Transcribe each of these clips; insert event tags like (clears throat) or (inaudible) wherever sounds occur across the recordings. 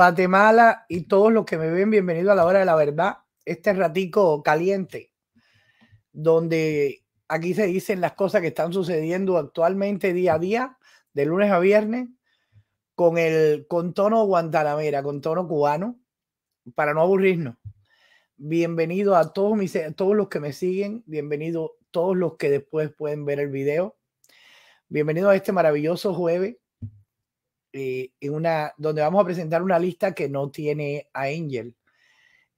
Guatemala y todos los que me ven, bienvenido a la hora de la verdad, este ratico caliente, donde aquí se dicen las cosas que están sucediendo actualmente día a día, de lunes a viernes, con el con tono guantanamera, con tono cubano, para no aburrirnos. Bienvenido a todos mis todos los que me siguen, bienvenido todos los que después pueden ver el video. Bienvenido a este maravilloso jueves eh, en una, donde vamos a presentar una lista que no tiene a Angel,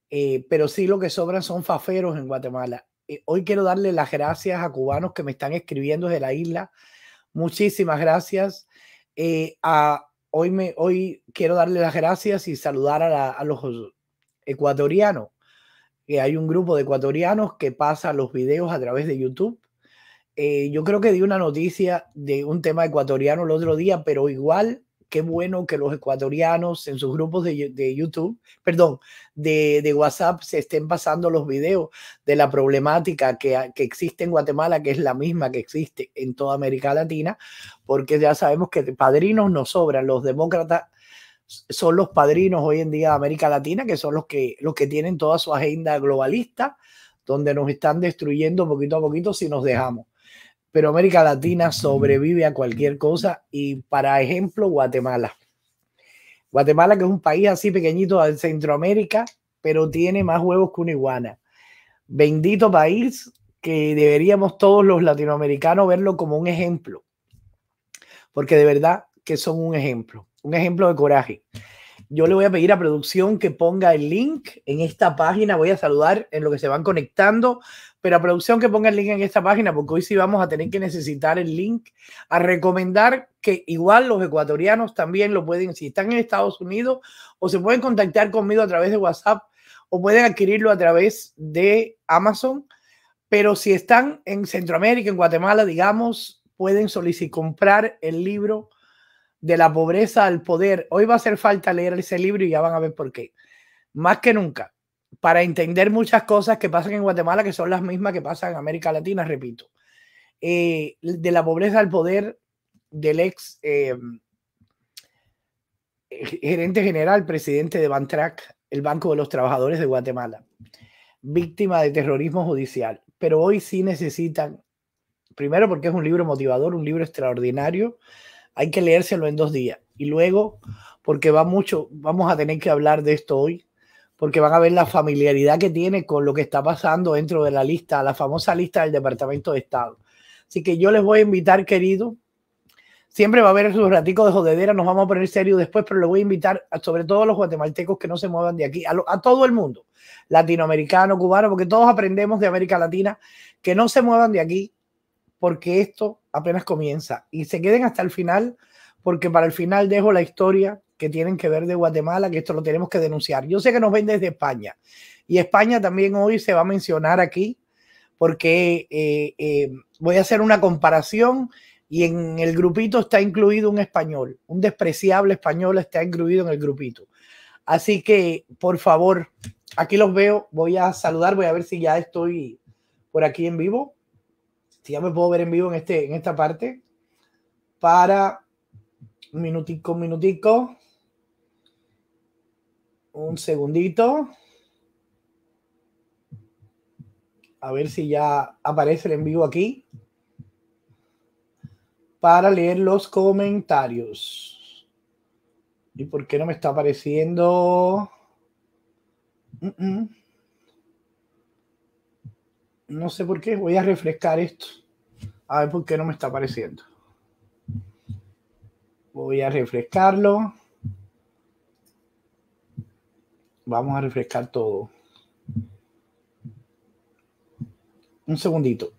eh, pero sí lo que sobran son faferos en Guatemala. Eh, hoy quiero darle las gracias a cubanos que me están escribiendo desde la isla. Muchísimas gracias. a, hoy, me, hoy quiero darle las gracias y saludar a, a los ecuatorianos. Que hay un grupo de ecuatorianos que pasa los videos a través de YouTube. yo creo que di una noticia de un tema ecuatoriano el otro día, pero igual qué bueno que los ecuatorianos en sus grupos de, YouTube, perdón, de, WhatsApp se estén pasando los videos de la problemática que, existe en Guatemala, que es la misma que existe en toda América Latina, porque ya sabemos que padrinos nos sobran, los demócratas son los padrinos hoy en día de América Latina, que son los que, los que tienen toda su agenda globalista, donde nos están destruyendo poquito a poquito si nos dejamos pero América Latina sobrevive a cualquier cosa y para ejemplo Guatemala. Guatemala que es un país así pequeñito de Centroamérica, pero tiene más huevos que una iguana. Bendito país que deberíamos todos los latinoamericanos verlo como un ejemplo, porque de verdad que son un ejemplo, un ejemplo de coraje. Yo le voy a pedir a producción que ponga el link en esta página. Voy a saludar en lo que se van conectando pero a producción que ponga el link en esta página, porque hoy sí vamos a tener que necesitar el link a recomendar que igual los ecuatorianos también lo pueden, si están en Estados Unidos, o se pueden contactar conmigo a través de WhatsApp, o pueden adquirirlo a través de Amazon, pero si están en Centroamérica, en Guatemala, digamos, pueden solicitar comprar el libro de la pobreza al poder. Hoy va a hacer falta leer ese libro y ya van a ver por qué. Más que nunca para entender muchas cosas que pasan en Guatemala, que son las mismas que pasan en América Latina, repito. Eh, de la pobreza al poder del ex eh, gerente general, presidente de Bantrac, el Banco de los Trabajadores de Guatemala, víctima de terrorismo judicial. Pero hoy sí necesitan, primero porque es un libro motivador, un libro extraordinario, hay que leérselo en dos días. Y luego, porque va mucho, vamos a tener que hablar de esto hoy, porque van a ver la familiaridad que tiene con lo que está pasando dentro de la lista, la famosa lista del Departamento de Estado. Así que yo les voy a invitar, querido, siempre va a haber esos ratitos de jodedera, nos vamos a poner serio después, pero les voy a invitar a, sobre todo a los guatemaltecos que no se muevan de aquí, a, todo el mundo, latinoamericano, cubano, porque todos aprendemos de América Latina, que no se muevan de aquí, porque esto apenas comienza y se queden hasta el final, porque para el final dejo la historia que tienen que ver de Guatemala, que esto lo tenemos que denunciar. Yo sé que nos ven desde España y España también hoy se va a mencionar aquí porque eh, eh, voy a hacer una comparación y en el grupito está incluido un español, un despreciable español está incluido en el grupito. Así que, por favor, aquí los veo, voy a saludar, voy a ver si ya estoy por aquí en vivo, si ya me puedo ver en vivo en, este, en esta parte, para un minutico, minutico. Un segundito. A ver si ya aparece el en vivo aquí. Para leer los comentarios. ¿Y por qué no me está apareciendo? No sé por qué. Voy a refrescar esto. A ver por qué no me está apareciendo. Voy a refrescarlo. Vamos a refrescar todo. Un segundito.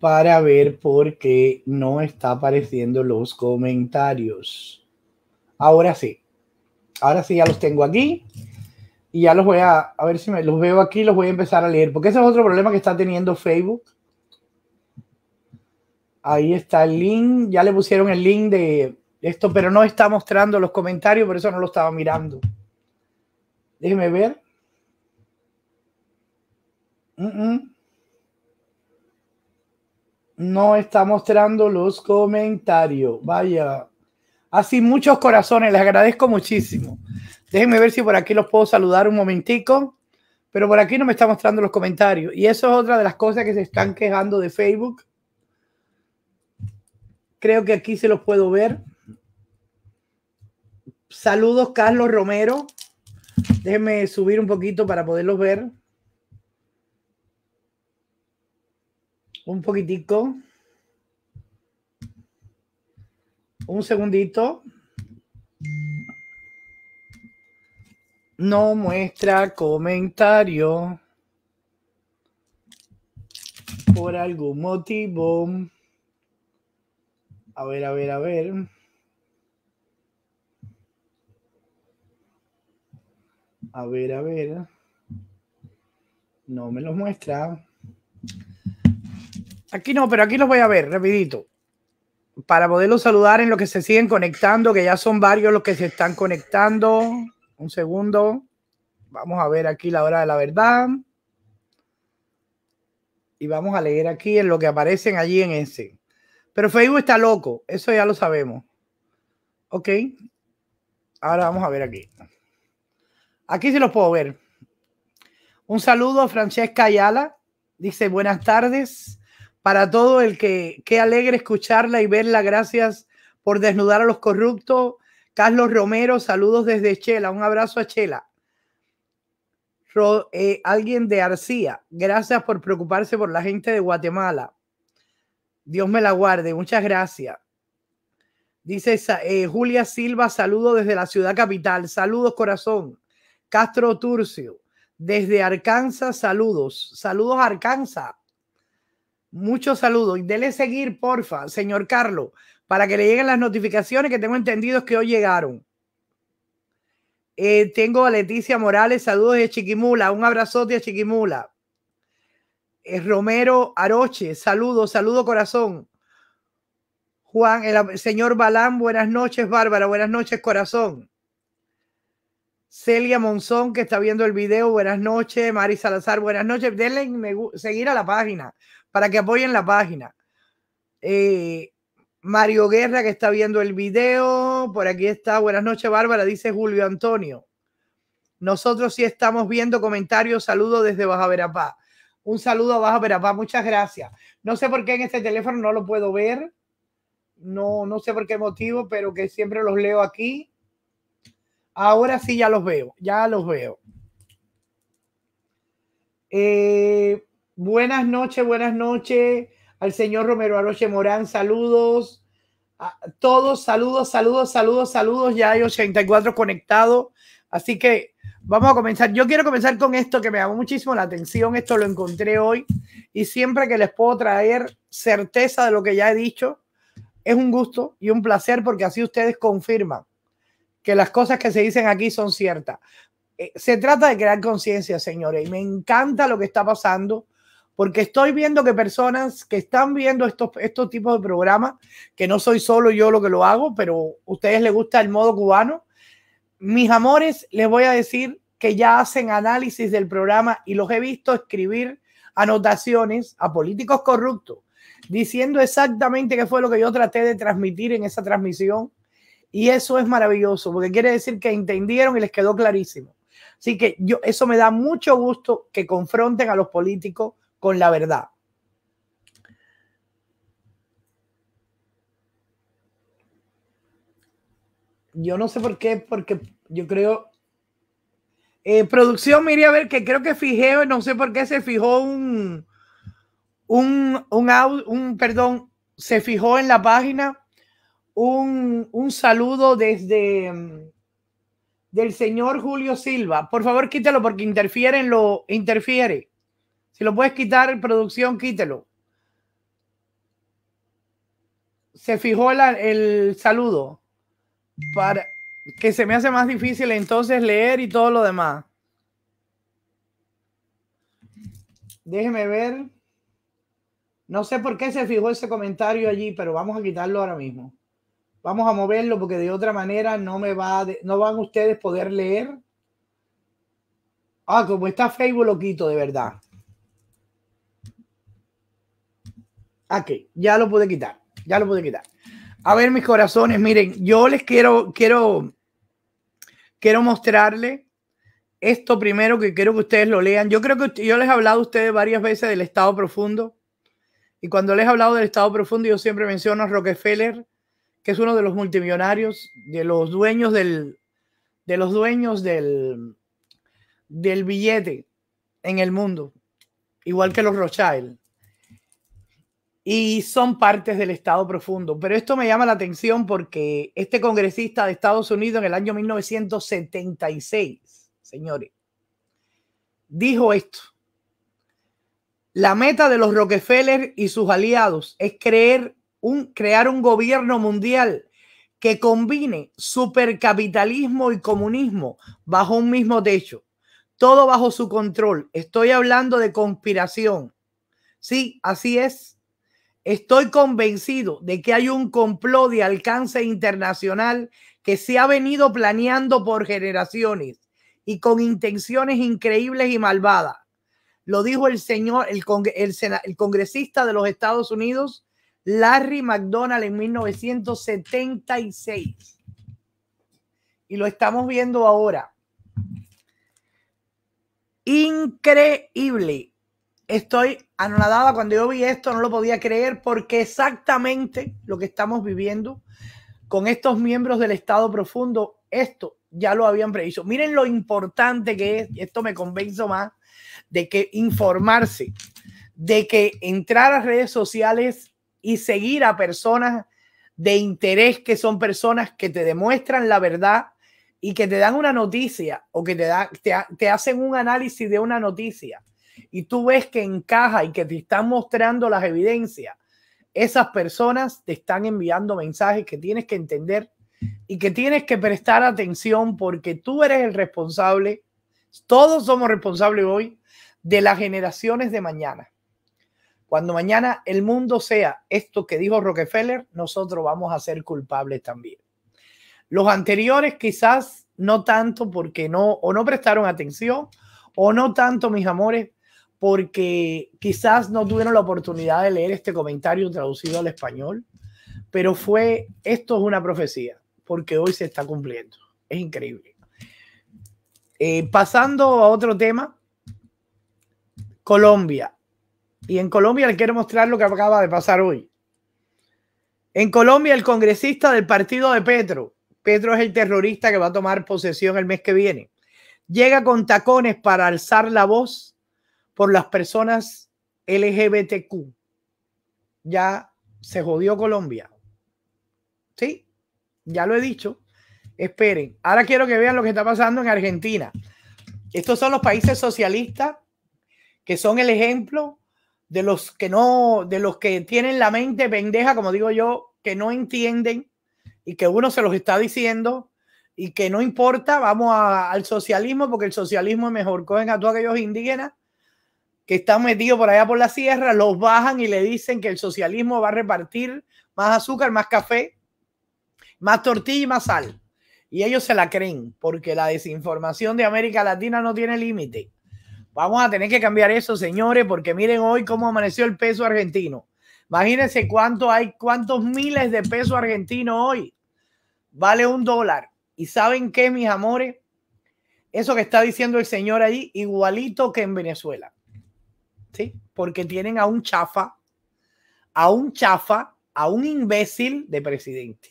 Para ver por qué no está apareciendo los comentarios. Ahora sí. Ahora sí ya los tengo aquí. Y ya los voy a, a ver si me los veo aquí, los voy a empezar a leer. Porque ese es otro problema que está teniendo Facebook Ahí está el link. Ya le pusieron el link de esto, pero no está mostrando los comentarios, por eso no lo estaba mirando. Déjenme ver. No está mostrando los comentarios. Vaya. Así muchos corazones, les agradezco muchísimo. Déjenme ver si por aquí los puedo saludar un momentico, pero por aquí no me está mostrando los comentarios. Y eso es otra de las cosas que se están quejando de Facebook Creo que aquí se los puedo ver. Saludos, Carlos Romero. Déjenme subir un poquito para poderlos ver. Un poquitico. Un segundito. No muestra comentario. Por algún motivo. A ver, a ver, a ver. A ver, a ver. No me los muestra. Aquí no, pero aquí los voy a ver, rapidito. Para poderlos saludar en los que se siguen conectando, que ya son varios los que se están conectando. Un segundo. Vamos a ver aquí la hora de la verdad. Y vamos a leer aquí en lo que aparecen allí en ese. Pero Facebook está loco, eso ya lo sabemos. Ok. Ahora vamos a ver aquí. Aquí se los puedo ver. Un saludo a Francesca Ayala. Dice buenas tardes para todo el que, qué alegre escucharla y verla. Gracias por desnudar a los corruptos. Carlos Romero, saludos desde Chela. Un abrazo a Chela. Eh, alguien de Arcía, gracias por preocuparse por la gente de Guatemala. Dios me la guarde. Muchas gracias. Dice eh, Julia Silva, saludo desde la ciudad capital. Saludos, corazón. Castro Turcio, desde Arkansas, saludos. Saludos, Arkansas. Muchos saludos. Y dele seguir, porfa, señor Carlos, para que le lleguen las notificaciones que tengo entendido que hoy llegaron. Eh, tengo a Leticia Morales, saludos de Chiquimula. Un abrazote a Chiquimula. Eh, Romero Aroche, saludo, saludo corazón. Juan, el señor Balán, buenas noches, Bárbara, buenas noches, corazón. Celia Monzón, que está viendo el video, buenas noches. Mari Salazar, buenas noches. Denle seguir a la página para que apoyen la página. Eh, Mario Guerra, que está viendo el video. Por aquí está, buenas noches, Bárbara, dice Julio Antonio. Nosotros sí estamos viendo comentarios. Saludos desde Baja Verapá. Un saludo abajo, va, Muchas gracias. No sé por qué en este teléfono no lo puedo ver. No, no sé por qué motivo, pero que siempre los leo aquí. Ahora sí ya los veo, ya los veo. Eh, buenas noches, buenas noches al señor Romero Aroche Morán, saludos. A todos, saludos, saludos, saludos, saludos. Ya hay 84 conectados. Así que Vamos a comenzar. Yo quiero comenzar con esto que me llamó muchísimo la atención. Esto lo encontré hoy y siempre que les puedo traer certeza de lo que ya he dicho, es un gusto y un placer porque así ustedes confirman que las cosas que se dicen aquí son ciertas. Eh, se trata de crear conciencia, señores, y me encanta lo que está pasando porque estoy viendo que personas que están viendo estos, estos tipos de programas, que no soy solo yo lo que lo hago, pero a ustedes les gusta el modo cubano, mis amores, les voy a decir que ya hacen análisis del programa y los he visto escribir anotaciones a políticos corruptos diciendo exactamente qué fue lo que yo traté de transmitir en esa transmisión. Y eso es maravilloso, porque quiere decir que entendieron y les quedó clarísimo. Así que yo, eso me da mucho gusto que confronten a los políticos con la verdad. yo no sé por qué, porque yo creo. Eh, producción, mire, a ver, que creo que fijé, no sé por qué se fijó un. Un, un, perdón, se fijó en la página un, saludo desde mm, del señor Julio Silva. Por favor, quítalo porque interfiere en lo interfiere. Si lo puedes quitar, producción, quítelo. Se fijó el saludo para que se me hace más difícil entonces leer y todo lo demás. Déjeme ver. No sé por qué se fijó ese comentario allí, pero vamos a quitarlo ahora mismo. Vamos a moverlo porque de otra manera no me va, no van ustedes poder leer. Ah, como está Facebook lo quito de verdad. Aquí, ya lo pude quitar, ya lo pude quitar. A ver, mis corazones, miren, yo les quiero, quiero, quiero mostrarle esto primero que quiero que ustedes lo lean. Yo creo que yo les he hablado a ustedes varias veces del estado profundo. Y cuando les he hablado del estado profundo, yo siempre menciono a Rockefeller, que es uno de los multimillonarios, de los dueños del, de los dueños del, del billete en el mundo, igual que los Rothschild y son partes del Estado profundo. Pero esto me llama la atención porque este congresista de Estados Unidos en el año 1976, señores, dijo esto. La meta de los Rockefeller y sus aliados es creer un, crear un gobierno mundial que combine supercapitalismo y comunismo bajo un mismo techo, todo bajo su control. Estoy hablando de conspiración. Sí, así es. Estoy convencido de que hay un complot de alcance internacional que se ha venido planeando por generaciones y con intenciones increíbles y malvadas. Lo dijo el señor, el, el congresista de los Estados Unidos, Larry McDonald, en 1976. Y lo estamos viendo ahora. Increíble. Estoy Anonadaba, cuando yo vi esto, no lo podía creer porque exactamente lo que estamos viviendo con estos miembros del Estado profundo, esto ya lo habían previsto. Miren lo importante que es, esto me convenzo más, de que informarse, de que entrar a redes sociales y seguir a personas de interés que son personas que te demuestran la verdad y que te dan una noticia o que te, da, te hacen un análisis de una noticia y tú ves que encaja y que te están mostrando las evidencias, esas personas te están enviando mensajes que tienes que entender y que tienes que prestar atención porque tú eres el responsable, todos somos responsables hoy de las generaciones de mañana. Cuando mañana el mundo sea esto que dijo Rockefeller, nosotros vamos a ser culpables también. Los anteriores quizás no tanto porque no o no prestaron atención o no tanto, mis amores, porque quizás no tuvieron la oportunidad de leer este comentario traducido al español, pero fue, esto es una profecía, porque hoy se está cumpliendo. Es increíble. Eh, pasando a otro tema, Colombia. Y en Colombia les quiero mostrar lo que acaba de pasar hoy. En Colombia, el congresista del partido de Petro, Petro es el terrorista que va a tomar posesión el mes que viene, llega con tacones para alzar la voz por las personas LGBTQ. Ya se jodió Colombia. ¿Sí? Ya lo he dicho. Esperen. Ahora quiero que vean lo que está pasando en Argentina. Estos son los países socialistas que son el ejemplo de los que no, de los que tienen la mente pendeja, como digo yo, que no entienden y que uno se los está diciendo y que no importa, vamos al socialismo porque el socialismo es mejor. Cogen a todos aquellos indígenas están metidos por allá por la sierra, los bajan y le dicen que el socialismo va a repartir más azúcar, más café, más tortilla y más sal. Y ellos se la creen, porque la desinformación de América Latina no tiene límite. Vamos a tener que cambiar eso, señores, porque miren hoy cómo amaneció el peso argentino. Imagínense cuánto hay, cuántos miles de pesos argentinos hoy. Vale un dólar. ¿Y saben qué, mis amores? Eso que está diciendo el señor ahí, igualito que en Venezuela. ¿sí? Porque tienen a un chafa, a un chafa, a un imbécil de presidente.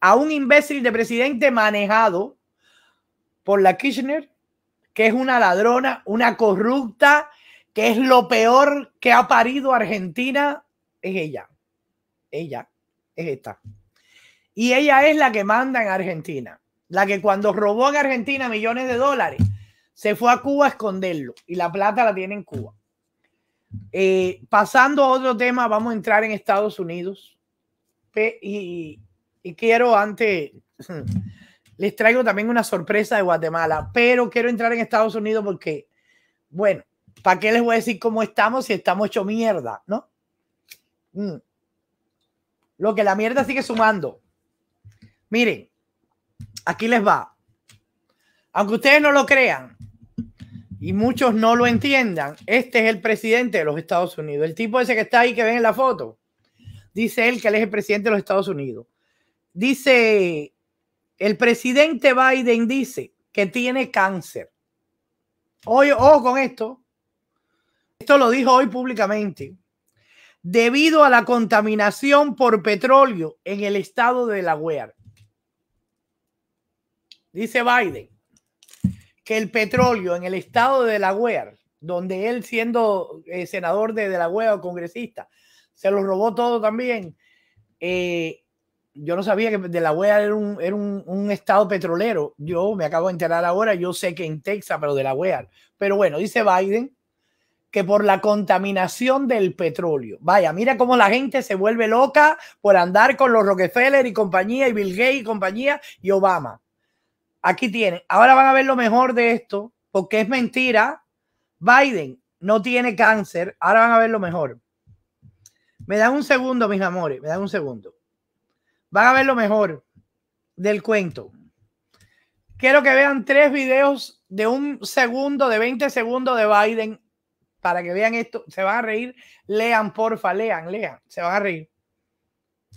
A un imbécil de presidente manejado por la Kirchner, que es una ladrona, una corrupta, que es lo peor que ha parido Argentina, es ella. Ella es esta. Y ella es la que manda en Argentina, la que cuando robó en Argentina millones de dólares, se fue a Cuba a esconderlo y la plata la tiene en Cuba. Eh, pasando a otro tema, vamos a entrar en Estados Unidos. Y, quiero antes, (clears throat) les traigo también una sorpresa de Guatemala, pero quiero entrar en Estados Unidos porque, bueno, ¿para qué les voy a decir cómo estamos si estamos hecho mierda, no? Mm. Lo que la mierda sigue sumando. Miren, aquí les va. Aunque ustedes no lo crean, y muchos no lo entiendan, este es el presidente de los Estados Unidos. El tipo ese que está ahí, que ven en la foto, dice él que él es el presidente de los Estados Unidos. Dice, el presidente Biden dice que tiene cáncer. Hoy, ojo con esto. Esto lo dijo hoy públicamente. Debido a la contaminación por petróleo en el estado de la Delaware. Dice Biden que el petróleo en el estado de Delaware, donde él siendo eh, senador de Delaware o congresista, se lo robó todo también. Eh, yo no sabía que Delaware era, un, era un, un, estado petrolero. Yo me acabo de enterar ahora, yo sé que en Texas, pero Delaware. Pero bueno, dice Biden que por la contaminación del petróleo. Vaya, mira cómo la gente se vuelve loca por andar con los Rockefeller y compañía, y Bill Gates y compañía, y Obama. Aquí tienen. Ahora van a ver lo mejor de esto, porque es mentira. Biden no tiene cáncer. Ahora van a ver lo mejor. Me dan un segundo, mis amores. Me dan un segundo. Van a ver lo mejor del cuento. Quiero que vean tres videos de un segundo, de 20 segundos de Biden, para que vean esto. Se van a reír. Lean, porfa, lean, lean. Se van a reír.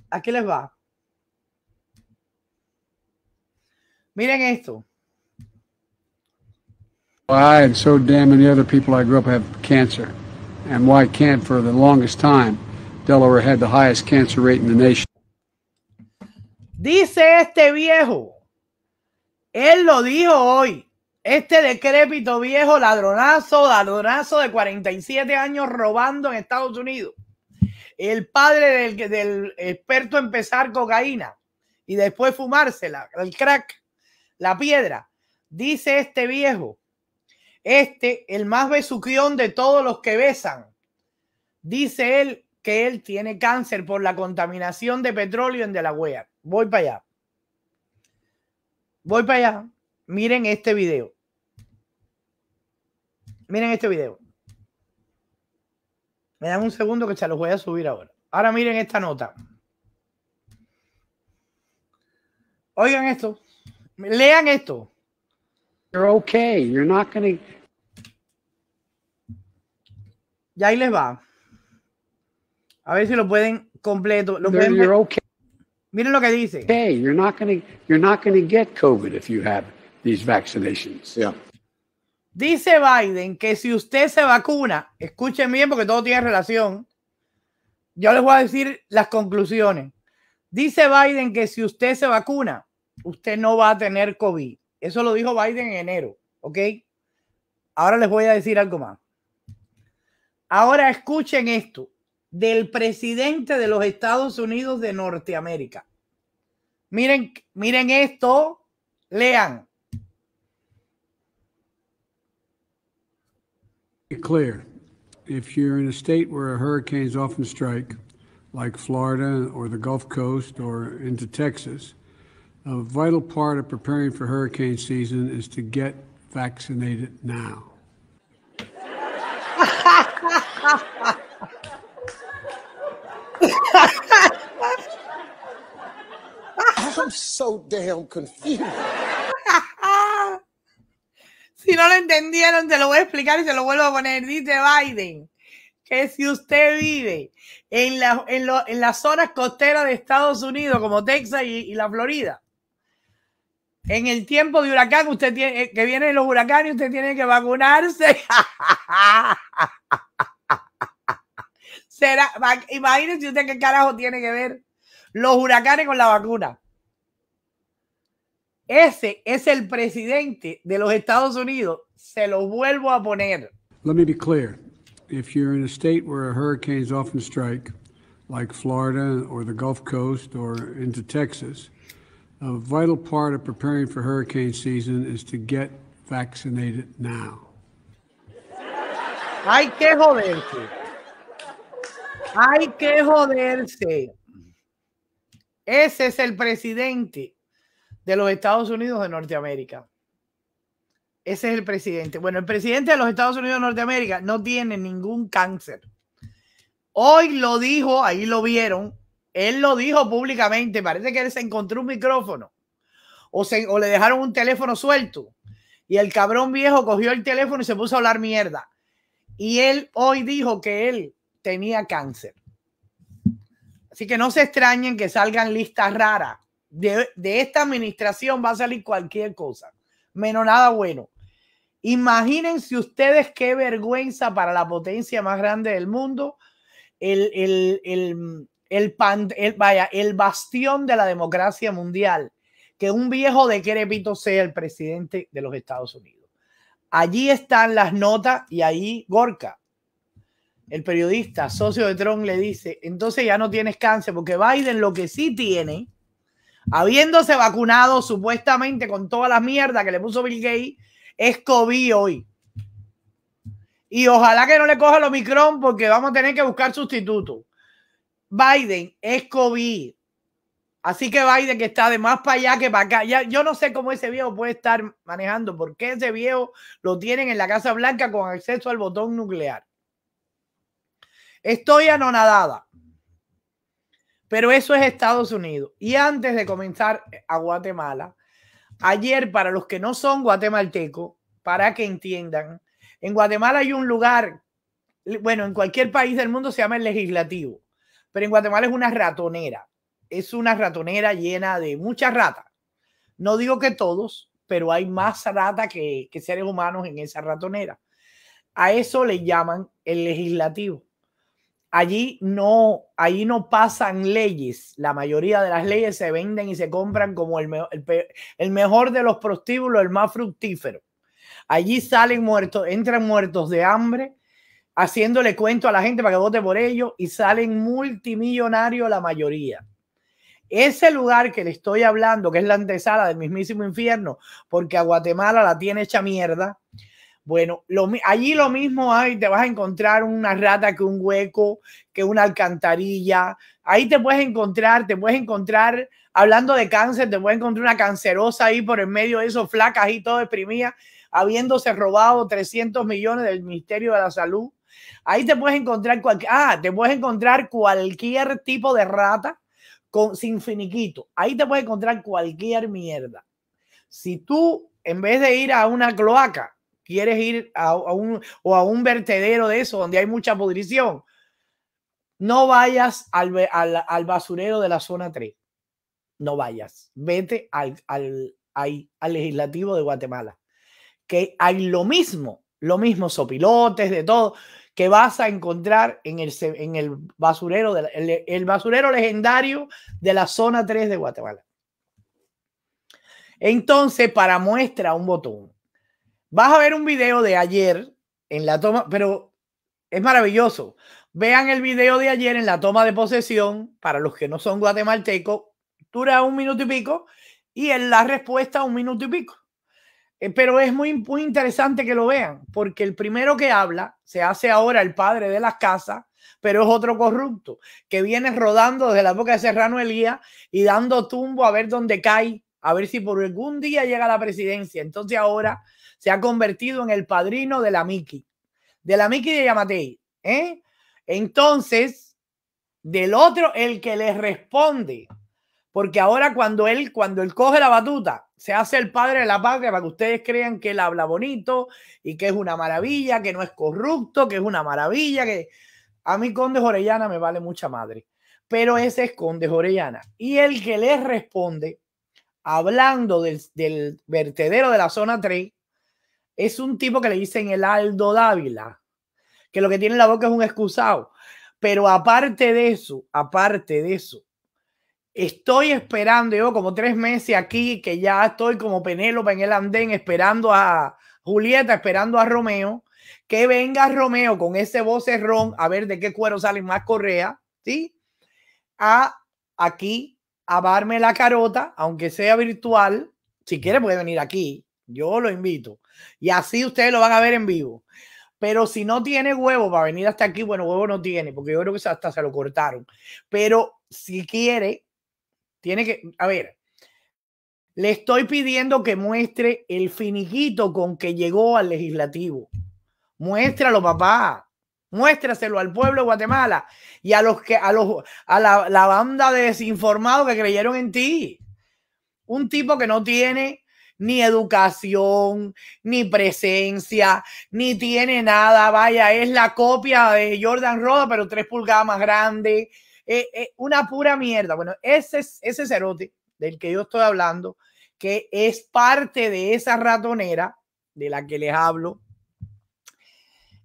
Aquí les va. Miren esto. Why and so damn many other people I grew up have cancer. And why can't for the longest time Delaware had the highest cancer rate in the nation. Dice este viejo. Él lo dijo hoy. Este decrépito viejo ladronazo, ladronazo de 47 años robando en Estados Unidos. El padre del, del experto en pesar cocaína y después fumársela, el crack la piedra. Dice este viejo, este, el más besuquión de todos los que besan. Dice él que él tiene cáncer por la contaminación de petróleo en De La Delaware. Voy para allá. Voy para allá. Miren este video. Miren este video. Me dan un segundo que se los voy a subir ahora. Ahora miren esta nota. Oigan esto. Lean esto. You're okay. You're not Y ahí les va. A ver si lo pueden completo. Miren lo que dice. you're not COVID if you have these Dice Biden que si usted se vacuna, escuchen bien porque todo tiene relación. Yo les voy a decir las conclusiones. Dice Biden que si usted se vacuna, usted no va a tener COVID. Eso lo dijo Biden en enero, ¿ok? Ahora les voy a decir algo más. Ahora escuchen esto del presidente de los Estados Unidos de Norteamérica. Miren, miren esto, lean. Clear. If you're in a state where hurricanes often strike, like Florida or the Gulf Coast or into Texas, a vital part of preparing for hurricane season is to get vaccinated now. (laughs) I'm so damn confused. (laughs) si no lo entendieron, te lo voy a explicar y se lo vuelvo a poner. Dice Biden que si usted vive en, la, en, lo, en las zonas costeras de Estados Unidos, como Texas y, y la Florida, en el tiempo de huracán, usted tiene eh, que vienen los huracanes, usted tiene que vacunarse. (laughs) Será, imagínese usted qué carajo tiene que ver los huracanes con la vacuna. Ese es el presidente de los Estados Unidos. Se lo vuelvo a poner. Let me be clear. If you're in a state where hurricanes often strike, like Florida or the Gulf Coast or into Texas, a vital part of preparing for hurricane season is to get vaccinated now. Hay que joderse. Hay que joderse. Ese es el presidente de los Estados Unidos de Norteamérica. Ese es el presidente. Bueno, el presidente de los Estados Unidos de Norteamérica no tiene ningún cáncer. Hoy lo dijo, ahí lo vieron, él lo dijo públicamente. Parece que él se encontró un micrófono o, se, le dejaron un teléfono suelto. Y el cabrón viejo cogió el teléfono y se puso a hablar mierda. Y él hoy dijo que él tenía cáncer. Así que no se extrañen que salgan listas raras. De, esta administración va a salir cualquier cosa, menos nada bueno. Imagínense ustedes qué vergüenza para la potencia más grande del mundo, el, el, el, el, vaya, el bastión de la democracia mundial, que un viejo de querepito sea el presidente de los Estados Unidos. Allí están las notas y ahí Gorka, el periodista, socio de Trump, le dice, entonces ya no tienes cáncer, porque Biden lo que sí tiene, habiéndose vacunado supuestamente con todas las mierdas que le puso Bill Gates, es COVID hoy. Y ojalá que no le coja el Omicron porque vamos a tener que buscar sustituto. Biden es COVID. Así que Biden que está de más para allá que para acá. yo no sé cómo ese viejo puede estar manejando, porque ese viejo lo tienen en la Casa Blanca con acceso al botón nuclear. Estoy anonadada. Pero eso es Estados Unidos. Y antes de comenzar eh, a Guatemala, ayer para los que no son guatemaltecos, para que entiendan, en Guatemala hay un lugar, bueno, en cualquier país del mundo se llama el legislativo pero en Guatemala es una ratonera. Es una ratonera llena de muchas ratas. No digo que todos, pero hay más rata que, seres humanos en esa ratonera. A eso le llaman el legislativo. Allí no, allí no pasan leyes. La mayoría de las leyes se venden y se compran como el, el, el mejor de los prostíbulos, el más fructífero. Allí salen muertos, entran muertos de hambre, haciéndole cuento a la gente para que vote por ellos y salen multimillonarios la mayoría. Ese lugar que le estoy hablando, que es la antesala del mismísimo infierno, porque a Guatemala la tiene hecha mierda. Bueno, allí lo mismo hay, te vas a encontrar una rata que un hueco, que una alcantarilla. Ahí te puedes encontrar, te puedes encontrar, hablando de cáncer, te puedes encontrar una cancerosa ahí por en medio de eso, flacas y todo deprimida, habiéndose robado 300 millones del Ministerio de la Salud Ahí te puedes encontrar cualquier, ah, encontrar cualquier tipo de rata con, sin finiquito. Ahí te puedes encontrar cualquier mierda. Si tú, en vez de ir a una cloaca, quieres ir a, un, o a un vertedero de eso donde hay mucha pudrición, no vayas al, basurero de la zona 3. No vayas. Vete al, al, al legislativo de Guatemala. Que hay lo mismo, lo mismo, sopilotes, de todo que vas a encontrar en el, en el basurero, el, basurero legendario de la zona 3 de Guatemala. Entonces, para muestra un botón, vas a ver un video de ayer en la toma, pero es maravilloso. Vean el video de ayer en la toma de posesión, para los que no son guatemaltecos, dura un minuto y pico, y en la respuesta un minuto y pico. Eh, pero es muy, muy interesante que lo vean, porque el primero que habla se hace ahora el padre de las casas, pero es otro corrupto que viene rodando desde la boca de Serrano Elías y dando tumbo a ver dónde cae, a ver si por algún día llega a la presidencia. Entonces ahora se ha convertido en el padrino de la Miki, de la Miki de Yamatei. ¿eh? Entonces, del otro, el que le responde, porque ahora cuando él, cuando él coge la batuta se hace el padre de la patria para que ustedes crean que él habla bonito y que es una maravilla, que no es corrupto, que es una maravilla, que a mi Conde Orellana me vale mucha madre. Pero ese es Conde Orellana. Y el que le responde, hablando del, del vertedero de la zona 3, es un tipo que le dicen el Aldo Dávila, que lo que tiene en la boca es un excusado. Pero aparte de eso, aparte de eso, Estoy esperando, yo como tres meses aquí, que ya estoy como Penélope en el andén, esperando a Julieta, esperando a Romeo, que venga Romeo con ese vocerrón a ver de qué cuero salen más correa, ¿sí? A aquí a barme la carota, aunque sea virtual, si quiere puede venir aquí, yo lo invito. Y así ustedes lo van a ver en vivo. Pero si no tiene huevo para venir hasta aquí, bueno, huevo no tiene, porque yo creo que hasta se lo cortaron. Pero si quiere, tiene que, a ver, le estoy pidiendo que muestre el finiquito con que llegó al legislativo. Muéstralo, papá. Muéstraselo al pueblo de Guatemala y a los que a los a la, la banda de desinformados que creyeron en ti. Un tipo que no tiene ni educación, ni presencia, ni tiene nada. Vaya, es la copia de Jordan Roda, pero tres pulgadas más grande. Eh, eh, una pura mierda. Bueno, ese, ese cerote del que yo estoy hablando, que es parte de esa ratonera de la que les hablo,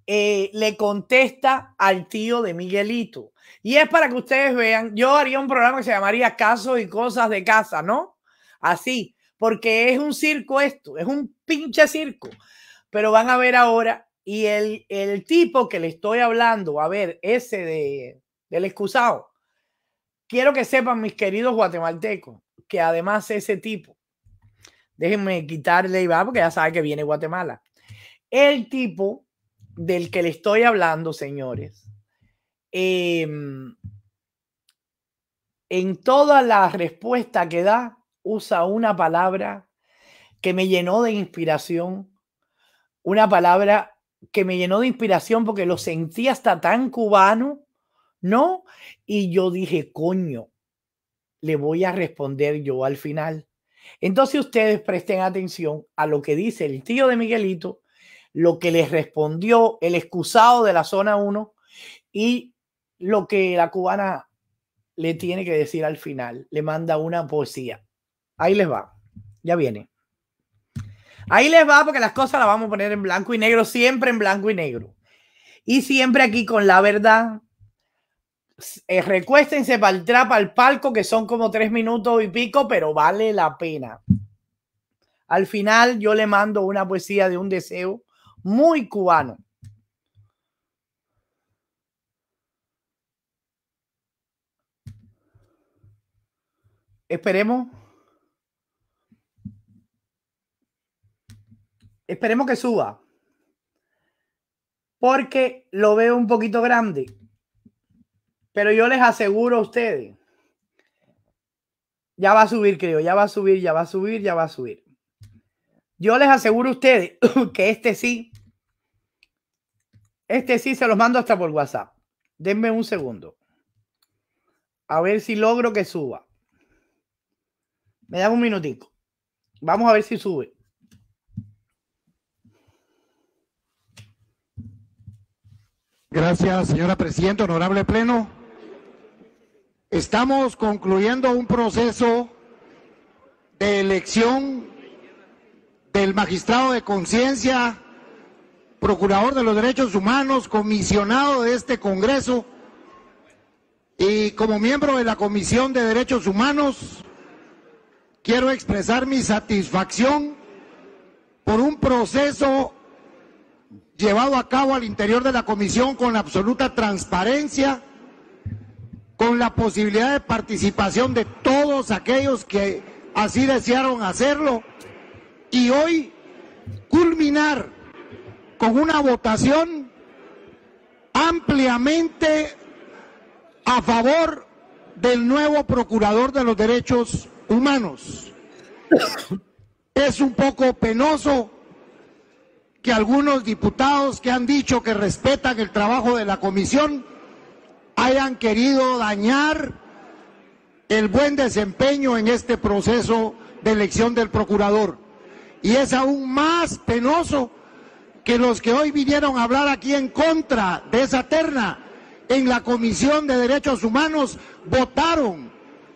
eh, le contesta al tío de Miguelito. Y es para que ustedes vean, yo haría un programa que se llamaría Casos y Cosas de Casa, ¿no? Así, porque es un circo esto, es un pinche circo. Pero van a ver ahora, y el, el tipo que le estoy hablando, a ver, ese de, del excusado. Quiero que sepan, mis queridos guatemaltecos, que además ese tipo, déjenme quitarle y va, porque ya sabe que viene Guatemala. El tipo del que le estoy hablando, señores, em, en toda la respuesta que da, usa una palabra que me llenó de inspiración, una palabra que me llenó de inspiración porque lo sentí hasta tan cubano no. Y yo dije, coño, le voy a responder yo al final. Entonces ustedes presten atención a lo que dice el tío de Miguelito, lo que les respondió el excusado de la zona 1 y lo que la cubana le tiene que decir al final. Le manda una poesía. Ahí les va. Ya viene. Ahí les va porque las cosas las vamos a poner en blanco y negro, siempre en blanco y negro. Y siempre aquí con la verdad, eh, recuéstense para el trapa, al palco, que son como tres minutos y pico, pero vale la pena. Al final yo le mando una poesía de un deseo muy cubano. Esperemos. Esperemos que suba. Porque lo veo un poquito grande. Pero yo les aseguro a ustedes, ya va a subir, creo, ya va a subir, ya va a subir, ya va a subir. Yo les aseguro a ustedes (clears throat) que este sí, este sí se los mando hasta por WhatsApp. Denme un segundo. A ver si logro que suba. Me dan un minutico. Vamos a ver si sube. Gracias, señora presidenta, honorable pleno. Estamos concluyendo un proceso de elección del magistrado de conciencia, procurador de los derechos humanos, comisionado de este Congreso y como miembro de la Comisión de Derechos Humanos quiero expresar mi satisfacción por un proceso llevado a cabo al interior de la Comisión con absoluta transparencia con la posibilidad de participación de todos aquellos que así desearon hacerlo y hoy culminar con una votación ampliamente a favor del nuevo procurador de los derechos humanos. Es un poco penoso que algunos diputados que han dicho que respetan el trabajo de la comisión hayan querido dañar el buen desempeño en este proceso de elección del procurador. Y es aún más penoso que los que hoy vinieron a hablar aquí en contra de esa terna en la Comisión de Derechos Humanos votaron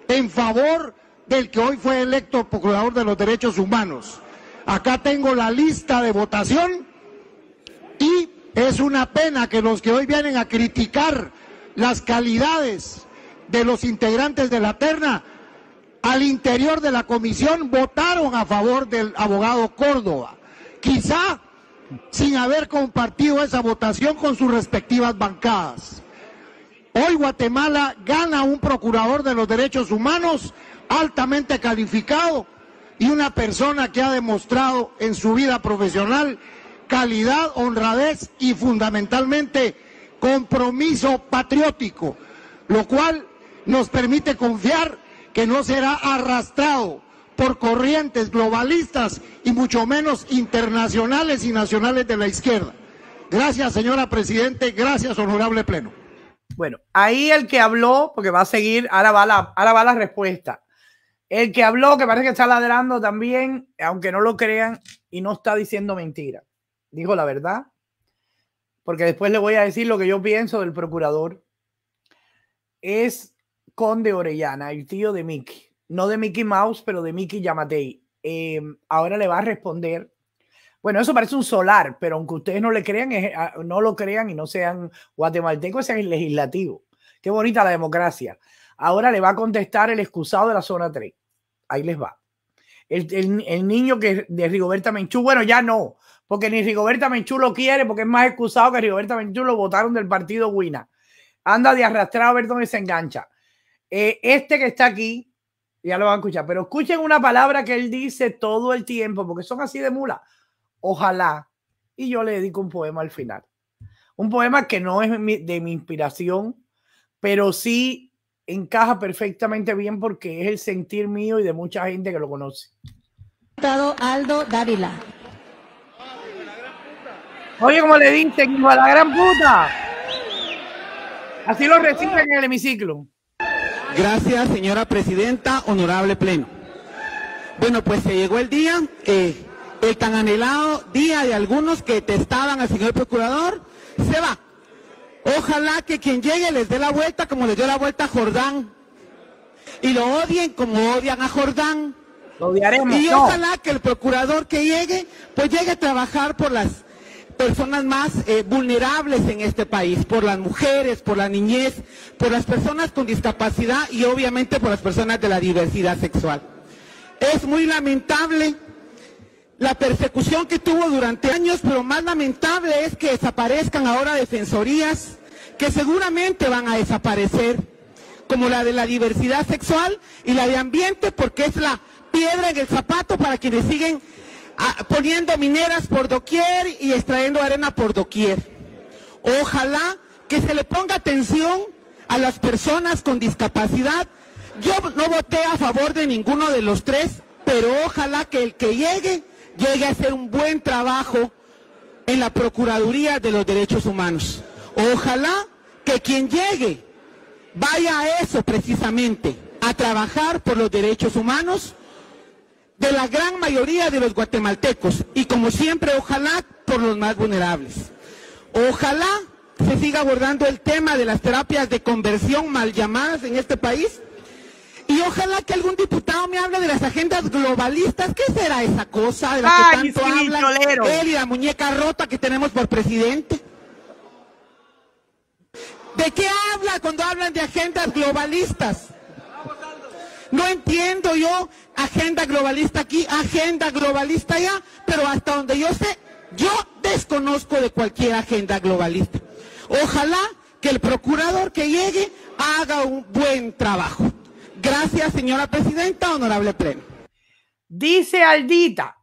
en favor del que hoy fue electo procurador de los derechos humanos. Acá tengo la lista de votación y es una pena que los que hoy vienen a criticar las calidades de los integrantes de la terna al interior de la comisión votaron a favor del abogado Córdoba, quizá sin haber compartido esa votación con sus respectivas bancadas. Hoy Guatemala gana un procurador de los derechos humanos altamente calificado y una persona que ha demostrado en su vida profesional calidad, honradez y fundamentalmente compromiso patriótico, lo cual nos permite confiar que no será arrastrado por corrientes globalistas y mucho menos internacionales y nacionales de la izquierda. Gracias, señora Presidente. Gracias, honorable Pleno. Bueno, ahí el que habló, porque va a seguir, ahora va la, ahora va la respuesta. El que habló, que parece que está ladrando también, aunque no lo crean, y no está diciendo mentira. Dijo la verdad, porque después le voy a decir lo que yo pienso del procurador, es Conde Orellana, el tío de Mickey. No de Mickey Mouse, pero de Mickey Yamatei. Em, ahora le va a responder. Bueno, eso parece un solar, pero aunque ustedes no le crean, ah, no lo crean y no sean guatemaltecos, sean legislativo. Qué bonita la democracia. Ahora le va a contestar el excusado de la zona 3. Ahí les va. El, niño que de Rigoberta Menchú, bueno, ya no, porque ni Rigoberta Menchú lo quiere, porque es más excusado que Rigoberta Menchú lo votaron del partido Wina. Anda de arrastrado a ver dónde se engancha. Eh, este que está aquí, ya lo van a escuchar, pero escuchen una palabra que él dice todo el tiempo, porque son así de mula. Ojalá. Y yo le dedico un poema al final. Un poema que no es de mi inspiración, pero sí encaja perfectamente bien porque es el sentir mío y de mucha gente que lo conoce. Aldo Dávila. Oye, como le dicen, hijo a la gran puta. Así lo reciben en el hemiciclo. Gracias, señora presidenta, honorable pleno. Bueno, pues se llegó el día, eh, el tan anhelado día de algunos que testaban al señor procurador, se va. Ojalá que quien llegue les dé la vuelta como le dio la vuelta a Jordán. Y lo odien como odian a Jordán. Lo odiaremos. Y ojalá que el procurador que llegue, pues llegue a trabajar por las personas más eh, vulnerables en este país, por las mujeres, por la niñez, por las personas con discapacidad y obviamente por las personas de la diversidad sexual. Es muy lamentable la persecución que tuvo durante años, pero más lamentable es que desaparezcan ahora defensorías que seguramente van a desaparecer, como la de la diversidad sexual y la de ambiente, porque es la piedra en el zapato para quienes siguen Ah, poniendo mineras por doquier y extrayendo arena por doquier. Ojalá que se le ponga atención a las personas con discapacidad. Yo no voté a favor de ninguno de los tres, pero ojalá que el que llegue llegue a hacer un buen trabajo en la Procuraduría de los Derechos Humanos. Ojalá que quien llegue vaya a eso precisamente, a trabajar por los derechos humanos de la gran mayoría de los guatemaltecos y como siempre, ojalá por los más vulnerables. Ojalá se siga abordando el tema de las terapias de conversión mal llamadas en este país y ojalá que algún diputado me hable de las agendas globalistas. ¿Qué será esa cosa de la que tanto hablan él y la muñeca rota que tenemos por presidente? ¿De qué habla cuando hablan de agendas globalistas? No entiendo yo agenda globalista aquí, agenda globalista allá, pero hasta donde yo sé, yo desconozco de cualquier agenda globalista. Ojalá que el procurador que llegue haga un buen trabajo. Gracias, señora presidenta, honorable pleno. Dice Aldita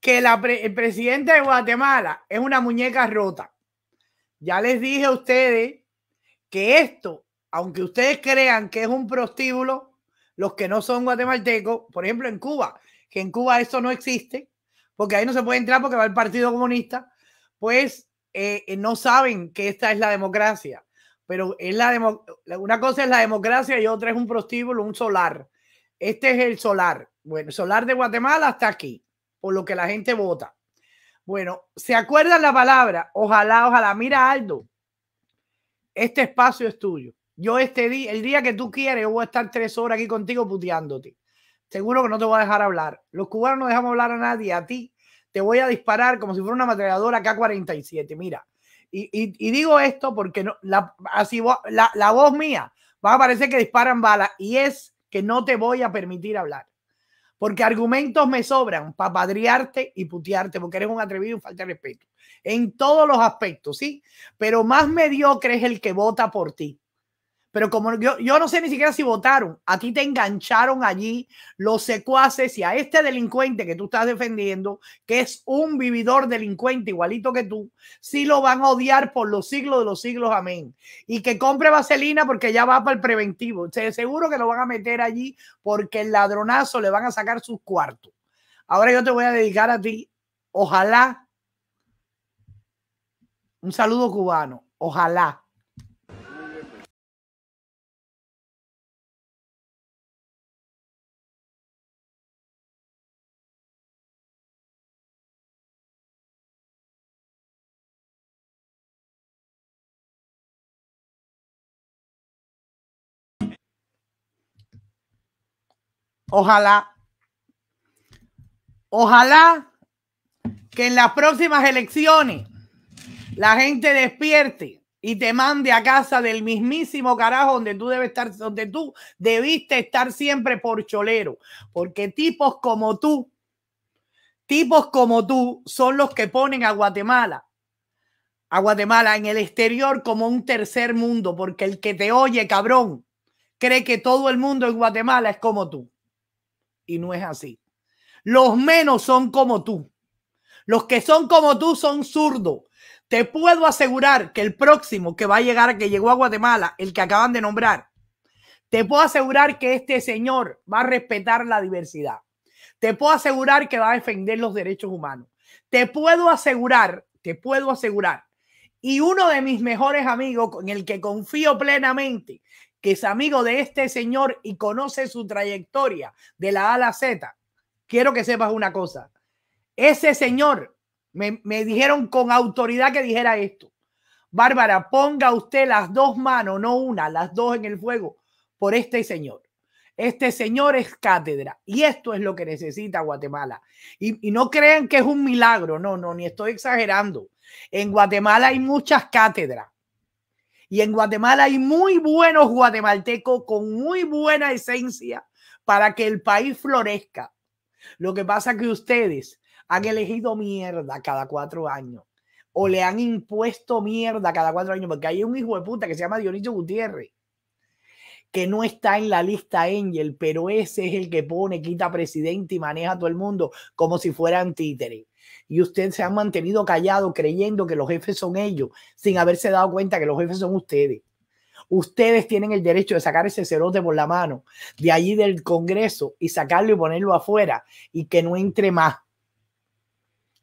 que el presidente de Guatemala es una muñeca rota. Ya les dije a ustedes que esto, aunque ustedes crean que es un prostíbulo, los que no son guatemaltecos, por ejemplo en Cuba, que en Cuba eso no existe, porque ahí no se puede entrar porque va el Partido Comunista, pues eh, eh, no saben que esta es la democracia. Pero es la una cosa es la democracia y otra es un prostíbulo, un solar. Este es el solar. Bueno, el solar de Guatemala está aquí, por lo que la gente vota. Bueno, ¿se acuerdan la palabra? Ojalá, ojalá. Mira, Aldo, este espacio es tuyo. Yo este día, el día que tú quieres, yo voy a estar tres horas aquí contigo puteándote. Seguro que no te voy a dejar hablar. Los cubanos no dejamos hablar a nadie, a ti. Te voy a disparar como si fuera una ametralladora K-47, mira. Y, digo esto porque la, así, la, voz mía va a parecer que disparan balas y es que no te voy a permitir hablar. Porque argumentos me sobran para padriarte y putearte, porque eres un atrevido y falta de respeto. En todos los aspectos, ¿sí? Pero más mediocre es el que vota por ti. Pero como yo, no sé ni siquiera si votaron, a ti te engancharon allí los secuaces y a este delincuente que tú estás defendiendo, que es un vividor delincuente igualito que tú, sí lo van a odiar por los siglos de los siglos, amén. Y que compre vaselina porque ya va para el preventivo. seguro que lo van a meter allí porque el ladronazo le van a sacar sus cuartos. Ahora yo te voy a dedicar a ti, ojalá, un saludo cubano, ojalá Ojalá. Ojalá que en las próximas elecciones la gente despierte y te mande a casa del mismísimo carajo donde tú debes estar, donde tú debiste estar siempre por cholero, porque tipos como tú, tipos como tú son los que ponen a Guatemala, a Guatemala en el exterior como un tercer mundo, porque el que te oye, cabrón, cree que todo el mundo en Guatemala es como tú y no es así. Los menos son como tú. Los que son como tú son zurdos. Te puedo asegurar que el próximo que va a llegar, que llegó a Guatemala, el que acaban de nombrar, te puedo asegurar que este señor va a respetar la diversidad. Te puedo asegurar que va a defender los derechos humanos. Te puedo asegurar, te puedo asegurar. Y uno de mis mejores amigos, en el que confío plenamente, que es amigo de este señor y conoce su trayectoria de la A a la Z, quiero que sepas una cosa. Ese señor, me, dijeron con autoridad que dijera esto. Bárbara, ponga usted las dos manos, no una, las dos en el fuego por este señor. Este señor es cátedra y esto es lo que necesita Guatemala. Y, y, no crean que es un milagro, no, no, ni estoy exagerando. En Guatemala hay muchas cátedras, y en Guatemala hay muy buenos guatemaltecos con muy buena esencia para que el país florezca. Lo que pasa es que ustedes han elegido mierda cada cuatro años o le han impuesto mierda cada cuatro años, porque hay un hijo de puta que se llama Dionisio Gutiérrez, que no está en la lista Angel, pero ese es el que pone, quita presidente y maneja a todo el mundo como si fueran títeres y ustedes se han mantenido callado creyendo que los jefes son ellos, sin haberse dado cuenta que los jefes son ustedes. Ustedes tienen el derecho de sacar ese cerote por la mano de allí del Congreso y sacarlo y ponerlo afuera y que no entre más.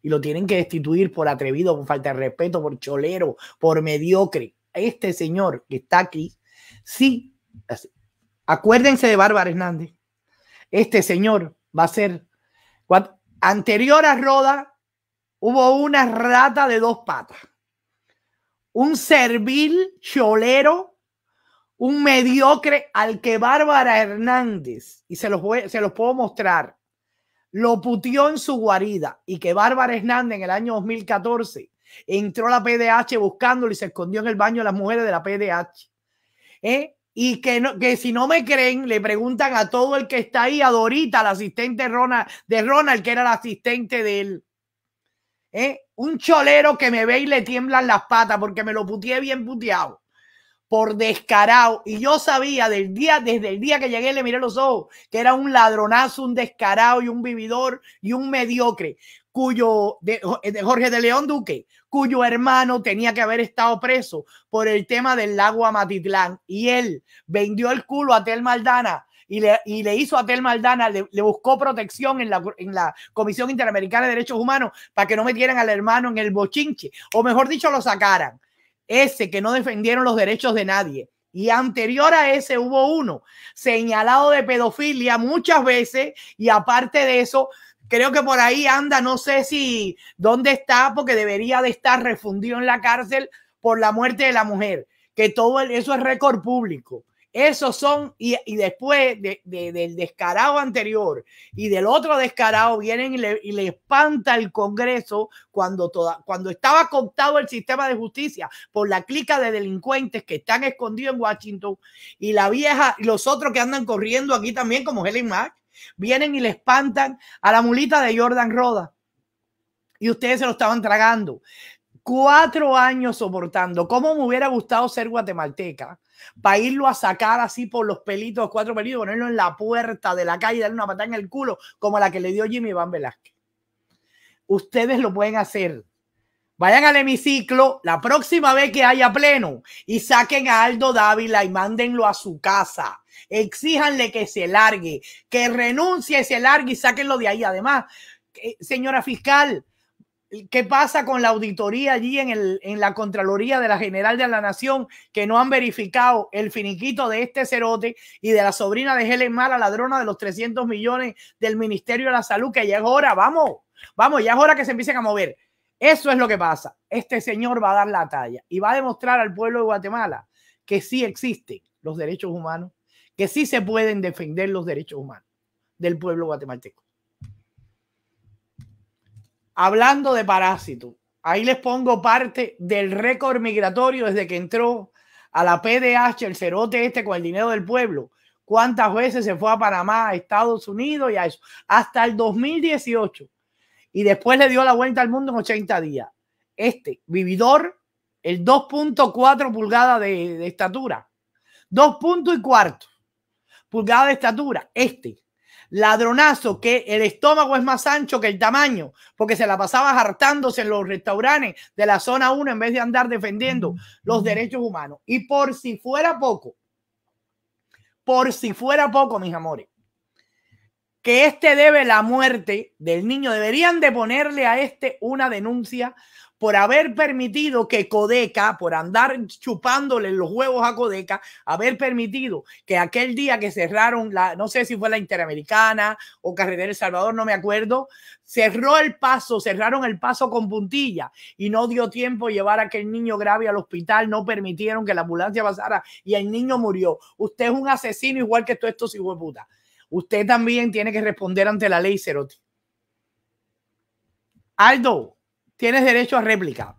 Y lo tienen que destituir por atrevido, por falta de respeto, por cholero, por mediocre. Este señor que está aquí, sí, acuérdense de Bárbara Hernández. Este señor va a ser anterior a Roda, hubo una rata de dos patas, un servil cholero, un mediocre al que Bárbara Hernández, y se los, se puedo mostrar, lo putió en su guarida y que Bárbara Hernández en el año 2014 entró a la PDH buscándolo y se escondió en el baño de las mujeres de la PDH. ¿Eh? Y que, que si no me creen, le preguntan a todo el que está ahí, a Dorita, la asistente de Ronald que era la asistente de él. ¿Eh? Un cholero que me ve y le tiemblan las patas porque me lo puteé bien puteado. Por descarado. Y yo sabía del día, desde el día que llegué, le miré los ojos, que era un ladronazo, un descarado y un vividor y un mediocre cuyo de, eh, de, Jorge de León Duque, cuyo hermano tenía que haber estado preso por el tema del lago Amatitlán y él vendió el culo a Tel Maldana y le, hizo a Tel Maldana, le, buscó protección en la, Comisión Interamericana de Derechos Humanos para que no metieran al hermano en el bochinche, o mejor dicho, lo sacaran. Ese que no defendieron los derechos de nadie. Y anterior a ese hubo uno señalado de pedofilia muchas veces y aparte de eso, creo que por ahí anda, no sé si dónde está, porque debería de estar refundido en la cárcel por la muerte de la mujer, que todo eso es récord público. Esos son, y, después del descarado anterior y del otro descarado, vienen y le, espanta el Congreso cuando, toda, cuando estaba cooptado el sistema de justicia por la clica de delincuentes que están escondidos en Washington y la vieja y los otros que andan corriendo aquí también, como Helen Mack, vienen y le espantan a la mulita de Jordan Roda. Y ustedes se lo estaban tragando cuatro años soportando. ¿Cómo me hubiera gustado ser guatemalteca? Para irlo a sacar así por los pelitos, cuatro pelitos, ponerlo en la puerta de la calle darle una patada en el culo, como la que le dio Jimmy Van Velázquez. Ustedes lo pueden hacer. Vayan al hemiciclo la próxima vez que haya pleno y saquen a Aldo Dávila y mándenlo a su casa. Exíjanle que se largue, que renuncie, se largue y sáquenlo de ahí. Además, eh, señora fiscal, ¿Qué pasa con la auditoría allí en, el, en la Contraloría de la General de la Nación que no han verificado el finiquito de este cerote y de la sobrina de Helen Mara, ladrona de los 300 millones del Ministerio de la Salud? Que ya es hora, vamos, vamos, ya es hora que se empiecen a mover. Eso es lo que pasa. Este señor va a dar la talla y va a demostrar al pueblo de Guatemala que sí existen los derechos humanos, que sí se pueden defender los derechos humanos del pueblo guatemalteco hablando de parásito, ahí les pongo parte del récord migratorio desde que entró a la PDH, el cerote este con el dinero del pueblo. ¿Cuántas veces se fue a Panamá, a Estados Unidos y a eso? Hasta el 2018. Y después le dio la vuelta al mundo en 80 días. Este, vividor, el 2.4 pulgadas de, estatura. 2.4 pulgadas de estatura. Este, ladronazo que el estómago es más ancho que el tamaño, porque se la pasaba hartándose en los restaurantes de la zona 1 en vez de andar defendiendo los derechos humanos. Y por si fuera poco, por si fuera poco, mis amores, que este debe la muerte del niño, deberían de ponerle a este una denuncia por haber permitido que Codeca, por andar chupándole los huevos a Codeca, haber permitido que aquel día que cerraron la, no sé si fue la Interamericana o Carretera El Salvador, no me acuerdo, cerró el paso, cerraron el paso con puntilla y no dio tiempo llevar a aquel niño grave al hospital, no permitieron que la ambulancia pasara y el niño murió. Usted es un asesino igual que todos estos hijos de puta. Usted también tiene que responder ante la ley, Cerotti. Aldo, tienes derecho a réplica.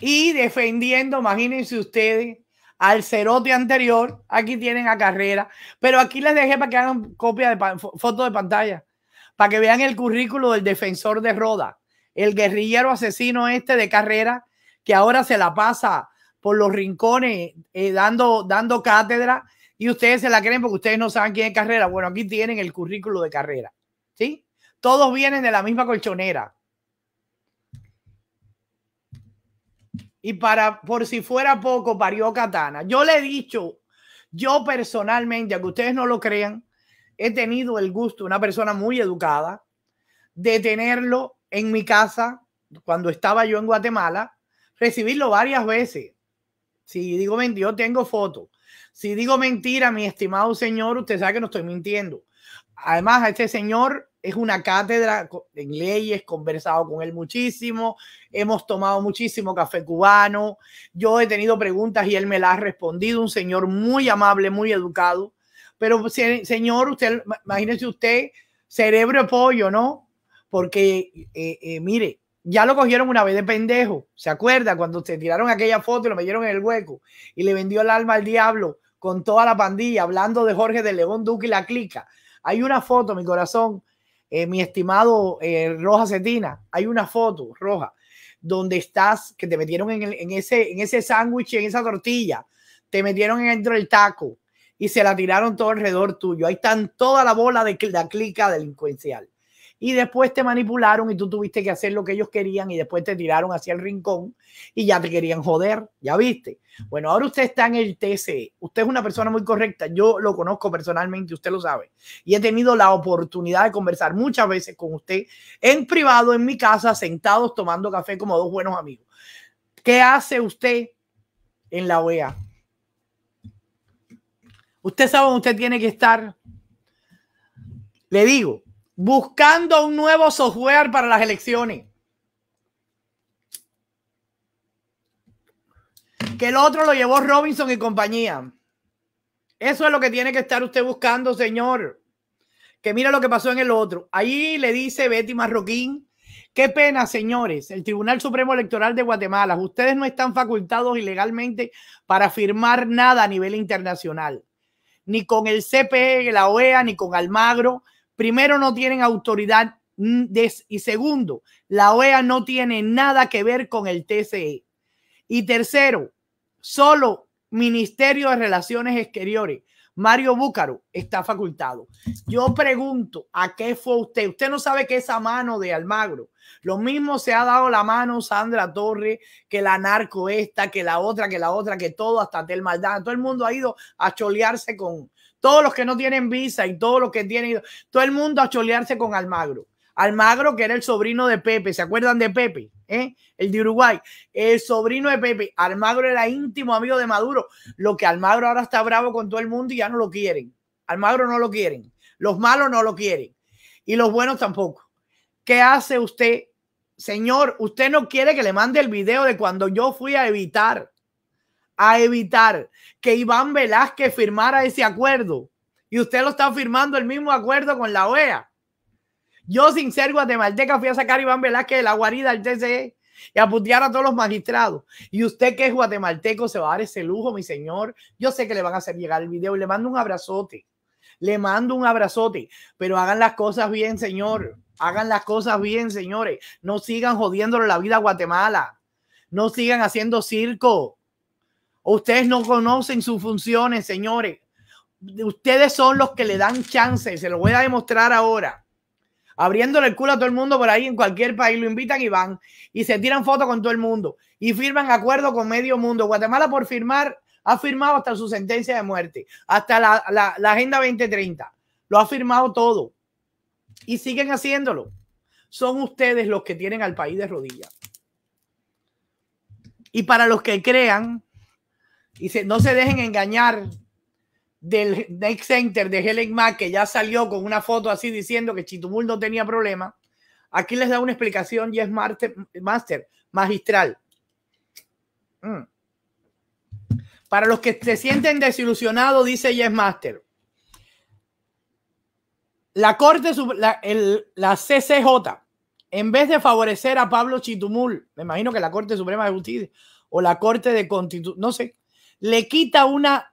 Y defendiendo, imagínense ustedes, al cerote anterior, aquí tienen a Carrera, pero aquí les dejé para que hagan copia de foto de pantalla, para que vean el currículo del defensor de Roda, el guerrillero asesino este de Carrera, que ahora se la pasa por los rincones eh, dando, dando cátedra y ustedes se la creen porque ustedes no saben quién es Carrera. Bueno, aquí tienen el currículo de Carrera, ¿sí? Todos vienen de la misma colchonera. Y para, por si fuera poco, parió Katana. Yo le he dicho, yo personalmente, que ustedes no lo crean, he tenido el gusto, una persona muy educada, de tenerlo en mi casa cuando estaba yo en Guatemala, recibirlo varias veces. Si digo mentira, yo tengo fotos. Si digo mentira, mi estimado señor, usted sabe que no estoy mintiendo. Además, este señor es una cátedra en leyes, conversado con él muchísimo, hemos tomado muchísimo café cubano, yo he tenido preguntas y él me las ha respondido, un señor muy amable, muy educado, pero señor, usted, imagínese usted, cerebro de pollo, ¿no? Porque, eh, eh, mire, ya lo cogieron una vez de pendejo, ¿se acuerda? Cuando se tiraron aquella foto y lo metieron en el hueco y le vendió el alma al diablo con toda la pandilla, hablando de Jorge de León Duque y la clica. Hay una foto, mi corazón, eh, mi estimado eh, Roja Cetina, hay una foto, Roja, donde estás, que te metieron en, ese en ese sándwich, en esa tortilla, te metieron dentro del taco y se la tiraron todo alrededor tuyo. Ahí están toda la bola de la clica delincuencial y después te manipularon y tú tuviste que hacer lo que ellos querían y después te tiraron hacia el rincón y ya te querían joder, ya viste. Bueno, ahora usted está en el TCE, usted es una persona muy correcta, yo lo conozco personalmente, usted lo sabe, y he tenido la oportunidad de conversar muchas veces con usted en privado, en mi casa, sentados tomando café como dos buenos amigos. ¿Qué hace usted en la OEA? Usted sabe usted tiene que estar. Le digo, buscando un nuevo software para las elecciones. Que el otro lo llevó Robinson y compañía. Eso es lo que tiene que estar usted buscando, señor. Que mira lo que pasó en el otro. Ahí le dice Betty Marroquín, qué pena, señores. El Tribunal Supremo Electoral de Guatemala, ustedes no están facultados ilegalmente para firmar nada a nivel internacional, ni con el CPE, la OEA, ni con Almagro, primero no tienen autoridad mm, y segundo, la OEA no tiene nada que ver con el TCE. Y tercero, solo Ministerio de Relaciones Exteriores, Mario Búcaro, está facultado. Yo pregunto, ¿a qué fue usted? Usted no sabe que esa mano de Almagro, lo mismo se ha dado la mano Sandra Torres, que la narco esta, que la otra, que la otra, que todo, hasta Tel Maldana. Todo el mundo ha ido a cholearse con, todos los que no tienen visa y todos los que tienen, todo el mundo a cholearse con Almagro. Almagro, que era el sobrino de Pepe, ¿se acuerdan de Pepe? ¿Eh? El de Uruguay, el sobrino de Pepe. Almagro era íntimo amigo de Maduro. Lo que Almagro ahora está bravo con todo el mundo y ya no lo quieren. Almagro no lo quieren. Los malos no lo quieren. Y los buenos tampoco. ¿Qué hace usted? Señor, usted no quiere que le mande el video de cuando yo fui a evitar a evitar que Iván Velázquez firmara ese acuerdo. Y usted lo está firmando el mismo acuerdo con la OEA. Yo, sin ser guatemalteca, fui a sacar a Iván Velázquez de la guarida del TCE y a putear a todos los magistrados. Y usted que es guatemalteco se va a dar ese lujo, mi señor. Yo sé que le van a hacer llegar el video. Le mando un abrazote. Le mando un abrazote. Pero hagan las cosas bien, señor. Hagan las cosas bien, señores. No sigan jodiéndole la vida a Guatemala. No sigan haciendo circo. Ustedes no conocen sus funciones, señores. Ustedes son los que le dan chance. Se lo voy a demostrar ahora. Abriéndole el culo a todo el mundo por ahí en cualquier país. Lo invitan y van. Y se tiran fotos con todo el mundo. Y firman acuerdo con medio mundo. Guatemala por firmar ha firmado hasta su sentencia de muerte. Hasta la Agenda 2030. Lo ha firmado todo. Y siguen haciéndolo. Son ustedes los que tienen al país de rodillas. Y para los que crean y no se dejen engañar del Next Center de Helen Mack, que ya salió con una foto así diciendo que Chitumul no tenía problema. Aquí les da una explicación Yes, master, magistral. Mm. Para los que se sienten desilusionados, dice Yes Master. La Corte, la, la, CCJ, en vez de favorecer a Pablo Chitumul, me imagino que la Corte Suprema de Justicia o la Corte de Constitución, no sé, le quita una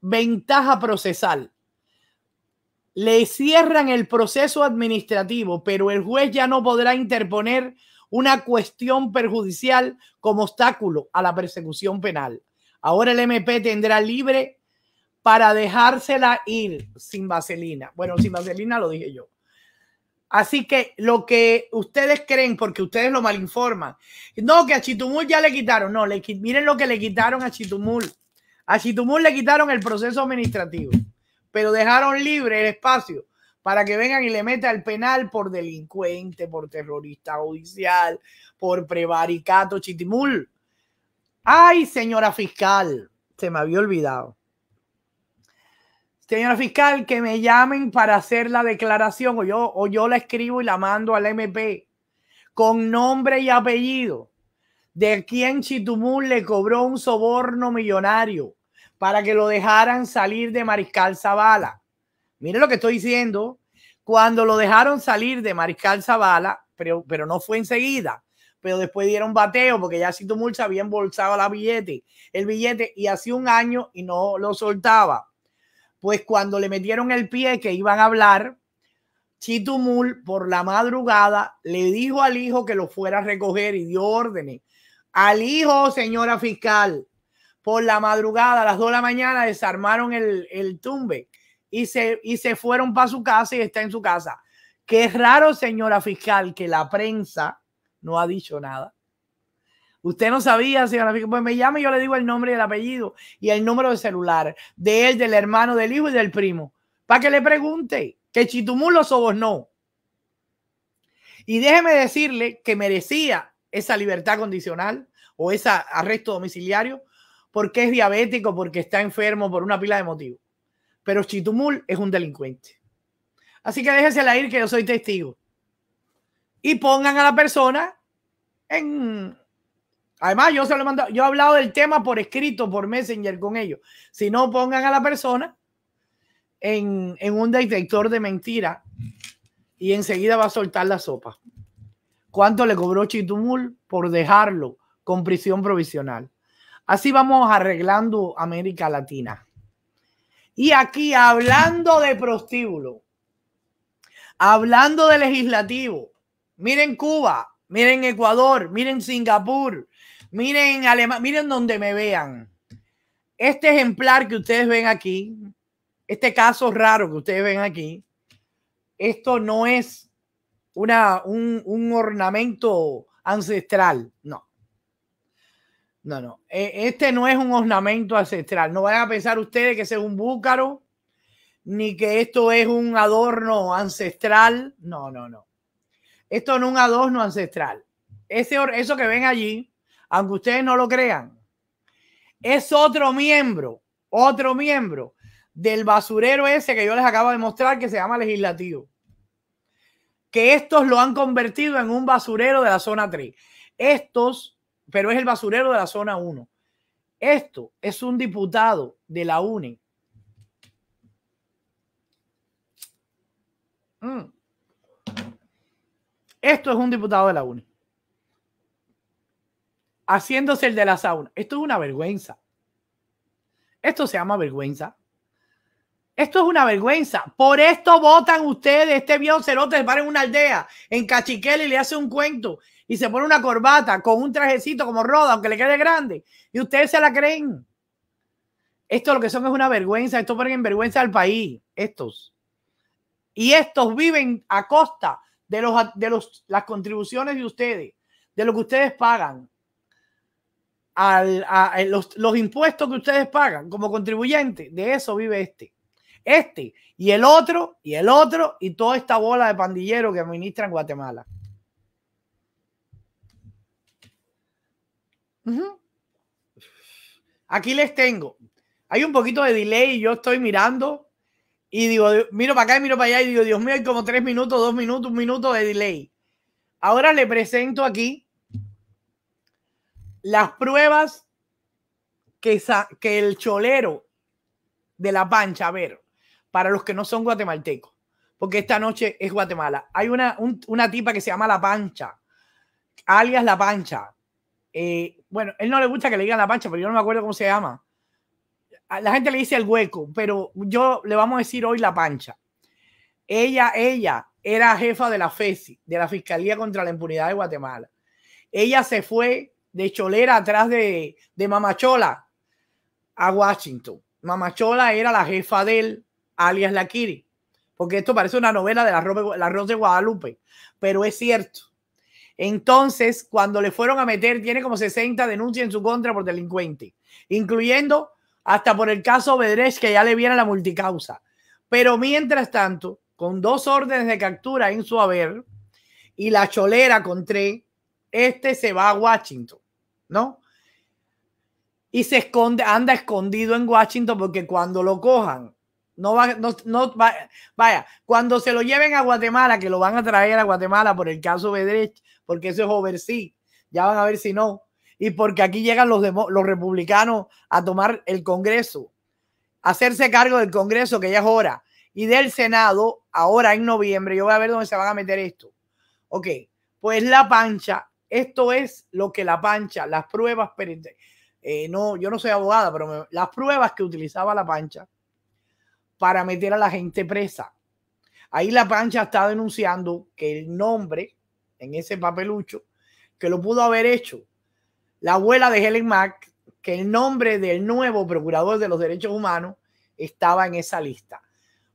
ventaja procesal. Le cierran el proceso administrativo, pero el juez ya no podrá interponer una cuestión perjudicial como obstáculo a la persecución penal. Ahora el MP tendrá libre para dejársela ir sin vaselina. Bueno, sin vaselina lo dije yo. Así que lo que ustedes creen, porque ustedes lo malinforman, no, que a Chitumul ya le quitaron, no, miren lo que le quitaron a Chitumul. A Chitumul le quitaron el proceso administrativo, pero dejaron libre el espacio para que vengan y le metan al penal por delincuente, por terrorista judicial, por prevaricato, Chitumul. Ay, señora fiscal, se me había olvidado señora fiscal, que me llamen para hacer la declaración o yo, o yo la escribo y la mando al MP con nombre y apellido de quien Chitumul le cobró un soborno millonario para que lo dejaran salir de Mariscal Zavala. Mire lo que estoy diciendo. Cuando lo dejaron salir de Mariscal Zavala, pero, no fue enseguida, pero después dieron bateo porque ya Chitumul se había embolsado la billete, el billete y hacía un año y no lo soltaba pues cuando le metieron el pie que iban a hablar, Chitumul por la madrugada le dijo al hijo que lo fuera a recoger y dio órdenes. Al hijo, señora fiscal, por la madrugada, a las dos de la mañana, desarmaron el, el tumbe y se, y se fueron para su casa y está en su casa. Qué raro, señora fiscal, que la prensa no ha dicho nada. Usted no sabía, señora Pues me llame y yo le digo el nombre y el apellido y el número de celular de él, del hermano, del hijo y del primo. Para que le pregunte que Chitumul lo no. Y déjeme decirle que merecía esa libertad condicional o ese arresto domiciliario porque es diabético, porque está enfermo, por una pila de motivos. Pero Chitumul es un delincuente. Así que la ir que yo soy testigo. Y pongan a la persona en, Además, yo se lo he yo he hablado del tema por escrito, por Messenger con ellos. Si no, pongan a la persona en, en un detector de mentira y enseguida va a soltar la sopa. ¿Cuánto le cobró Chitumul por dejarlo con prisión provisional? Así vamos arreglando América Latina. Y aquí hablando de prostíbulo, hablando de legislativo, miren Cuba, miren Ecuador, miren Singapur, Miren, miren donde me vean. Este ejemplar que ustedes ven aquí, este caso raro que ustedes ven aquí, esto no es una, un, un ornamento ancestral, no. No, no, e, este no es un ornamento ancestral. No vayan a pensar ustedes que es un búcaro, ni que esto es un adorno ancestral. No, no, no. Esto no es un adorno ancestral. eso que ven allí aunque ustedes no lo crean, es otro miembro, otro miembro del basurero ese que yo les acabo de mostrar que se llama legislativo. Que estos lo han convertido en un basurero de la zona 3. Estos, pero es el basurero de la zona 1. Esto es un diputado de la UNE. Mm. Esto es un diputado de la UNE haciéndose el de la sauna. Esto es una vergüenza. Esto se llama vergüenza. Esto es una vergüenza. Por esto votan ustedes. Este viejo cerote para en una aldea, en Cachiquel, y le hace un cuento. Y se pone una corbata con un trajecito como Roda, aunque le quede grande. Y ustedes se la creen. Esto lo que son es una vergüenza. Esto ponen en vergüenza al país. Estos. Y estos viven a costa de, los, de los, las contribuciones de ustedes, de lo que ustedes pagan los, impuestos que ustedes pagan como contribuyente, de eso vive este. Este y el otro y el otro y toda esta bola de pandillero que administra en Guatemala. Aquí les tengo. Hay un poquito de delay yo estoy mirando y digo, miro para acá y miro para allá y digo, Dios mío, hay como tres minutos, dos minutos, un minuto de delay. Ahora le presento aquí las pruebas que, el cholero de la pancha, a ver, para los que no son guatemaltecos, porque esta noche es Guatemala. Hay una, tipa que se llama La Pancha, alias La Pancha. Eh, bueno, él no le gusta que le digan La Pancha, pero yo no me acuerdo cómo se llama. la gente le dice el hueco, pero yo le vamos a decir hoy La Pancha. Ella, ella era jefa de la FESI, de la Fiscalía contra la Impunidad de Guatemala. Ella se fue de cholera atrás de, de Mamachola a Washington. Mamachola era la jefa del alias la Kiri, porque esto parece una novela de la, Rosa de Guadalupe, pero es cierto. Entonces, cuando le fueron a meter, tiene como 60 denuncias en su contra por delincuente, incluyendo hasta por el caso Bedrés, que ya le viene la multicausa. Pero mientras tanto, con dos órdenes de captura en su haber y la cholera con tres, este se va a Washington, ¿no? Y se esconde, anda escondido en Washington porque cuando lo cojan, no va, no, no va, vaya, cuando se lo lleven a Guatemala, que lo van a traer a Guatemala por el caso Bedrich, porque eso es overseas, ya van a ver si no. Y porque aquí llegan los, los republicanos a tomar el Congreso, hacerse cargo del Congreso, que ya es hora, y del Senado, ahora en noviembre. Yo voy a ver dónde se van a meter esto. Ok, pues la pancha esto es lo que la pancha, las pruebas, eh, no, yo no soy abogada, pero las pruebas que utilizaba la pancha para meter a la gente presa. Ahí la pancha está denunciando que el nombre en ese papelucho, que lo pudo haber hecho la abuela de Helen Mack, que el nombre del nuevo procurador de los derechos humanos estaba en esa lista.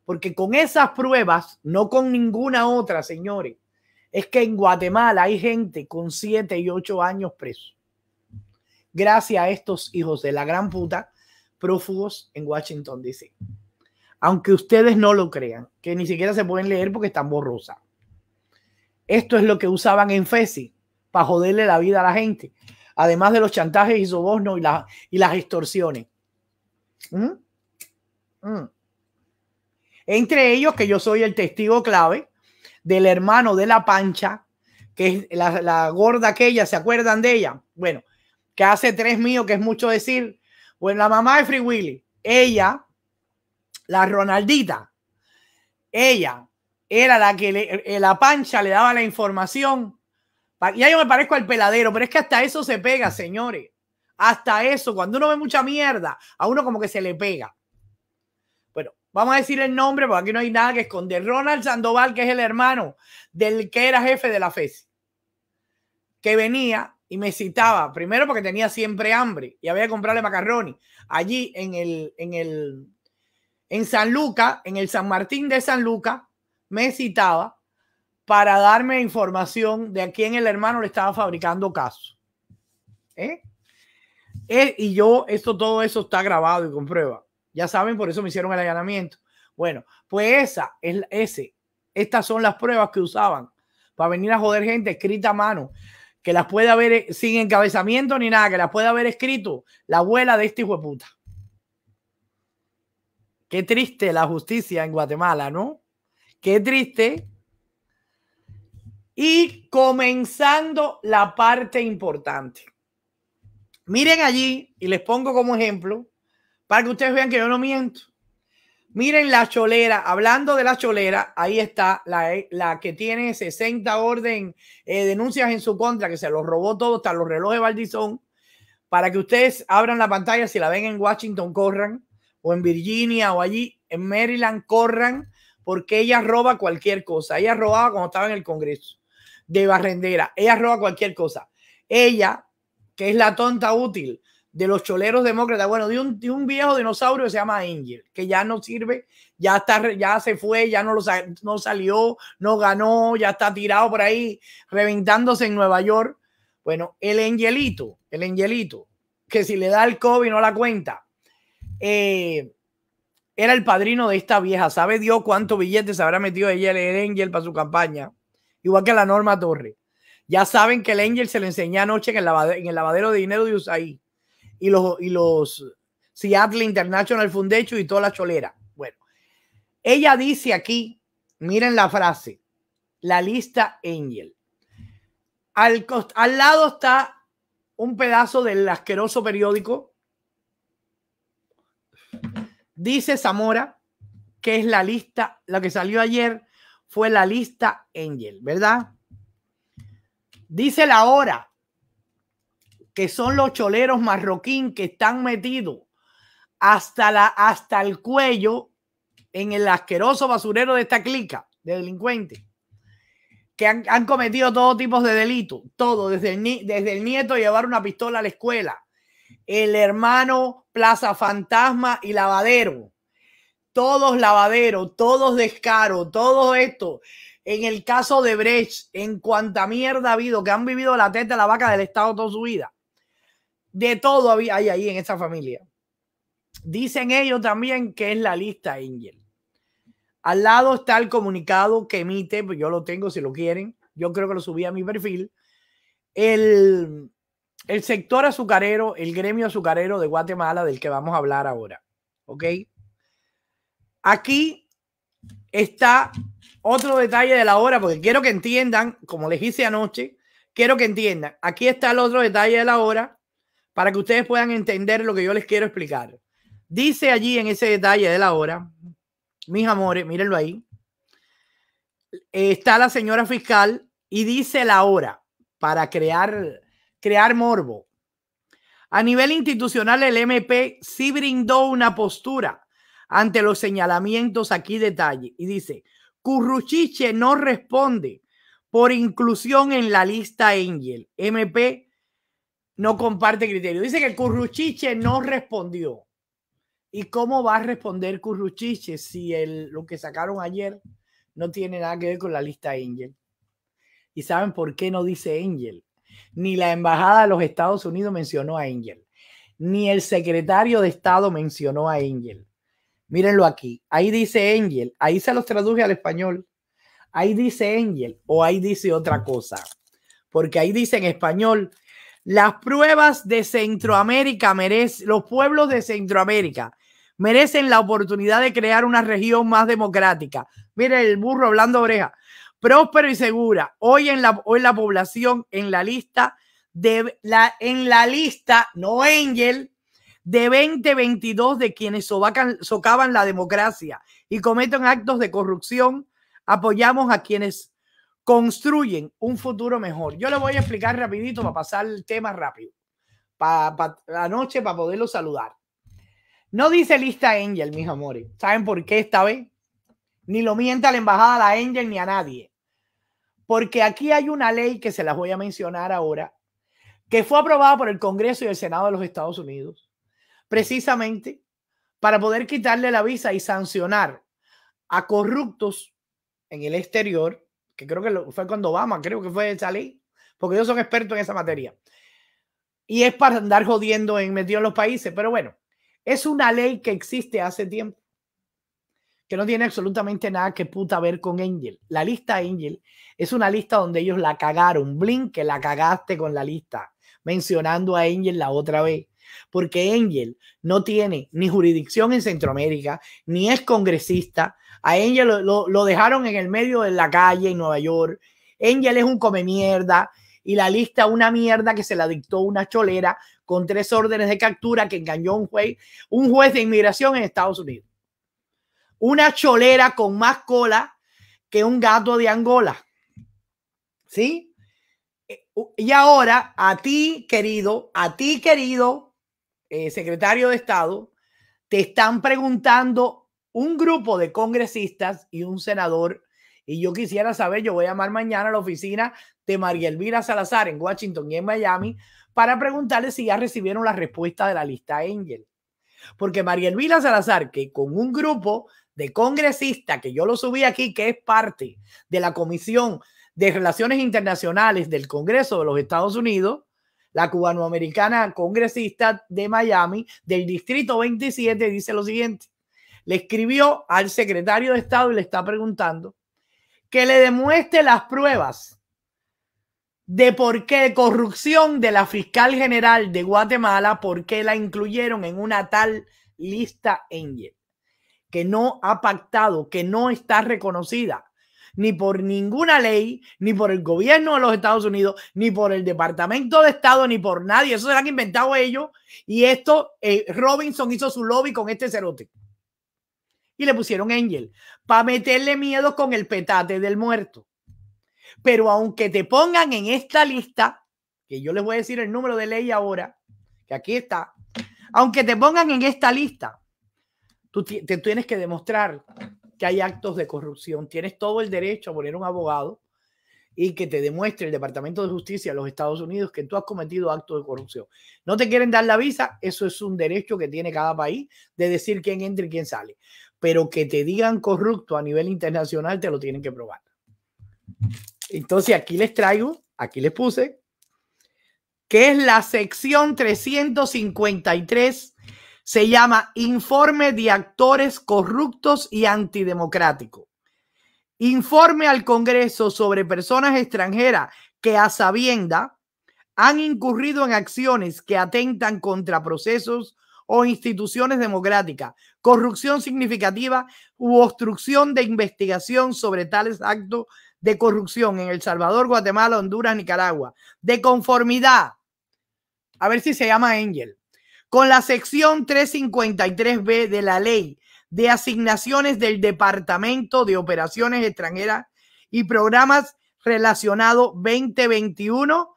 Porque con esas pruebas, no con ninguna otra, señores, es que en Guatemala hay gente con 7 y 8 años preso, Gracias a estos hijos de la gran puta prófugos en Washington, D.C. Aunque ustedes no lo crean, que ni siquiera se pueden leer porque están borrosas. Esto es lo que usaban en FESI para joderle la vida a la gente, además de los chantajes y sobornos y, y las extorsiones. ¿Mm? ¿Mm? Entre ellos, que yo soy el testigo clave, del hermano de la pancha, que es la, la gorda aquella, ¿se acuerdan de ella? Bueno, que hace tres míos, que es mucho decir. Bueno, la mamá de Free Willy, ella, la Ronaldita, ella era la que eh, la pancha le daba la información. Ya yo me parezco al peladero, pero es que hasta eso se pega, señores. Hasta eso, cuando uno ve mucha mierda, a uno como que se le pega. Vamos a decir el nombre porque aquí no hay nada que esconder. Ronald Sandoval, que es el hermano del que era jefe de la FES, que venía y me citaba, primero porque tenía siempre hambre y había que comprarle macarrones allí en el, en el, en San Luca, en el San Martín de San Luca, me citaba para darme información de a quién el hermano le estaba fabricando casos. ¿Eh? eh y yo, esto, todo eso está grabado y comprueba. Ya saben, por eso me hicieron el allanamiento. Bueno, pues esa es ese. Estas son las pruebas que usaban para venir a joder gente escrita a mano, que las puede haber eh, sin encabezamiento ni nada, que las puede haber escrito la abuela de este hijo de puta. Qué triste la justicia en Guatemala, ¿no? Qué triste. Y comenzando la parte importante. Miren allí, y les pongo como ejemplo, para que ustedes vean que yo no miento. Miren la cholera, hablando de la cholera, ahí está la, que tiene 60 orden eh, denuncias en su contra, que se los robó todo, hasta los relojes Valdizón. Para que ustedes abran la pantalla, si la ven en Washington, corran, o en Virginia, o allí, en Maryland, corran, porque ella roba cualquier cosa. Ella robaba cuando estaba en el Congreso de Barrendera, ella roba cualquier cosa. Ella, que es la tonta útil, de los choleros demócratas, bueno, de un, de un viejo dinosaurio que se llama Angel, que ya no sirve, ya está, ya se fue, ya no, no salió, no ganó, ya está tirado por ahí, reventándose en Nueva York. Bueno, el angelito, el angelito, que si le da el COVID no la cuenta, eh, era el padrino de esta vieja. ¿Sabe Dios cuántos billetes habrá metido ella el Angel para su campaña? Igual que la Norma Torre. Ya saben que el Angel se le enseñó anoche en el, lavadero, en el lavadero de dinero de USAÍ y los, y los Seattle International fundecho y toda la cholera. Bueno, ella dice aquí, miren la frase, la lista Angel. Al, al lado está un pedazo del asqueroso periódico. Dice Zamora que es la lista, la que salió ayer fue la lista Angel, ¿verdad? Dice la hora, que son los choleros marroquín que están metidos hasta, la, hasta el cuello en el asqueroso basurero de esta clica de delincuentes que han, cometido todo tipos de delitos, todo, desde el, desde el nieto llevar una pistola a la escuela, el hermano Plaza Fantasma y Lavadero, todos Lavadero, todos Descaro, todo esto, en el caso de Brecht, en cuanta mierda ha habido, que han vivido la teta de la vaca del Estado toda su vida. De todo hay ahí en esa familia. Dicen ellos también que es la lista Angel. Al lado está el comunicado que emite, pues yo lo tengo si lo quieren. Yo creo que lo subí a mi perfil. El, sector azucarero, el gremio azucarero de Guatemala, del que vamos a hablar ahora. ¿Ok? Aquí está otro detalle de la hora, porque quiero que entiendan, como les hice anoche, quiero que entiendan, aquí está el otro detalle de la hora para que ustedes puedan entender lo que yo les quiero explicar. Dice allí en ese detalle de la hora, mis amores, mírenlo ahí, está la señora fiscal y dice la hora para crear, crear morbo. A nivel institucional, el MP sí brindó una postura ante los señalamientos aquí detalle y dice, Curruchiche no responde por inclusión en la lista Angel. MP no comparte criterio. Dice que Curruchiche no respondió. ¿Y cómo va a responder Curruchiche si el, lo que sacaron ayer no tiene nada que ver con la lista Angel? ¿Y saben por qué no dice Angel? Ni la Embajada de los Estados Unidos mencionó a Angel. Ni el secretario de Estado mencionó a Angel. Mírenlo aquí. Ahí dice Angel. Ahí se los traduje al español. Ahí dice Angel o ahí dice otra cosa. Porque ahí dice en español las pruebas de Centroamérica merecen, los pueblos de Centroamérica merecen la oportunidad de crear una región más democrática. Mire el burro hablando oreja. Próspero y segura. Hoy en la, hoy la población en la lista de la, en la lista, no Angel, de 2022 de quienes socavan la democracia y cometen actos de corrupción, apoyamos a quienes construyen un futuro mejor. Yo le voy a explicar rapidito para pasar el tema rápido, para, la noche, para poderlo saludar. No dice lista Angel, mis amores. ¿Saben por qué esta vez? Ni lo mienta la embajada de Angel ni a nadie. Porque aquí hay una ley que se las voy a mencionar ahora, que fue aprobada por el Congreso y el Senado de los Estados Unidos, precisamente para poder quitarle la visa y sancionar a corruptos en el exterior que creo que fue cuando Obama, creo que fue esa ley, porque ellos son expertos en esa materia. Y es para andar jodiendo en metido en los países, pero bueno, es una ley que existe hace tiempo, que no tiene absolutamente nada que puta ver con Angel. La lista Angel es una lista donde ellos la cagaron, Blink, que la cagaste con la lista, mencionando a Angel la otra vez porque Angel no tiene ni jurisdicción en Centroamérica, ni es congresista, a Angel lo, dejaron en el medio de la calle en Nueva York. Angel es un come mierda y la lista una mierda que se la dictó una cholera con tres órdenes de captura que engañó un juez, un juez de inmigración en Estados Unidos. Una cholera con más cola que un gato de Angola. ¿Sí? Eh, y ahora a ti, querido, a ti, querido eh, secretario de Estado, te están preguntando un grupo de congresistas y un senador. Y yo quisiera saber, yo voy a llamar mañana a la oficina de María Elvira Salazar en Washington y en Miami para preguntarle si ya recibieron la respuesta de la lista Angel. Porque María Elvira Salazar, que con un grupo de congresistas, que yo lo subí aquí, que es parte de la Comisión de Relaciones Internacionales del Congreso de los Estados Unidos, la cubanoamericana congresista de Miami del Distrito 27 dice lo siguiente le escribió al secretario de Estado y le está preguntando que le demuestre las pruebas de por qué corrupción de la fiscal general de Guatemala, por qué la incluyeron en una tal lista Engel, que no ha pactado, que no está reconocida ni por ninguna ley, ni por el gobierno de los Estados Unidos, ni por el Departamento de Estado, ni por nadie. Eso lo han inventado ellos. Y esto, eh, Robinson hizo su lobby con este cerote le pusieron Angel para meterle miedo con el petate del muerto. Pero aunque te pongan en esta lista, que yo les voy a decir el número de ley ahora, que aquí está, aunque te pongan en esta lista, tú te tienes que demostrar que hay actos de corrupción. Tienes todo el derecho a poner un abogado y que te demuestre el Departamento de Justicia de los Estados Unidos que tú has cometido actos de corrupción. No te quieren dar la visa, eso es un derecho que tiene cada país de decir quién entra y quién sale pero que te digan corrupto a nivel internacional te lo tienen que probar. Entonces aquí les traigo, aquí les puse, que es la sección 353, se llama Informe de Actores Corruptos y Antidemocráticos. Informe al Congreso sobre personas extranjeras que a sabienda han incurrido en acciones que atentan contra procesos o instituciones democráticas, corrupción significativa u obstrucción de investigación sobre tales actos de corrupción en El Salvador, Guatemala, Honduras, Nicaragua, de conformidad, a ver si se llama Angel, con la sección 353B de la ley de asignaciones del Departamento de Operaciones Extranjeras y Programas relacionados 2021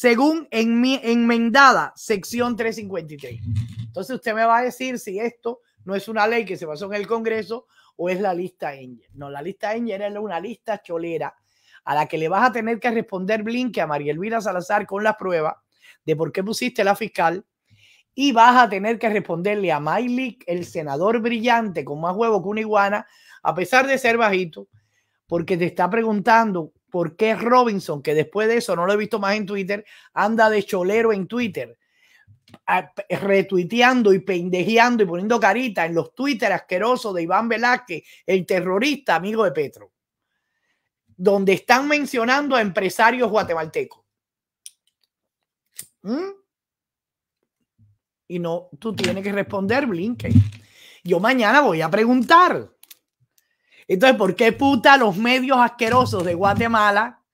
según mi enmendada sección 353. Entonces usted me va a decir si esto no es una ley que se pasó en el Congreso o es la lista Engel. No, la lista Engel es una lista cholera a la que le vas a tener que responder Blinke a María Elvira Salazar con las pruebas de por qué pusiste la fiscal y vas a tener que responderle a Mike el senador brillante con más huevo que una iguana, a pesar de ser bajito, porque te está preguntando por qué Robinson, que después de eso no lo he visto más en Twitter, anda de cholero en Twitter, retuiteando y pendejeando y poniendo carita en los Twitter asquerosos de Iván Velázquez, el terrorista amigo de Petro, donde están mencionando a empresarios guatemaltecos. ¿Mm? Y no, tú tienes que responder, Blinken. Yo mañana voy a preguntar entonces, ¿por qué puta los medios asquerosos de Guatemala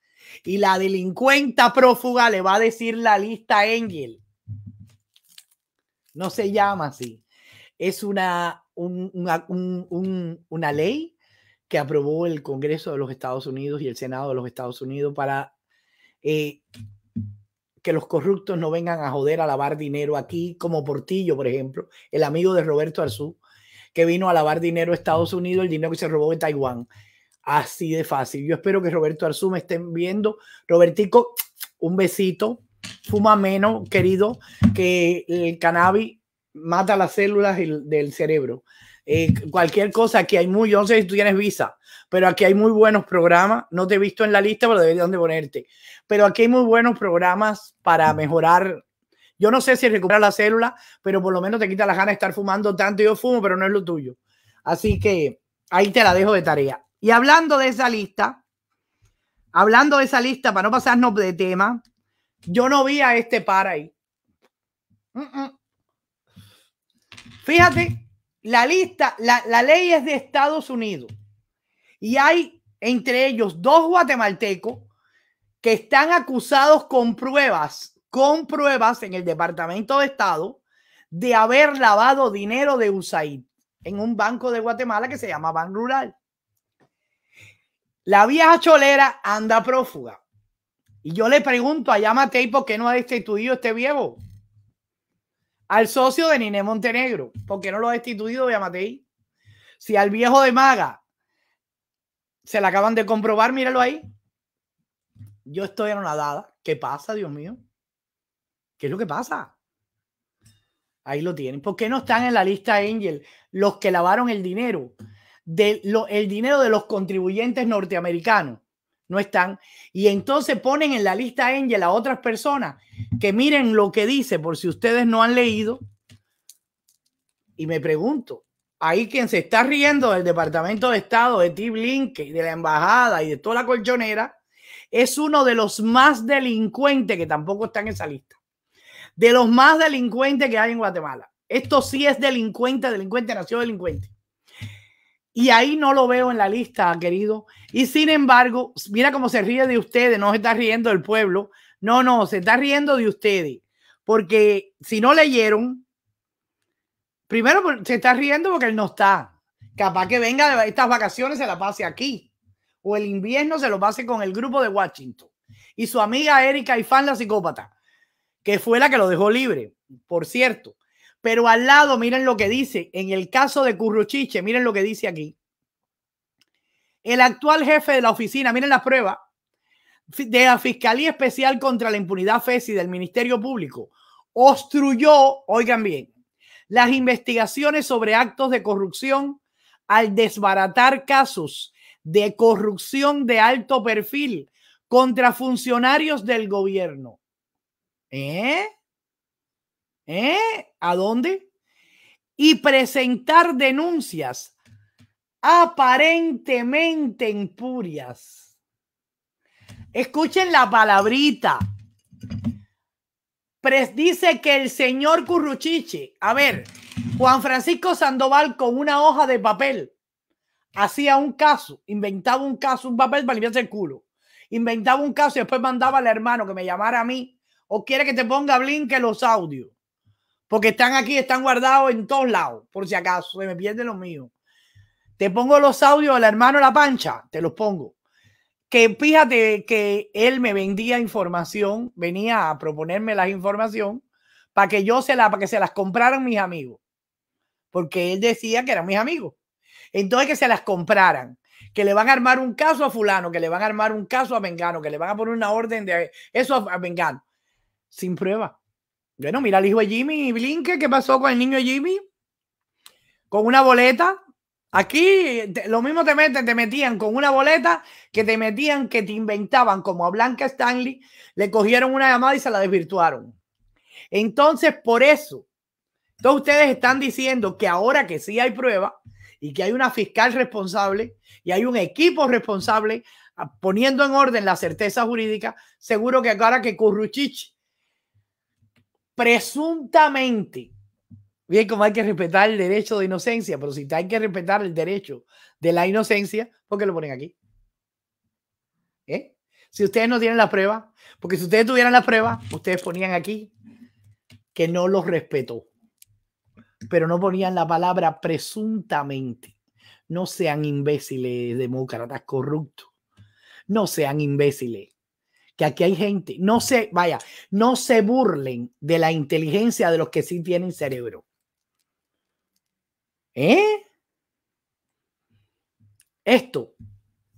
y la delincuenta prófuga le va a decir la lista Engel? No se llama así. Es una, ley que aprobó el Congreso de los Estados Unidos y el Senado de los Estados Unidos para eh, que los corruptos no vengan a joder a lavar dinero aquí, como Portillo, por ejemplo, el amigo de Roberto Arzú, que vino a lavar dinero a Estados Unidos, el dinero que se robó de Taiwán. Así de fácil. Yo espero que Roberto Arzú me estén viendo. Robertico, un besito. Fuma menos, querido, que el cannabis mata las células del, cerebro. Eh, cualquier cosa, aquí hay muy, yo sé si tú tienes visa, pero aquí hay muy buenos programas. No te he visto en la lista, pero debes de ponerte. Pero aquí hay muy buenos programas para mejorar yo no sé si recuperar la célula, pero por lo menos te quita las ganas de estar fumando tanto. Yo fumo, pero no es lo tuyo. Así que ahí te la dejo de tarea. Y hablando de esa lista, hablando de esa lista, para no pasarnos de tema, yo no vi a este par ahí. Fíjate, la lista, la, la ley es de Estados Unidos. Y hay entre ellos dos guatemaltecos que están acusados con pruebas con pruebas en el Departamento de Estado de haber lavado dinero de USAID en un banco de Guatemala que se llama Ban Rural. La vieja cholera anda prófuga. Y yo le pregunto a Yamatei por qué no ha destituido este viejo. Al socio de Niné Montenegro, ¿por qué no lo ha destituido Yamatei? Si al viejo de Maga se le acaban de comprobar, míralo ahí. Yo estoy dada. ¿Qué pasa, Dios mío? ¿Qué es lo que pasa? Ahí lo tienen. ¿Por qué no están en la lista Angel los que lavaron el dinero? el dinero de los contribuyentes norteamericanos. No están. Y entonces ponen en la lista Angel a otras personas que miren lo que dice, por si ustedes no han leído. Y me pregunto, ahí quien se está riendo del Departamento de Estado, de Tim Link, de la embajada y de toda la colchonera, es uno de los más delincuentes que tampoco está en esa lista de los más delincuentes que hay en Guatemala. Esto sí es delincuente, delincuente, nació delincuente. Y ahí no lo veo en la lista, querido. Y sin embargo, mira cómo se ríe de ustedes, no se está riendo del pueblo. No, no, se está riendo de ustedes. Porque si no leyeron, primero pues, se está riendo porque él no está. Capaz que venga de estas vacaciones, se la pase aquí. O el invierno se lo pase con el grupo de Washington. Y su amiga Erika y fan la psicópata que fue la que lo dejó libre, por cierto. Pero al lado, miren lo que dice, en el caso de Curruchiche, miren lo que dice aquí. El actual jefe de la oficina, miren la prueba de la Fiscalía Especial contra la Impunidad FESI del Ministerio Público, obstruyó, oigan bien, las investigaciones sobre actos de corrupción al desbaratar casos de corrupción de alto perfil contra funcionarios del gobierno. ¿Eh? ¿Eh? ¿A dónde? Y presentar denuncias aparentemente impurias. Escuchen la palabrita. dice que el señor Curruchiche, a ver, Juan Francisco Sandoval con una hoja de papel hacía un caso, inventaba un caso, un papel para limpiarse el culo. Inventaba un caso y después mandaba al hermano que me llamara a mí o quiere que te ponga blink los audios. Porque están aquí, están guardados en todos lados, por si acaso se me pierden los míos. Te pongo los audios del hermano La Pancha, te los pongo. Que fíjate que él me vendía información, venía a proponerme las información para que yo se la, para que se las compraran mis amigos. Porque él decía que eran mis amigos. Entonces que se las compraran que le van a armar un caso a fulano, que le van a armar un caso a Vengano, que le van a poner una orden de eso a Vengano sin prueba. Bueno, mira el hijo de Jimmy Blinke, ¿qué pasó con el niño Jimmy? Con una boleta. Aquí lo mismo te meten, te metían con una boleta que te metían, que te inventaban, como a Blanca Stanley, le cogieron una llamada y se la desvirtuaron. Entonces, por eso, todos ustedes están diciendo que ahora que sí hay prueba y que hay una fiscal responsable y hay un equipo responsable ah, poniendo en orden la certeza jurídica, seguro que ahora que Curruchich presuntamente, bien como hay que respetar el derecho de inocencia, pero si hay que respetar el derecho de la inocencia, ¿por qué lo ponen aquí? ¿Eh? Si ustedes no tienen la prueba, porque si ustedes tuvieran la prueba, ustedes ponían aquí que no los respetó, pero no ponían la palabra presuntamente. No sean imbéciles, demócratas corruptos. No sean imbéciles que aquí hay gente, no se, vaya, no se burlen de la inteligencia de los que sí tienen cerebro. ¿Eh? Esto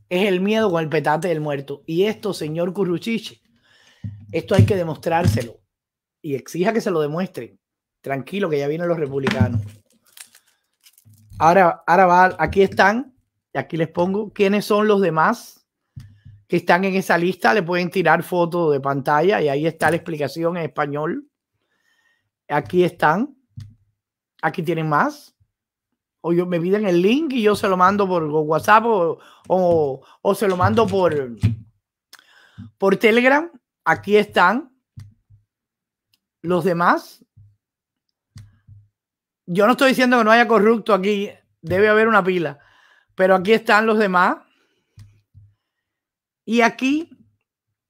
es el miedo con el petate del muerto. Y esto, señor Curruchiche, esto hay que demostrárselo. Y exija que se lo demuestren. Tranquilo, que ya vienen los republicanos. Ahora, ahora va, aquí están, y aquí les pongo quiénes son los demás que están en esa lista le pueden tirar fotos de pantalla y ahí está la explicación en español. Aquí están. Aquí tienen más. O yo, me piden el link y yo se lo mando por WhatsApp o, o se lo mando por, por Telegram. Aquí están los demás. Yo no estoy diciendo que no haya corrupto aquí. Debe haber una pila. Pero aquí están los demás y aquí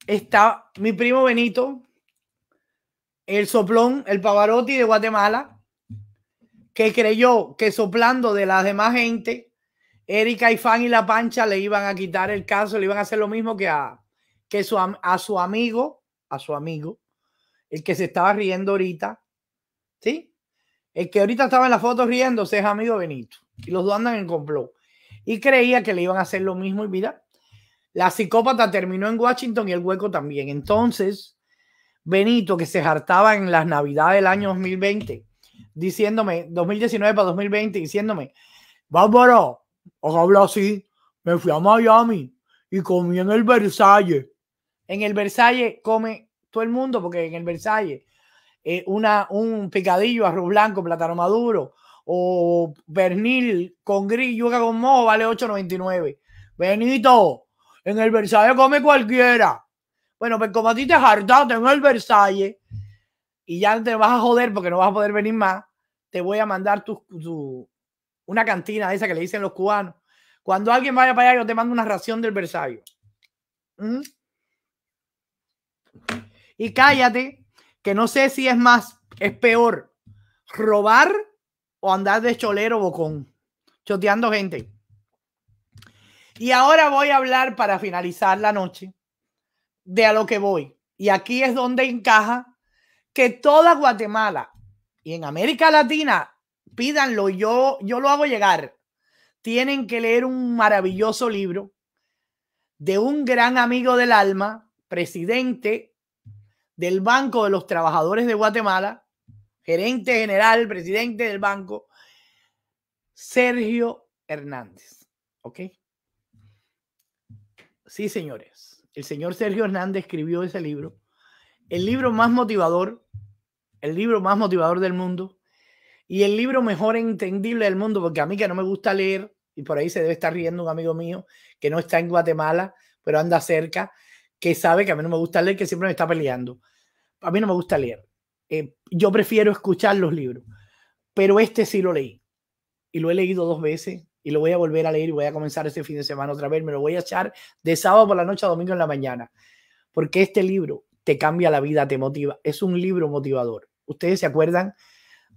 está mi primo Benito, el soplón, el Pavarotti de Guatemala, que creyó que soplando de las demás gente, Erika Fan y La Pancha le iban a quitar el caso, le iban a hacer lo mismo que a, que su, a su amigo, a su amigo, el que se estaba riendo ahorita, ¿sí? El que ahorita estaba en la foto riéndose es amigo Benito. Y los dos andan en complot. Y creía que le iban a hacer lo mismo y mira, la psicópata terminó en Washington y el hueco también. Entonces, Benito, que se hartaba en las navidades del año 2020, diciéndome, 2019 para 2020, diciéndome, Bárbara, habla así, me fui a Miami y comí en el Versalles. En el Versalles come todo el mundo, porque en el Versalles eh, una, un picadillo, arroz blanco, plátano maduro o pernil con gris, yuca con mojo vale 8.99. Benito, en el Versailles come cualquiera. Bueno, pues como a ti te jardaste en el Versailles y ya te vas a joder porque no vas a poder venir más, te voy a mandar tu, una cantina esa que le dicen los cubanos. Cuando alguien vaya para allá, yo te mando una ración del Versailles. ¿Mm? Y cállate, que no sé si es más, es peor robar o andar de cholero bocón, choteando gente. Y ahora voy a hablar para finalizar la noche de a lo que voy. Y aquí es donde encaja que toda Guatemala y en América Latina, pídanlo, yo, yo lo hago llegar. Tienen que leer un maravilloso libro de un gran amigo del alma, presidente del Banco de los Trabajadores de Guatemala, gerente general, presidente del banco, Sergio Hernández. ¿Ok? Sí, señores. El señor Sergio Hernández escribió ese libro. El libro más motivador, el libro más motivador del mundo y el libro mejor entendible del mundo, porque a mí que no me gusta leer, y por ahí se debe estar riendo un amigo mío que no está en Guatemala, pero anda cerca, que sabe que a mí no me gusta leer, que siempre me está peleando. A mí no me gusta leer. Eh, yo prefiero escuchar los libros, pero este sí lo leí y lo he leído dos veces y lo voy a volver a leer y voy a comenzar este fin de semana otra vez. Me lo voy a echar de sábado por la noche a domingo en la mañana. Porque este libro te cambia la vida, te motiva. Es un libro motivador. ¿Ustedes se acuerdan?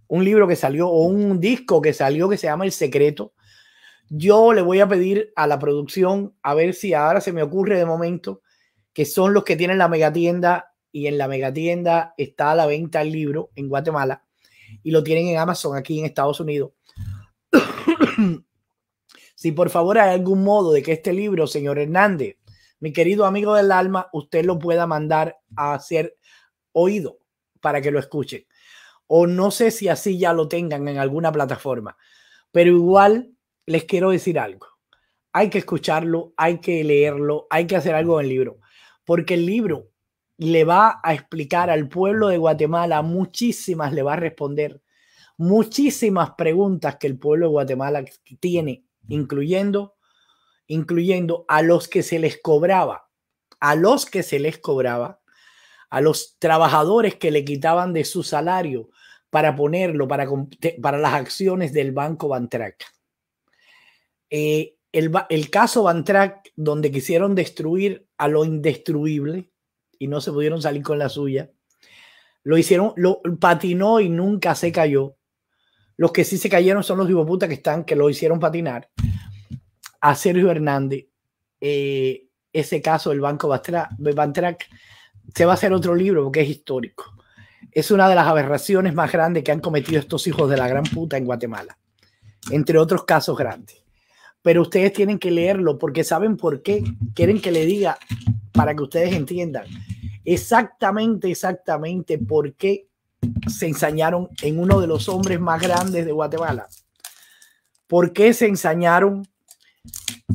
Un libro que salió o un disco que salió que se llama El Secreto. Yo le voy a pedir a la producción, a ver si ahora se me ocurre de momento, que son los que tienen la megatienda y en la megatienda está a la venta el libro en Guatemala y lo tienen en Amazon aquí en Estados Unidos. (coughs) Si por favor hay algún modo de que este libro, señor Hernández, mi querido amigo del alma, usted lo pueda mandar a ser oído para que lo escuchen. O no sé si así ya lo tengan en alguna plataforma, pero igual les quiero decir algo. Hay que escucharlo, hay que leerlo, hay que hacer algo en el libro, porque el libro le va a explicar al pueblo de Guatemala muchísimas, le va a responder muchísimas preguntas que el pueblo de Guatemala tiene incluyendo, incluyendo a los que se les cobraba, a los que se les cobraba, a los trabajadores que le quitaban de su salario para ponerlo para, para las acciones del banco Bantrac. Eh, el, el, caso Bantrac, donde quisieron destruir a lo indestruible y no se pudieron salir con la suya, lo hicieron, lo patinó y nunca se cayó. Los que sí se cayeron son los puta que están, que lo hicieron patinar. A Sergio Hernández, eh, ese caso del Banco Bantrac, se va a hacer otro libro porque es histórico. Es una de las aberraciones más grandes que han cometido estos hijos de la gran puta en Guatemala, entre otros casos grandes. Pero ustedes tienen que leerlo porque saben por qué. Quieren que le diga para que ustedes entiendan exactamente, exactamente por qué se ensañaron en uno de los hombres más grandes de Guatemala? ¿Por qué se ensañaron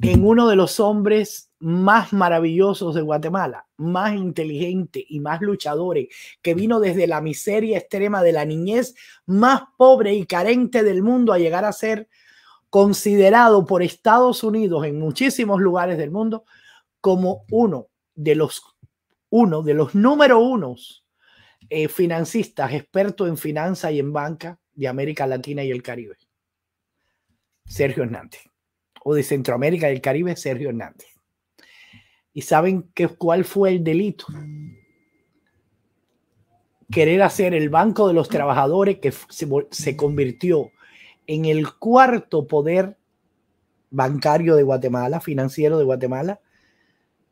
en uno de los hombres más maravillosos de Guatemala, más inteligente y más luchadores, que vino desde la miseria extrema de la niñez, más pobre y carente del mundo a llegar a ser considerado por Estados Unidos en muchísimos lugares del mundo como uno de los uno de los número unos eh, financistas, expertos en finanzas y en banca de América Latina y el Caribe. Sergio Hernández. O de Centroamérica y el Caribe, Sergio Hernández. ¿Y saben qué, cuál fue el delito? Querer hacer el Banco de los Trabajadores que se, se convirtió en el cuarto poder bancario de Guatemala, financiero de Guatemala,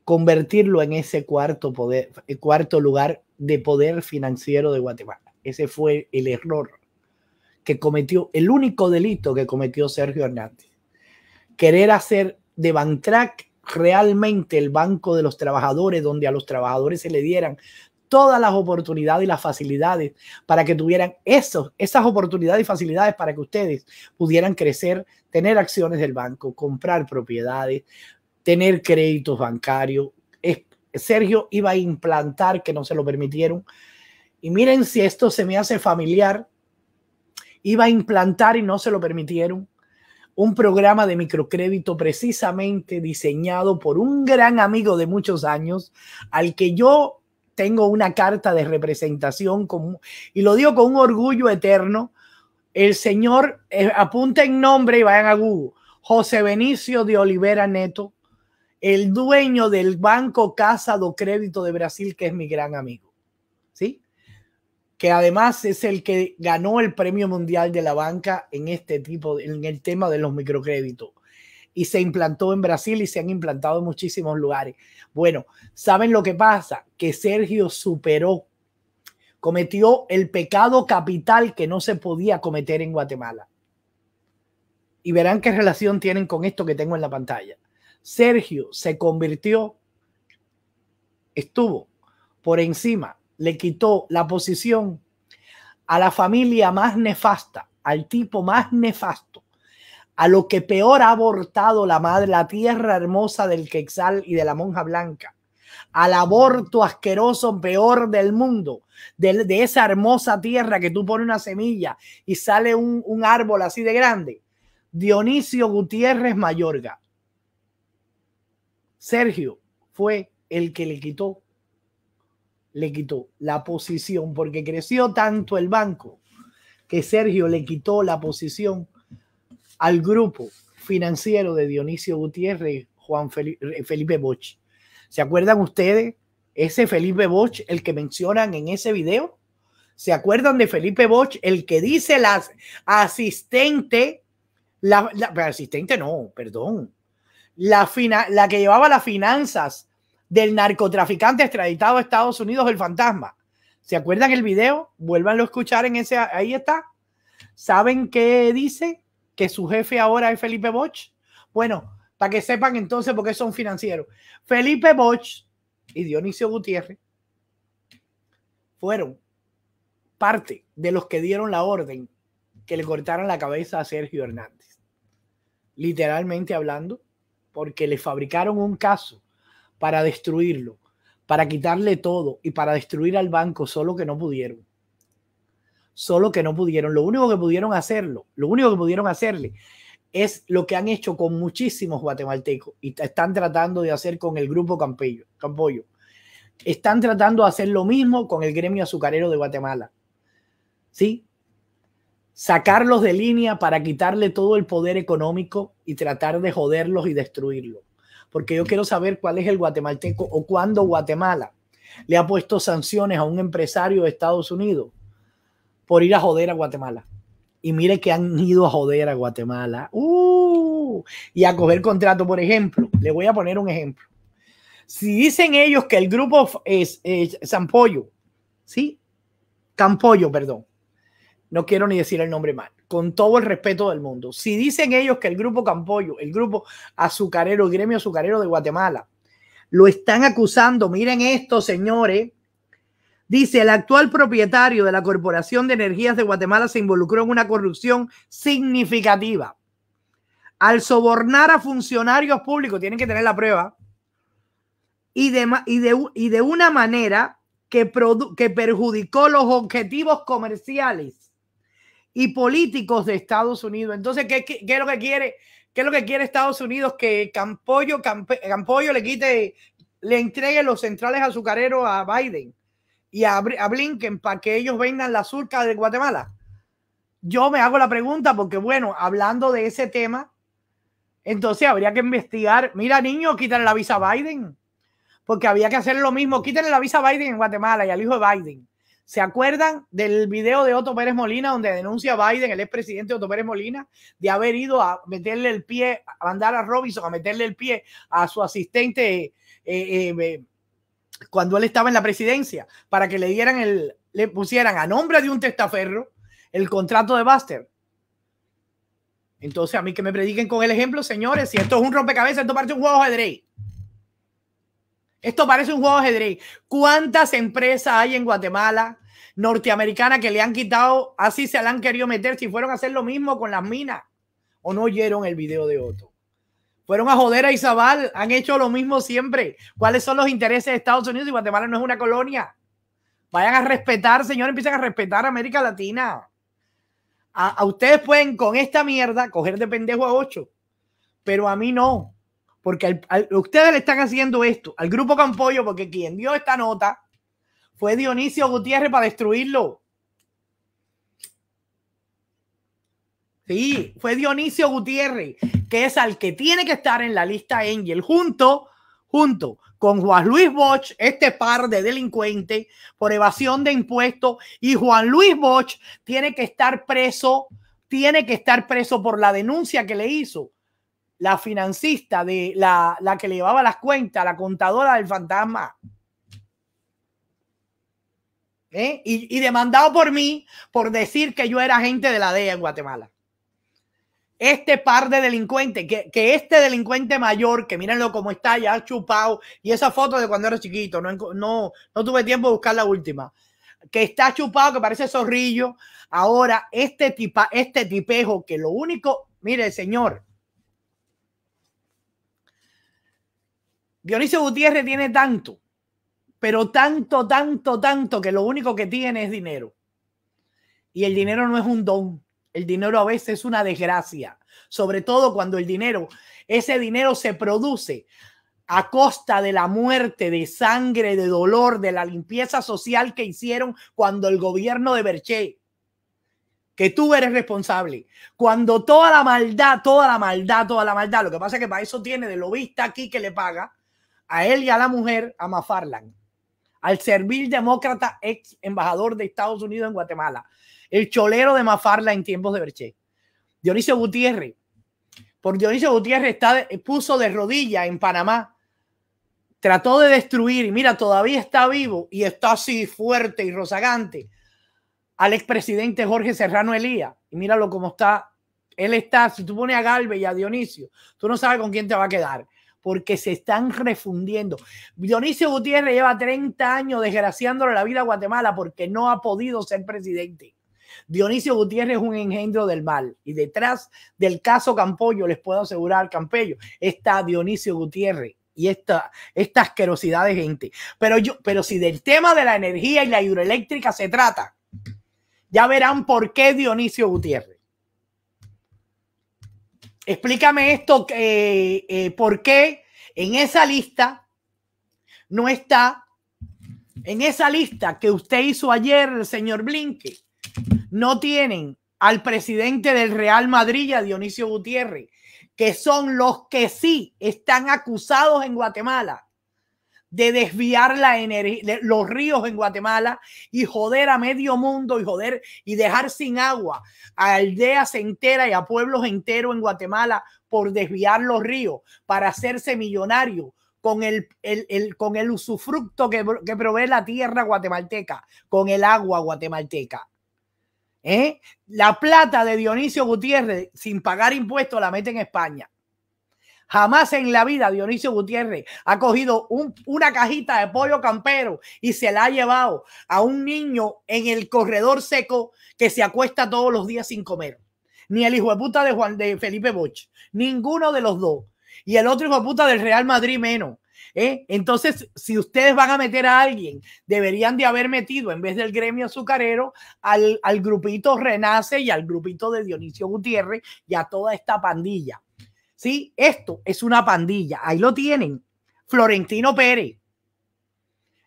convertirlo en ese cuarto, poder, cuarto lugar de poder financiero de Guatemala. Ese fue el error que cometió, el único delito que cometió Sergio Hernández. Querer hacer de Bantrac realmente el banco de los trabajadores, donde a los trabajadores se le dieran todas las oportunidades y las facilidades para que tuvieran eso, esas oportunidades y facilidades para que ustedes pudieran crecer, tener acciones del banco, comprar propiedades, tener créditos bancarios, Sergio iba a implantar, que no se lo permitieron. Y miren si esto se me hace familiar. Iba a implantar y no se lo permitieron un programa de microcrédito precisamente diseñado por un gran amigo de muchos años, al que yo tengo una carta de representación con, y lo digo con un orgullo eterno. El señor, eh, apunta en nombre y vayan a Google, José Benicio de Olivera Neto, el dueño del Banco Casa do Crédito de Brasil, que es mi gran amigo, ¿sí? Que además es el que ganó el Premio Mundial de la Banca en este tipo, en el tema de los microcréditos. Y se implantó en Brasil y se han implantado en muchísimos lugares. Bueno, ¿saben lo que pasa? Que Sergio superó, cometió el pecado capital que no se podía cometer en Guatemala. Y verán qué relación tienen con esto que tengo en la pantalla. Sergio se convirtió, estuvo por encima, le quitó la posición a la familia más nefasta, al tipo más nefasto, a lo que peor ha abortado la madre, la tierra hermosa del Quexal y de la monja blanca, al aborto asqueroso peor del mundo, de, esa hermosa tierra que tú pones una semilla y sale un, un árbol así de grande. Dionisio Gutiérrez Mayorga Sergio fue el que le quitó, le quitó la posición, porque creció tanto el banco que Sergio le quitó la posición al grupo financiero de Dionisio Gutiérrez, Juan eh, Felipe, Felipe Boch. ¿Se acuerdan ustedes? Ese Felipe Boch, el que mencionan en ese video. ¿Se acuerdan de Felipe Boch, el que dice las asistente, la asistente no, perdón, la, la que llevaba las finanzas del narcotraficante extraditado a Estados Unidos, el fantasma. ¿Se acuerdan el video? Vuélvanlo a escuchar en ese, ahí está. ¿Saben qué dice? Que su jefe ahora es Felipe Boch. Bueno, para que sepan entonces por qué son financieros. Felipe Boch y Dionisio Gutiérrez fueron parte de los que dieron la orden que le cortaron la cabeza a Sergio Hernández. Literalmente hablando, porque le fabricaron un caso para destruirlo, para quitarle todo y para destruir al banco, solo que no pudieron. Solo que no pudieron. Lo único que pudieron hacerlo, lo único que pudieron hacerle es lo que han hecho con muchísimos guatemaltecos y están tratando de hacer con el grupo Campello, Campoyo. Están tratando de hacer lo mismo con el gremio azucarero de Guatemala. ¿Sí? sacarlos de línea para quitarle todo el poder económico y tratar de joderlos y destruirlos. Porque yo quiero saber cuál es el guatemalteco o cuándo Guatemala le ha puesto sanciones a un empresario de Estados Unidos por ir a joder a Guatemala. Y mire que han ido a joder a Guatemala. ¡Uh! y a coger contrato, por ejemplo. Le voy a poner un ejemplo. Si dicen ellos que el grupo es, es ¿sí? Campollo, perdón no quiero ni decir el nombre mal, con todo el respeto del mundo. Si dicen ellos que el grupo Campoyo, el grupo azucarero, el gremio azucarero de Guatemala, lo están acusando, miren esto, señores. Dice, el actual propietario de la Corporación de Energías de Guatemala se involucró en una corrupción significativa. Al sobornar a funcionarios públicos, tienen que tener la prueba, y de, una manera que perjudicó los objetivos comerciales y políticos de Estados Unidos. Entonces, ¿qué, es lo que quiere? ¿Qué es lo que quiere Estados Unidos? Que Campoyo le quite, le entregue los centrales azucareros a Biden y a, Blinken para que ellos vendan la surca de Guatemala. Yo me hago la pregunta porque, bueno, hablando de ese tema, entonces habría que investigar. Mira, niño, quítale la visa a Biden. Porque había que hacer lo mismo. Quítale la visa a Biden en Guatemala y al hijo de Biden. ¿Se acuerdan del video de Otto Pérez Molina donde denuncia a Biden, el expresidente Otto Pérez Molina, de haber ido a meterle el pie, a mandar a Robinson a meterle el pie a su asistente eh, eh, eh, cuando él estaba en la presidencia para que le dieran el, le pusieran a nombre de un testaferro el contrato de Buster? Entonces, a mí que me prediquen con el ejemplo, señores, si esto es un rompecabezas, esto parece un juego de rey. Esto parece un juego de ajedrez. ¿Cuántas empresas hay en Guatemala norteamericana que le han quitado, así se la han querido meter, si fueron a hacer lo mismo con las minas? ¿O no oyeron el video de Otto? Fueron a joder a Izabal, han hecho lo mismo siempre. ¿Cuáles son los intereses de Estados Unidos y Guatemala no es una colonia? Vayan a respetar, señores, empiecen a respetar a América Latina. A, a, ustedes pueden con esta mierda coger de pendejo a ocho, pero a mí no porque ustedes le están haciendo esto al grupo Campoyo, porque quien dio esta nota fue Dionisio Gutiérrez para destruirlo. Sí, fue Dionisio Gutiérrez, que es al que tiene que estar en la lista Angel, junto, junto con Juan Luis Bosch, este par de delincuentes por evasión de impuestos, y Juan Luis Bosch tiene que estar preso, tiene que estar preso por la denuncia que le hizo la financista de la, que le llevaba las cuentas, la contadora del fantasma. ¿Eh? Y, demandado por mí por decir que yo era agente de la DEA en Guatemala. Este par de delincuentes, que, este delincuente mayor, que mírenlo cómo está ya chupado, y esa foto de cuando era chiquito, no, no, tuve tiempo de buscar la última, que está chupado, que parece zorrillo. Ahora, este, tipa, este tipejo, que lo único, mire, señor, Dionisio Gutiérrez tiene tanto, pero tanto, tanto, tanto que lo único que tiene es dinero. Y el dinero no es un don, el dinero a veces es una desgracia, sobre todo cuando el dinero, ese dinero se produce a costa de la muerte, de sangre, de dolor, de la limpieza social que hicieron cuando el gobierno de Berché, que tú eres responsable, cuando toda la maldad, toda la maldad, toda la maldad, lo que pasa es que para eso tiene de lobista aquí que le paga, a él y a la mujer, a Mafarlan, al servil demócrata ex embajador de Estados Unidos en Guatemala, el cholero de Mafarlan en tiempos de Berché. Dionisio Gutiérrez, por Dionisio Gutiérrez está eh, puso de rodilla en Panamá, trató de destruir, y mira, todavía está vivo y está así fuerte y rozagante, al expresidente Jorge Serrano Elías. Y míralo cómo está él está, si tú pones a Galve y a Dionisio, tú no sabes con quién te va a quedar porque se están refundiendo. Dionisio Gutiérrez lleva 30 años desgraciándole la vida a Guatemala porque no ha podido ser presidente. Dionisio Gutiérrez es un engendro del mal y detrás del caso Campoyo, les puedo asegurar, Campello, está Dionisio Gutiérrez y esta, esta asquerosidad de gente. Pero, yo, pero si del tema de la energía y la hidroeléctrica se trata, ya verán por qué Dionisio Gutiérrez. Explícame esto, eh, eh, ¿por qué en esa lista no está, en esa lista que usted hizo ayer, señor Blinke, no tienen al presidente del Real Madrid, Dionisio Gutiérrez, que son los que sí están acusados en Guatemala de desviar la energía, los ríos en Guatemala y joder a medio mundo y joder y dejar sin agua a aldeas enteras y a pueblos enteros en Guatemala por desviar los ríos para hacerse millonario con el, con el usufructo que, provee la tierra guatemalteca, con el agua guatemalteca. ¿Eh? La plata de Dionisio Gutiérrez sin pagar impuestos la mete en España. Jamás en la vida Dionisio Gutiérrez ha cogido una cajita de pollo campero y se la ha llevado a un niño en el corredor seco que se acuesta todos los días sin comer. Ni el hijo de puta de Juan de Felipe Boch, ninguno de los dos. Y el otro hijo de puta del Real Madrid menos. ¿eh? Entonces, si ustedes van a meter a alguien, deberían de haber metido, en vez del gremio azucarero, al, al grupito Renace y al grupito de Dionisio Gutiérrez y a toda esta pandilla. Sí, esto es una pandilla. Ahí lo tienen. Florentino Pérez.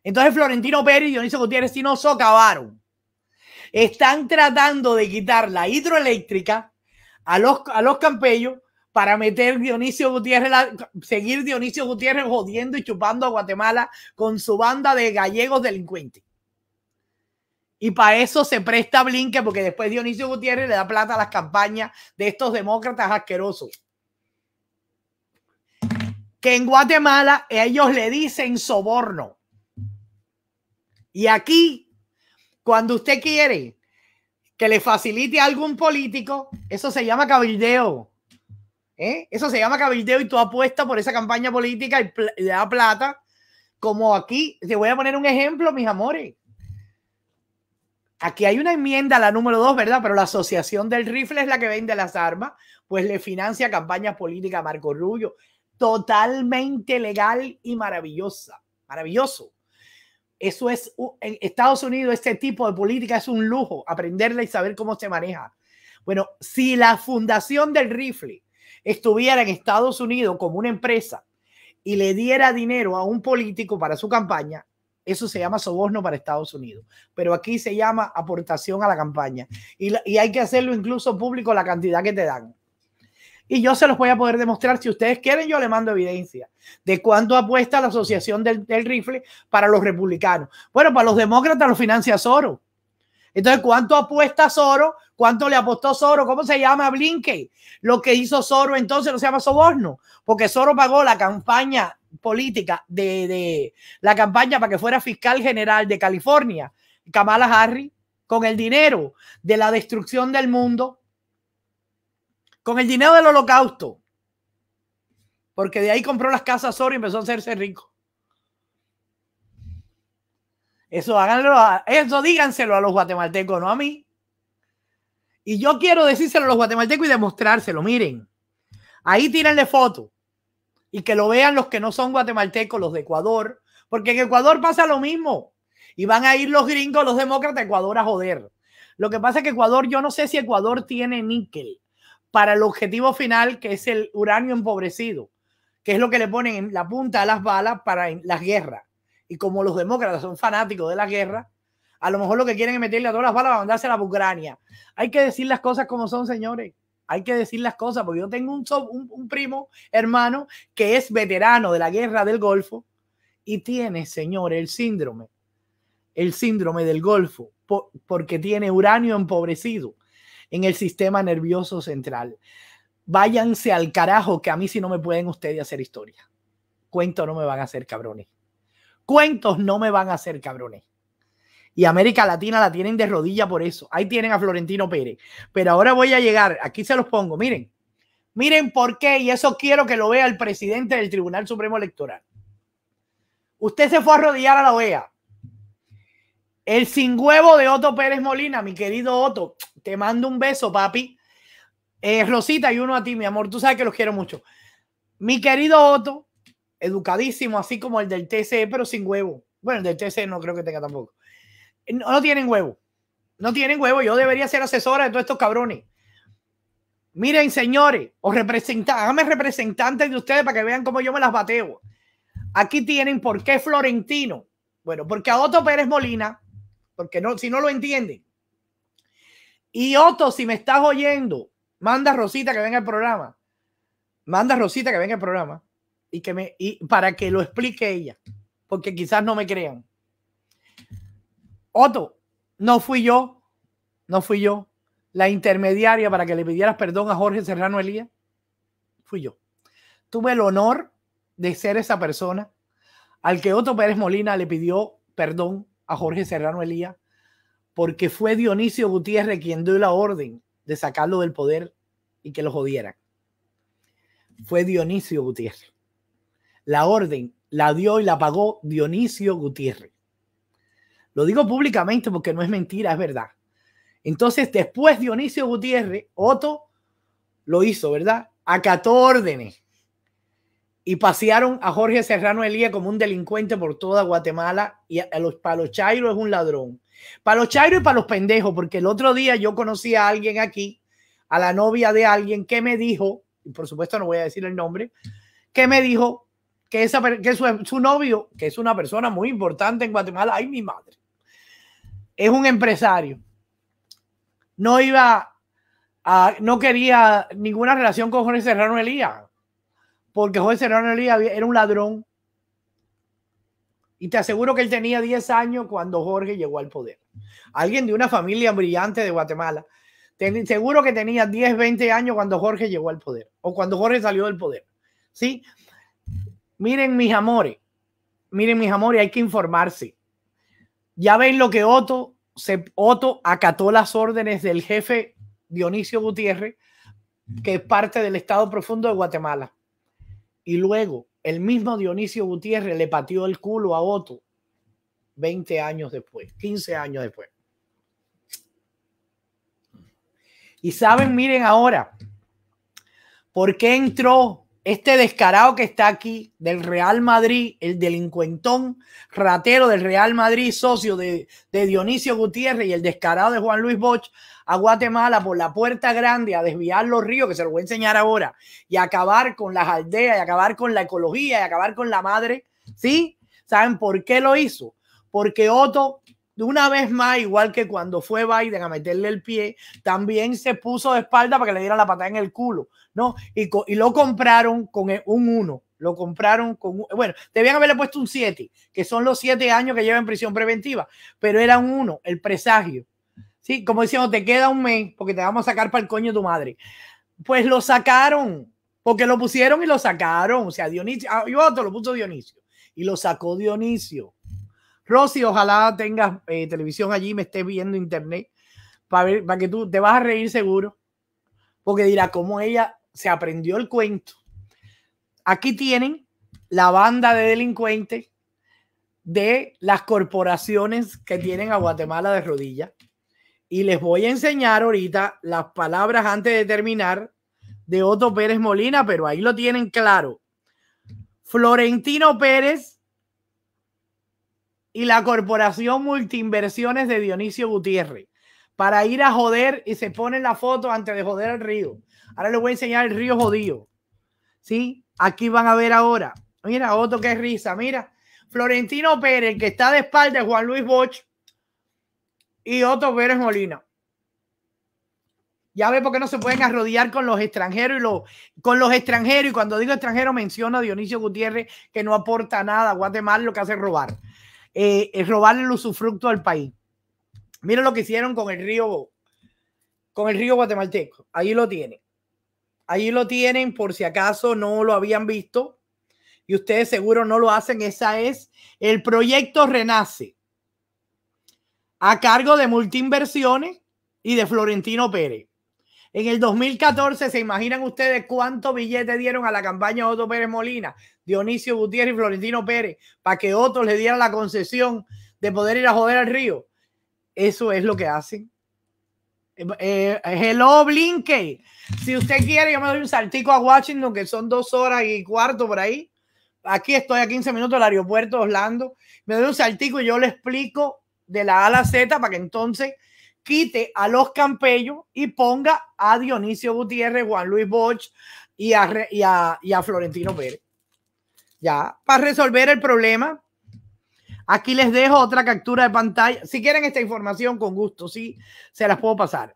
Entonces Florentino Pérez y Dionisio Gutiérrez nos socavaron. Están tratando de quitar la hidroeléctrica a los, a los campellos para meter Dionisio Gutiérrez, seguir Dionisio Gutiérrez jodiendo y chupando a Guatemala con su banda de gallegos delincuentes. Y para eso se presta Blinke, porque después Dionisio Gutiérrez le da plata a las campañas de estos demócratas asquerosos que en Guatemala ellos le dicen soborno. Y aquí, cuando usted quiere que le facilite a algún político, eso se llama cabildeo. ¿eh? Eso se llama cabildeo y tú apuestas por esa campaña política y, le da plata. Como aquí, te voy a poner un ejemplo, mis amores. Aquí hay una enmienda, la número dos, ¿verdad? Pero la Asociación del Rifle es la que vende las armas, pues le financia campañas políticas a Marco Rubio, totalmente legal y maravillosa, maravilloso. Eso es, en Estados Unidos este tipo de política es un lujo, aprenderla y saber cómo se maneja. Bueno, si la fundación del rifle estuviera en Estados Unidos como una empresa y le diera dinero a un político para su campaña, eso se llama soborno para Estados Unidos, pero aquí se llama aportación a la campaña y, y hay que hacerlo incluso público la cantidad que te dan y yo se los voy a poder demostrar. Si ustedes quieren, yo le mando evidencia de cuánto apuesta la Asociación del, Rifle para los republicanos. Bueno, para los demócratas lo financia Soro. Entonces, ¿cuánto apuesta Soro? ¿Cuánto le apostó Soro? ¿Cómo se llama Blinke? Lo que hizo Soro entonces no se llama soborno, porque Soro pagó la campaña política de, de la campaña para que fuera fiscal general de California, Kamala Harris, con el dinero de la destrucción del mundo, con el dinero del holocausto. Porque de ahí compró las casas ahora y empezó a hacerse rico. Eso háganlo, díganselo a los guatemaltecos, no a mí. Y yo quiero decírselo a los guatemaltecos y demostrárselo. Miren, ahí tírenle foto y que lo vean los que no son guatemaltecos, los de Ecuador, porque en Ecuador pasa lo mismo. Y van a ir los gringos, los demócratas, a Ecuador a joder. Lo que pasa es que Ecuador, yo no sé si Ecuador tiene níquel para el objetivo final, que es el uranio empobrecido, que es lo que le ponen en la punta a las balas para las guerras. Y como los demócratas son fanáticos de la guerra, a lo mejor lo que quieren es meterle a todas las balas para mandarse a la Ucrania. Hay que decir las cosas como son, señores. Hay que decir las cosas, porque yo tengo un, un, primo hermano que es veterano de la guerra del Golfo y tiene, señores, el síndrome, el síndrome del Golfo, porque tiene uranio empobrecido en el sistema nervioso central. Váyanse al carajo, que a mí si no me pueden ustedes hacer historia. Cuentos no me van a hacer cabrones. Cuentos no me van a hacer cabrones. Y América Latina la tienen de rodilla por eso. Ahí tienen a Florentino Pérez. Pero ahora voy a llegar, aquí se los pongo, miren. Miren por qué, y eso quiero que lo vea el presidente del Tribunal Supremo Electoral. Usted se fue a arrodillar a la OEA. El sin huevo de Otto Pérez Molina, mi querido Otto, te mando un beso, papi. Eh, Rosita y uno a ti, mi amor. Tú sabes que los quiero mucho. Mi querido Otto, educadísimo, así como el del TCE, pero sin huevo. Bueno, el del TCE no creo que tenga tampoco. No, tienen huevo. No tienen huevo. Yo debería ser asesora de todos estos cabrones. Miren, señores, o representantes, háganme representantes de ustedes para que vean cómo yo me las bateo. Aquí tienen por qué Florentino. Bueno, porque a Otto Pérez Molina, porque no, si no lo entienden, y Otto, si me estás oyendo, manda a Rosita que venga al programa. Manda a Rosita que venga al programa y que me y para que lo explique ella, porque quizás no me crean. Otto, no fui yo, no fui yo la intermediaria para que le pidieras perdón a Jorge Serrano Elías. Fui yo. Tuve el honor de ser esa persona al que Otto Pérez Molina le pidió perdón a Jorge Serrano Elías porque fue Dionisio Gutiérrez quien dio la orden de sacarlo del poder y que lo jodieran. Fue Dionisio Gutiérrez. La orden la dio y la pagó Dionisio Gutiérrez. Lo digo públicamente porque no es mentira, es verdad. Entonces, después Dionisio Gutiérrez, Otto lo hizo, ¿verdad? Acató órdenes y pasearon a Jorge Serrano Elías como un delincuente por toda Guatemala y a los, palochairo es un ladrón. Para los chairo y para los pendejos, porque el otro día yo conocí a alguien aquí, a la novia de alguien que me dijo, y por supuesto no voy a decir el nombre, que me dijo que, esa, que su, su novio, que es una persona muy importante en Guatemala, ay mi madre, es un empresario. No iba no quería ninguna relación con Jorge Serrano Elías, porque Jorge Serrano Elías era un ladrón y te aseguro que él tenía 10 años cuando Jorge llegó al poder. Alguien de una familia brillante de Guatemala. seguro que tenía 10, 20 años cuando Jorge llegó al poder o cuando Jorge salió del poder. ¿Sí? Miren mis amores, miren mis amores, hay que informarse. Ya ven lo que Otto, se, Otto acató las órdenes del jefe Dionisio Gutiérrez, que es parte del Estado Profundo de Guatemala. Y luego el mismo Dionisio Gutiérrez le pateó el culo a Otto 20 años después, 15 años después. Y saben, miren ahora, ¿por qué entró este descarado que está aquí del Real Madrid, el delincuentón ratero del Real Madrid, socio de, de Dionisio Gutiérrez y el descarado de Juan Luis Bosch, a Guatemala por la puerta grande a desviar los ríos, que se los voy a enseñar ahora, y acabar con las aldeas, y acabar con la ecología, y acabar con la madre, ¿sí? ¿Saben por qué lo hizo? Porque Otto, de una vez más, igual que cuando fue Biden a meterle el pie, también se puso de espalda para que le dieran la patada en el culo, ¿no? Y, y lo compraron con e, un uno lo compraron con, bueno, debían haberle puesto un 7, que son los 7 años que lleva en prisión preventiva, pero era un 1, el presagio, Sí, como decíamos, te queda un mes porque te vamos a sacar para el coño de tu madre. Pues lo sacaron, porque lo pusieron y lo sacaron. O sea, Dionisio, ah, yo te lo puso Dionisio y lo sacó Dionisio. Rosy, ojalá tengas eh, televisión allí, me estés viendo internet, para para que tú te vas a reír seguro, porque dirá cómo ella se aprendió el cuento. Aquí tienen la banda de delincuentes de las corporaciones que tienen a Guatemala de rodillas. Y les voy a enseñar ahorita las palabras antes de terminar de Otto Pérez Molina, pero ahí lo tienen claro. Florentino Pérez y la Corporación Multiinversiones de Dionisio Gutiérrez para ir a joder y se ponen la foto antes de joder el río. Ahora les voy a enseñar el río jodido. ¿Sí? Aquí van a ver ahora. Mira, Otto, qué risa. Mira, Florentino Pérez, que está de espalda de Juan Luis Bosch, y Otto Pérez Molina. Ya ve por qué no se pueden arrodillar con los extranjeros y los, con los extranjeros. Y cuando digo extranjero menciono a Dionisio Gutiérrez, que no aporta nada a Guatemala, lo que hace es robar. Eh, es robarle el usufructo al país. Miren lo que hicieron con el río, con el río guatemalteco. Ahí lo tienen. Ahí lo tienen por si acaso no lo habían visto y ustedes seguro no lo hacen. Esa es el proyecto Renace a cargo de Multiinversiones y de Florentino Pérez. En el 2014, ¿se imaginan ustedes cuánto billete dieron a la campaña de Otto Pérez Molina, Dionisio Gutiérrez y Florentino Pérez para que Otto le diera la concesión de poder ir a joder al río? Eso es lo que hacen. Eh, eh, hello, Blinke. Si usted quiere, yo me doy un saltico a Washington, que son dos horas y cuarto por ahí. Aquí estoy a 15 minutos del aeropuerto Orlando. Me doy un saltico y yo le explico de la ala Z para que entonces quite a los Campello y ponga a Dionisio Gutiérrez, Juan Luis Bosch y a, y a, y a Florentino Pérez. Ya, para resolver el problema, aquí les dejo otra captura de pantalla. Si quieren esta información, con gusto, sí, se las puedo pasar.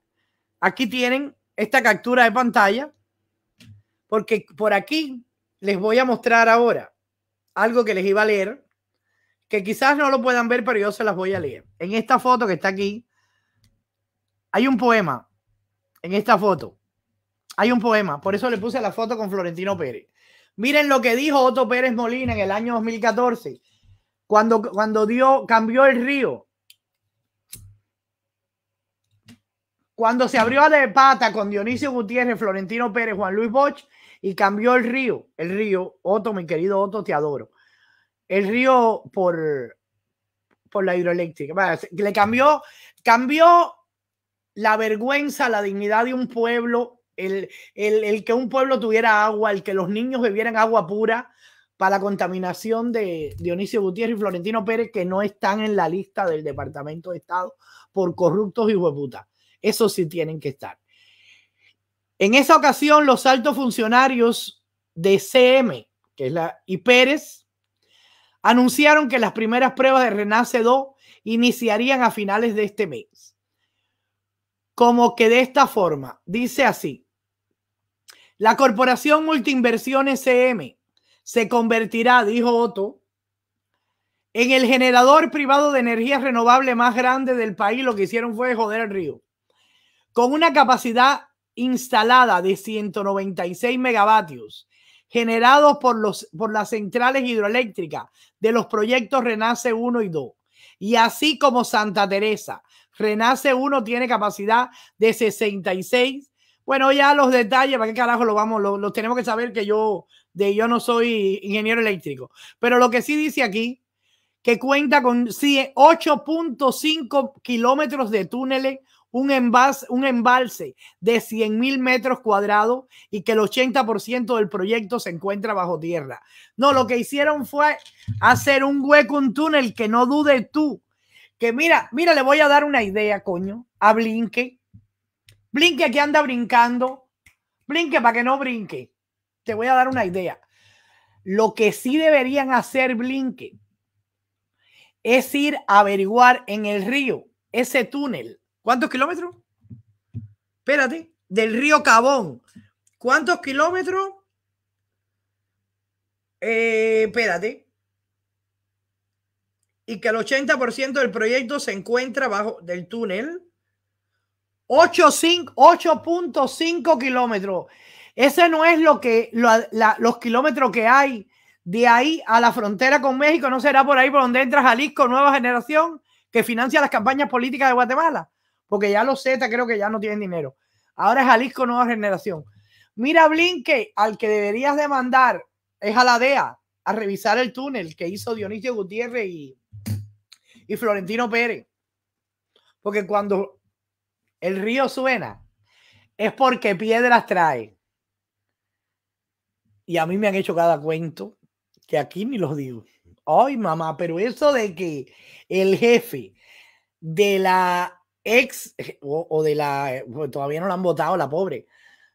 Aquí tienen esta captura de pantalla, porque por aquí les voy a mostrar ahora algo que les iba a leer que quizás no lo puedan ver, pero yo se las voy a leer. En esta foto que está aquí, hay un poema. En esta foto, hay un poema. Por eso le puse la foto con Florentino Pérez. Miren lo que dijo Otto Pérez Molina en el año 2014, cuando, cuando dio, cambió el río. Cuando se abrió de pata con Dionisio Gutiérrez, Florentino Pérez, Juan Luis Bosch y cambió el río. El río, Otto, mi querido Otto, te adoro el río por, por la hidroeléctrica. le cambió, cambió la vergüenza, la dignidad de un pueblo, el, que un pueblo tuviera agua, el que los niños bebieran agua pura para la contaminación de Dionisio Gutiérrez y Florentino Pérez, que no están en la lista del Departamento de Estado por corruptos y hueputa Eso sí tienen que estar. En esa ocasión, los altos funcionarios de CM, que es la, y Pérez, anunciaron que las primeras pruebas de Renace 2 iniciarían a finales de este mes. Como que de esta forma, dice así, la Corporación Multinversiones CM se convertirá, dijo Otto, en el generador privado de energía renovable más grande del país. Lo que hicieron fue joder el río. Con una capacidad instalada de 196 megavatios generados por, los, por las centrales hidroeléctricas de los proyectos Renace 1 y 2. Y así como Santa Teresa, Renace 1 tiene capacidad de 66. Bueno, ya los detalles, ¿para qué carajo lo vamos? Los tenemos que saber que yo, de, yo no soy ingeniero eléctrico. Pero lo que sí dice aquí, que cuenta con 8.5 kilómetros de túneles un, embalse de 100 mil metros cuadrados y que el 80% del proyecto se encuentra bajo tierra. No, lo que hicieron fue hacer un hueco, un túnel que no dude tú. Que mira, mira, le voy a dar una idea, coño, a Blinke. Blinke que anda brincando. Blinke para que no brinque. Te voy a dar una idea. Lo que sí deberían hacer Blinke es ir a averiguar en el río ese túnel ¿Cuántos kilómetros? Espérate, del río Cabón. ¿Cuántos kilómetros? Eh, espérate. Y que el 80% del proyecto se encuentra bajo del túnel. 8.5 kilómetros. Ese no es lo que los kilómetros que hay de ahí a la frontera con México. No será por ahí por donde entra Jalisco Nueva Generación que financia las campañas políticas de Guatemala porque ya los Z creo que ya no tienen dinero. Ahora es Jalisco Nueva Generación. Mira, Blinke, al que deberías demandar es a la DEA a revisar el túnel que hizo Dionisio Gutiérrez y, y Florentino Pérez. Porque cuando el río suena, es porque piedras trae. Y a mí me han hecho cada cuento que aquí ni los digo. Ay, mamá, pero eso de que el jefe de la ex eh, o, de la, eh, todavía no la han votado, la pobre,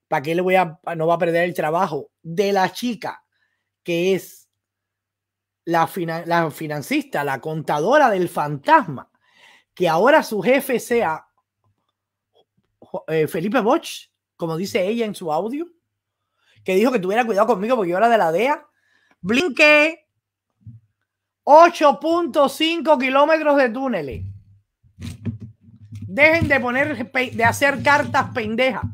¿para qué le voy a, no va a perder el trabajo? De la chica que es la, la financista, la contadora del fantasma, que ahora su jefe sea eh, Felipe Boch, como dice ella en su audio, que dijo que tuviera cuidado conmigo porque yo era de la DEA. Blinque 8.5 kilómetros de túneles. Dejen de poner de hacer cartas pendejas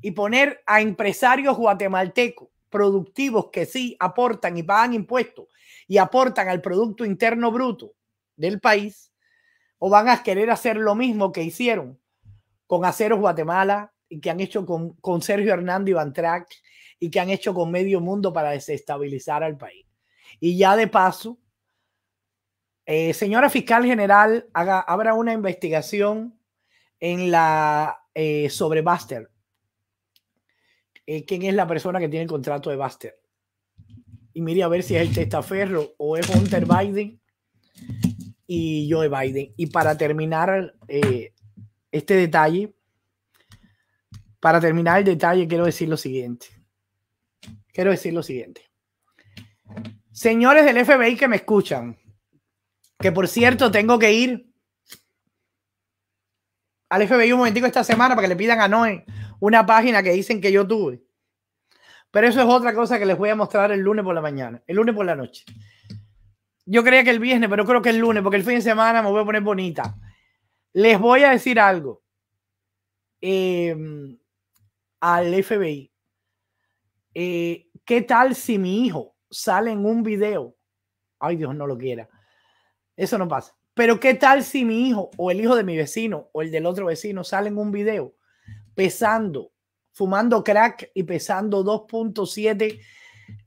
y poner a empresarios guatemaltecos productivos que sí aportan y pagan impuestos y aportan al Producto Interno Bruto del país, o van a querer hacer lo mismo que hicieron con Aceros Guatemala y que han hecho con, Sergio Hernández y Van y que han hecho con medio mundo para desestabilizar al país. Y ya de paso, eh, señora fiscal general, haga, habrá una investigación en la, eh, sobre Buster. Eh, ¿Quién es la persona que tiene el contrato de Buster? Y mire a ver si es el testaferro o es Hunter Biden y Joe Biden. Y para terminar este detalle, para terminar el detalle, quiero decir lo siguiente. Quiero decir lo siguiente. Señores del FBI que me escuchan, que por cierto, tengo que ir al FBI un momentico esta semana para que le pidan a Noé una página que dicen que yo tuve. Pero eso es otra cosa que les voy a mostrar el lunes por la mañana, el lunes por la noche. Yo creía que el viernes, pero creo que el lunes, porque el fin de semana me voy a poner bonita. Les voy a decir algo em, al FBI. Eh, ¿Qué tal si mi hijo sale en un video? Ay, Dios no lo quiera eso no pasa. Pero ¿qué tal si mi hijo o el hijo de mi vecino o el del otro vecino salen un video pesando, fumando crack y pesando 2.7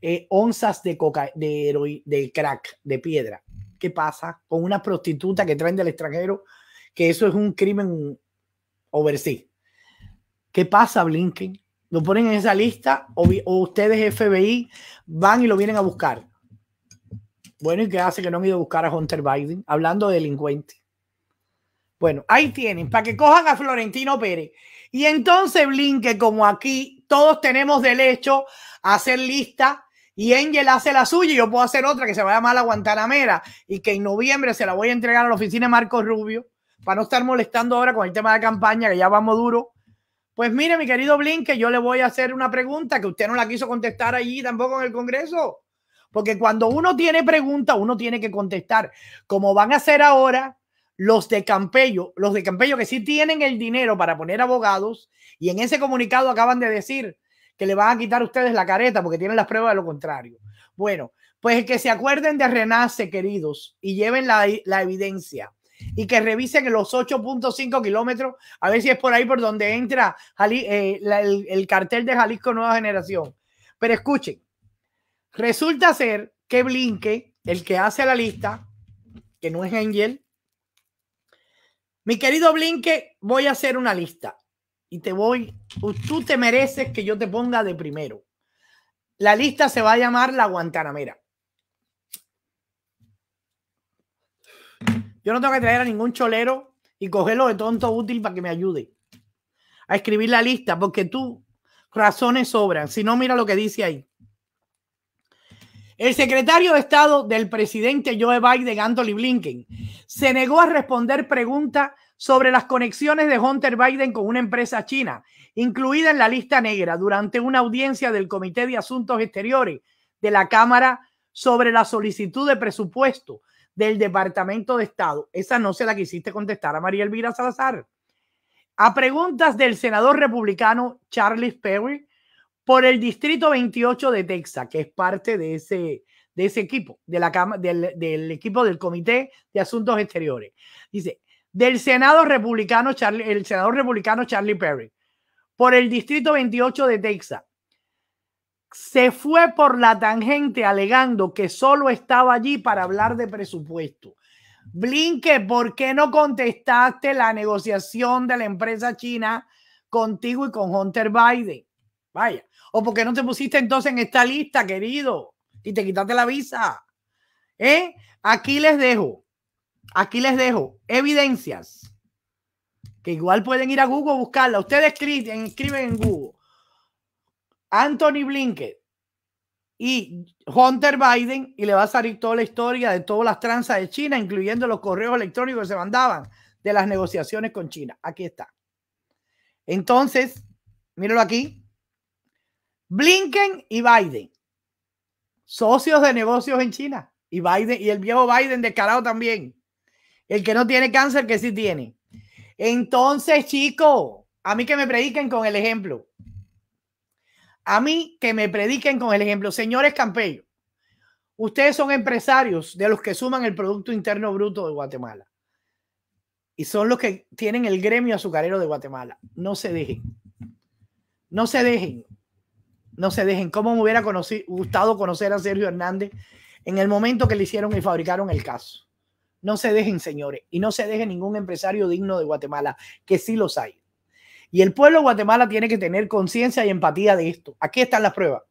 eh, onzas de, coca de, crack, de piedra? ¿Qué pasa con una prostituta que traen del extranjero? Que eso es un crimen overseas. ¿Qué pasa, Blinken? ¿Lo ponen en esa lista o ustedes FBI van y lo vienen a buscar? Bueno, ¿y qué hace que no han ido a buscar a Hunter Biden? Hablando de delincuente. Bueno, ahí tienen, para que cojan a Florentino Pérez. Y entonces, Blinke, como aquí todos tenemos derecho a hacer lista y Engel hace la suya y yo puedo hacer otra que se mal a llamar Guantanamera y que en noviembre se la voy a entregar a la oficina de Marcos Rubio para no estar molestando ahora con el tema de campaña que ya vamos duro. Pues mire, mi querido Blinke, yo le voy a hacer una pregunta que usted no la quiso contestar allí tampoco en el Congreso. Porque cuando uno tiene pregunta, uno tiene que contestar. Como van a hacer ahora los de Campello, los de Campello que sí tienen el dinero para poner abogados, y en ese comunicado acaban de decir que le van a quitar a ustedes la careta porque tienen las pruebas de lo contrario. Bueno, pues que se acuerden de Renace, queridos, y lleven la, evidencia y que revisen los 8.5 kilómetros, a ver si es por ahí por donde entra eh, el cartel de Jalisco Nueva Generación. Pero escuchen, Resulta ser que Blinke, el que hace la lista, que no es Angel, mi querido Blinke, voy a hacer una lista y te voy, tú te mereces que yo te ponga de primero. La lista se va a llamar la Guantanamera. Yo no tengo que traer a ningún cholero y cogerlo de tonto útil para que me ayude a escribir la lista, porque tú razones sobran. Si no, mira lo que dice ahí. El secretario de Estado del presidente Joe Biden, Anthony Blinken, se negó a responder preguntas sobre las conexiones de Hunter Biden con una empresa china, incluida en la lista negra, durante una audiencia del Comité de Asuntos Exteriores de la Cámara sobre la solicitud de presupuesto del Departamento de Estado. Esa no se la quisiste contestar a María Elvira Salazar. A preguntas del senador republicano Charles Perry, por el Distrito 28 de Texas, que es parte de ese, de ese equipo, de la del, equipo del Comité de Asuntos Exteriores. Dice, del Senado republicano, Charlie, el senador republicano Charlie Perry, por el Distrito 28 de Texas, se fue por la tangente alegando que solo estaba allí para hablar de presupuesto. Blinke, ¿por qué no contestaste la negociación de la empresa china contigo y con Hunter Biden? Vaya. ¿O por qué no te pusiste entonces en esta lista, querido? Y te quitaste la visa. ¿Eh? Aquí les dejo, aquí les dejo evidencias que igual pueden ir a Google a buscarla. Ustedes escriben, escriben en Google. Anthony Blinken y Hunter Biden y le va a salir toda la historia de todas las tranzas de China, incluyendo los correos electrónicos que se mandaban de las negociaciones con China. Aquí está. Entonces, míralo aquí. Blinken y Biden, socios de negocios en China. Y Biden, y el viejo Biden descarado también. El que no tiene cáncer, que sí tiene. Entonces, chicos, a mí que me prediquen con el ejemplo. A mí que me prediquen con el ejemplo. Señores Campello, ustedes son empresarios de los que suman el Producto Interno Bruto de Guatemala. Y son los que tienen el gremio azucarero de Guatemala. No se dejen. No se dejen. No se dejen. ¿Cómo me hubiera gustado conocer a Sergio Hernández en el momento que le hicieron y fabricaron el caso? No se dejen, señores, y no se deje ningún empresario digno de Guatemala, que sí los hay. Y el pueblo de Guatemala tiene que tener conciencia y empatía de esto. Aquí están las pruebas.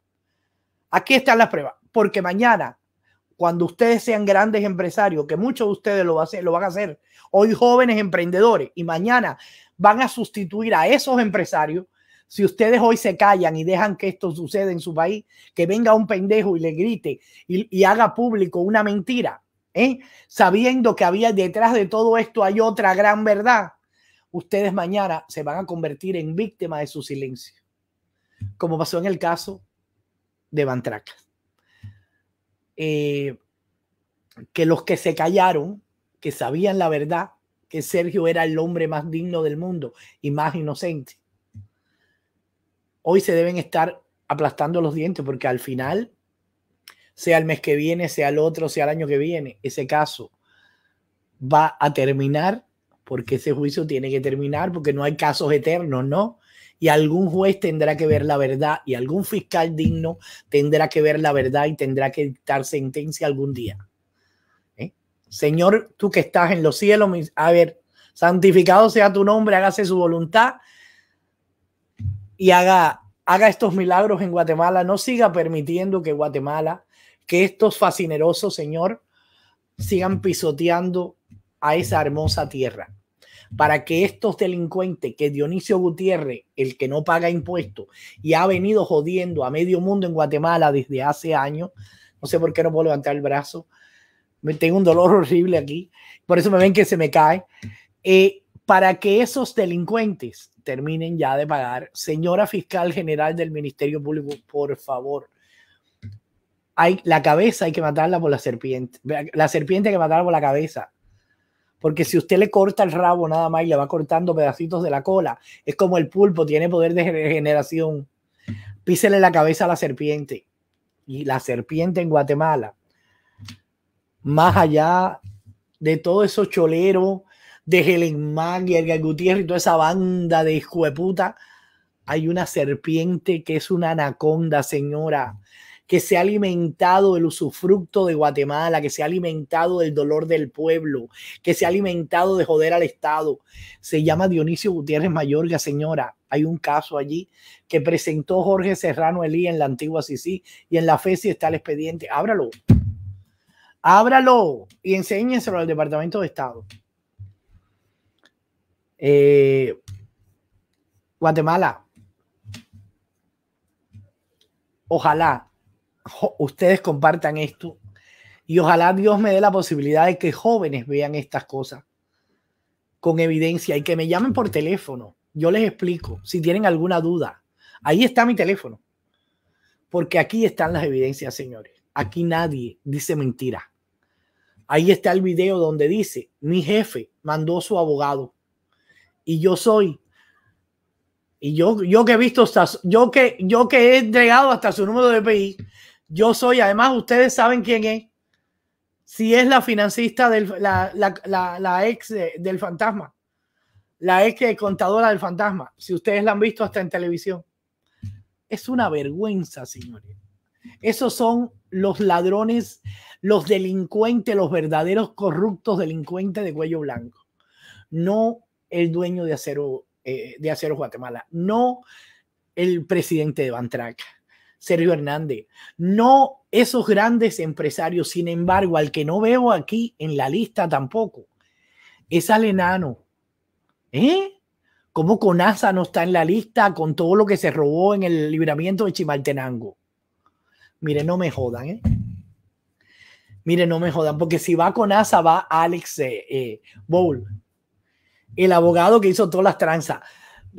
Aquí están las pruebas. Porque mañana, cuando ustedes sean grandes empresarios, que muchos de ustedes lo, a hacer, lo van a hacer, hoy jóvenes emprendedores, y mañana van a sustituir a esos empresarios si ustedes hoy se callan y dejan que esto suceda en su país, que venga un pendejo y le grite y, haga público una mentira, ¿eh? sabiendo que había detrás de todo esto hay otra gran verdad, ustedes mañana se van a convertir en víctima de su silencio, como pasó en el caso de Bantraca. Eh, que los que se callaron, que sabían la verdad, que Sergio era el hombre más digno del mundo y más inocente, hoy se deben estar aplastando los dientes porque al final, sea el mes que viene, sea el otro, sea el año que viene, ese caso va a terminar porque ese juicio tiene que terminar porque no hay casos eternos, ¿no? Y algún juez tendrá que ver la verdad y algún fiscal digno tendrá que ver la verdad y tendrá que dictar sentencia algún día. ¿Eh? Señor, tú que estás en los cielos, a ver, santificado sea tu nombre, hágase su voluntad y haga, haga estos milagros en Guatemala, no siga permitiendo que Guatemala, que estos fascinerosos, Señor, sigan pisoteando a esa hermosa tierra para que estos delincuentes que Dionisio Gutiérrez, el que no paga impuestos y ha venido jodiendo a medio mundo en Guatemala desde hace años, no sé por qué no puedo levantar el brazo, me tengo un dolor horrible aquí, por eso me ven que se me cae, eh, para que esos delincuentes terminen ya de pagar. Señora fiscal general del Ministerio Público, por favor. Hay, la cabeza hay que matarla por la serpiente. La serpiente hay que matarla por la cabeza. Porque si usted le corta el rabo nada más y le va cortando pedacitos de la cola, es como el pulpo, tiene poder de regeneración. Písele la cabeza a la serpiente. Y la serpiente en Guatemala, más allá de todo eso cholero de Helen Mack y Gutiérrez y toda esa banda de hijo hay una serpiente que es una anaconda, señora, que se ha alimentado del usufructo de Guatemala, que se ha alimentado del dolor del pueblo, que se ha alimentado de joder al Estado. Se llama Dionisio Gutiérrez Mayorga, señora. Hay un caso allí que presentó Jorge Serrano Elí en la antigua Sisi y en la FESI está el expediente. Ábralo. Ábralo y enséñenselo al Departamento de Estado. Eh, Guatemala, ojalá ustedes compartan esto y ojalá Dios me dé la posibilidad de que jóvenes vean estas cosas con evidencia y que me llamen por teléfono. Yo les explico si tienen alguna duda. Ahí está mi teléfono. Porque aquí están las evidencias, señores. Aquí nadie dice mentira. Ahí está el video donde dice, mi jefe mandó su abogado y yo soy. Y yo, yo que he visto yo que, yo que he entregado hasta su número de PI, yo soy, además ustedes saben quién es, si es la financista del, la, ex del fantasma, la ex contadora del fantasma, si ustedes la han visto hasta en televisión. Es una vergüenza, señores. Esos son los ladrones, los delincuentes, los verdaderos corruptos delincuentes de cuello blanco. No el dueño de Acero, eh, de Acero Guatemala, no el presidente de Bantrac, Sergio Hernández, no esos grandes empresarios, sin embargo, al que no veo aquí en la lista tampoco, es al enano. ¿Eh? ¿Cómo Conasa no está en la lista con todo lo que se robó en el libramiento de Chimaltenango? Mire, no me jodan, ¿eh? Mire, no me jodan, porque si va Conasa, va Alex eh, eh, Bowl, el abogado que hizo todas las tranzas.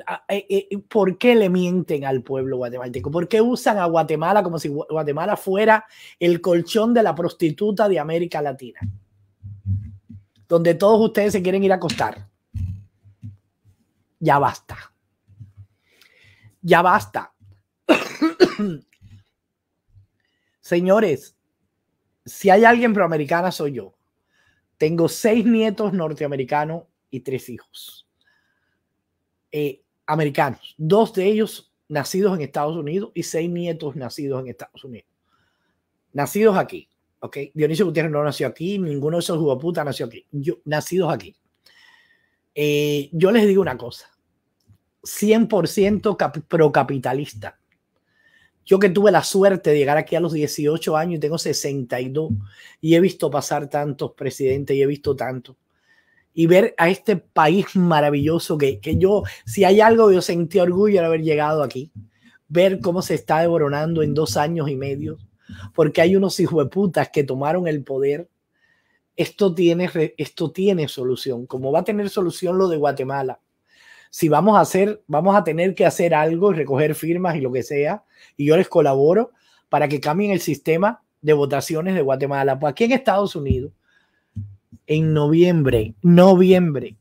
Ah, eh, eh, eh, ¿Por qué le mienten al pueblo guatemalteco? ¿Por qué usan a Guatemala como si Guatemala fuera el colchón de la prostituta de América Latina? Donde todos ustedes se quieren ir a acostar. Ya basta. Ya basta. (coughs) Señores, si hay alguien proamericana soy yo. Tengo seis nietos norteamericanos, y tres hijos eh, americanos, dos de ellos nacidos en Estados Unidos y seis nietos nacidos en Estados Unidos, nacidos aquí. ¿ok? Dionisio Gutiérrez no nació aquí, ninguno de esos jugaputas nació aquí, yo, nacidos aquí. Eh, yo les digo una cosa, 100% procapitalista. Yo que tuve la suerte de llegar aquí a los 18 años y tengo 62 y he visto pasar tantos presidentes y he visto tanto y ver a este país maravilloso que, que yo, si hay algo, yo sentí orgullo de haber llegado aquí, ver cómo se está devorando en dos años y medio, porque hay unos hijueputas que tomaron el poder. Esto tiene, esto tiene solución, como va a tener solución lo de Guatemala. Si vamos a hacer, vamos a tener que hacer algo, y recoger firmas y lo que sea, y yo les colaboro para que cambien el sistema de votaciones de Guatemala. Pues aquí en Estados Unidos en noviembre, noviembre,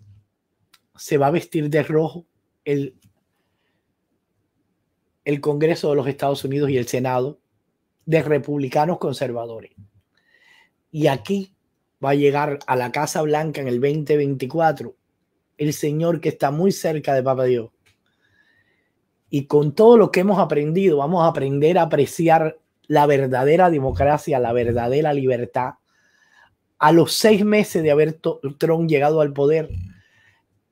se va a vestir de rojo el, el Congreso de los Estados Unidos y el Senado de republicanos conservadores. Y aquí va a llegar a la Casa Blanca en el 2024 el señor que está muy cerca de Papa Dios. Y con todo lo que hemos aprendido, vamos a aprender a apreciar la verdadera democracia, la verdadera libertad, a los seis meses de haber Trump llegado al poder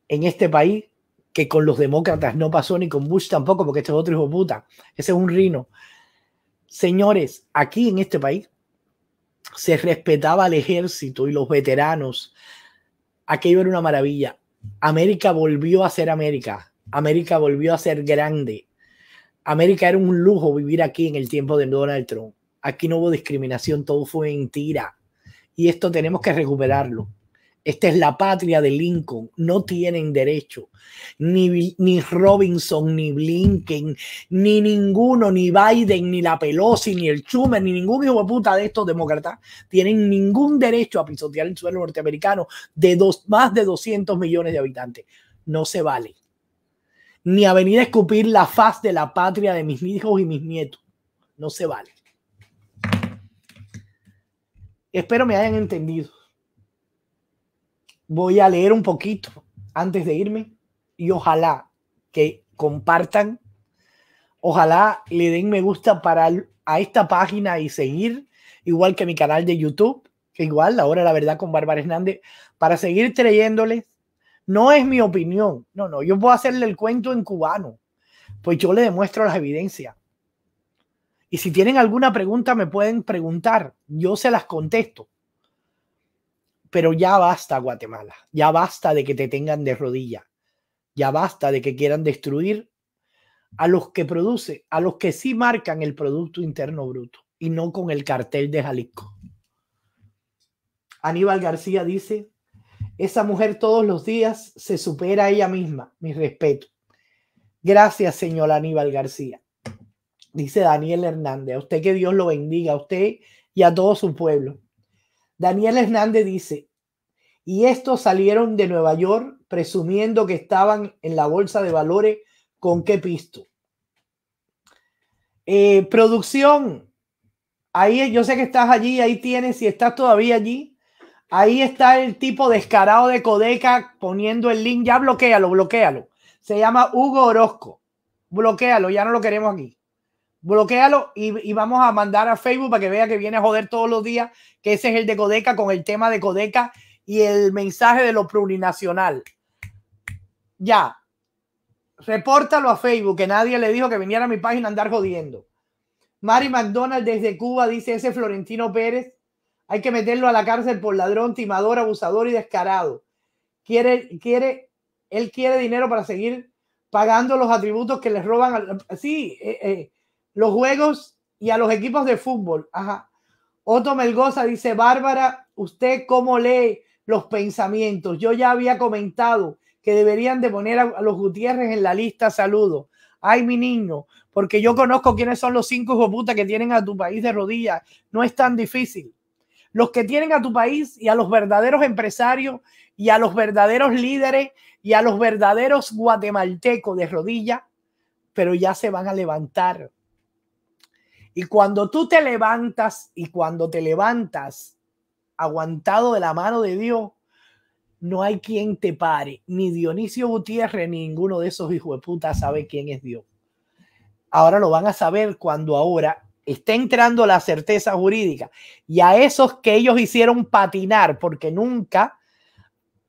en este país, que con los demócratas no pasó ni con Bush tampoco, porque este es otro hijo puta, ese es un rino. Señores, aquí en este país se respetaba al ejército y los veteranos. Aquello era una maravilla. América volvió a ser América. América volvió a ser grande. América era un lujo vivir aquí en el tiempo de Donald Trump. Aquí no hubo discriminación, todo fue mentira y esto tenemos que recuperarlo. Esta es la patria de Lincoln. No tienen derecho. Ni, ni, Robinson, ni Blinken, ni ninguno, ni Biden, ni la Pelosi, ni el Schumer, ni ningún hijo de puta de estos demócratas tienen ningún derecho a pisotear el suelo norteamericano de dos, más de 200 millones de habitantes. No se vale. Ni a venir a escupir la faz de la patria de mis hijos y mis nietos. No se vale. Espero me hayan entendido. Voy a leer un poquito antes de irme y ojalá que compartan, ojalá le den me gusta para a esta página y seguir, igual que mi canal de YouTube, que igual, ahora la verdad con Bárbara Hernández, para seguir trayéndoles. No es mi opinión, no, no, yo puedo hacerle el cuento en cubano, pues yo le demuestro las evidencias y si tienen alguna pregunta, me pueden preguntar. Yo se las contesto. Pero ya basta, Guatemala. Ya basta de que te tengan de rodilla. Ya basta de que quieran destruir a los que produce, a los que sí marcan el Producto Interno Bruto y no con el cartel de Jalisco. Aníbal García dice, esa mujer todos los días se supera a ella misma, mi respeto. Gracias, señor Aníbal García dice Daniel Hernández. A usted que Dios lo bendiga, a usted y a todo su pueblo. Daniel Hernández dice, y estos salieron de Nueva York presumiendo que estaban en la bolsa de valores con qué pisto. Eh, producción, ahí yo sé que estás allí, ahí tienes, si estás todavía allí, ahí está el tipo descarado de Codeca poniendo el link, ya bloquealo, bloquealo. Se llama Hugo Orozco, bloquealo, ya no lo queremos aquí bloquealo y, vamos a mandar a Facebook para que vea que viene a joder todos los días, que ese es el de Codeca con el tema de Codeca y el mensaje de lo plurinacional. Ya, repórtalo a Facebook, que nadie le dijo que viniera a mi página a andar jodiendo. Mari McDonald desde Cuba dice ese Florentino Pérez, hay que meterlo a la cárcel por ladrón, timador, abusador y descarado. Quiere, quiere, él quiere dinero para seguir pagando los atributos que le roban. sí, eh, eh los juegos y a los equipos de fútbol. Ajá. Otto Melgoza dice, Bárbara, ¿usted cómo lee los pensamientos? Yo ya había comentado que deberían de poner a los Gutiérrez en la lista. saludo. Ay, mi niño, porque yo conozco quiénes son los cinco hijos que tienen a tu país de rodillas. No es tan difícil. Los que tienen a tu país y a los verdaderos empresarios y a los verdaderos líderes y a los verdaderos guatemaltecos de rodillas, pero ya se van a levantar y cuando tú te levantas y cuando te levantas aguantado de la mano de Dios, no hay quien te pare, ni Dionisio Gutiérrez, ni ninguno de esos hijos de puta sabe quién es Dios. Ahora lo van a saber cuando ahora está entrando la certeza jurídica y a esos que ellos hicieron patinar porque nunca,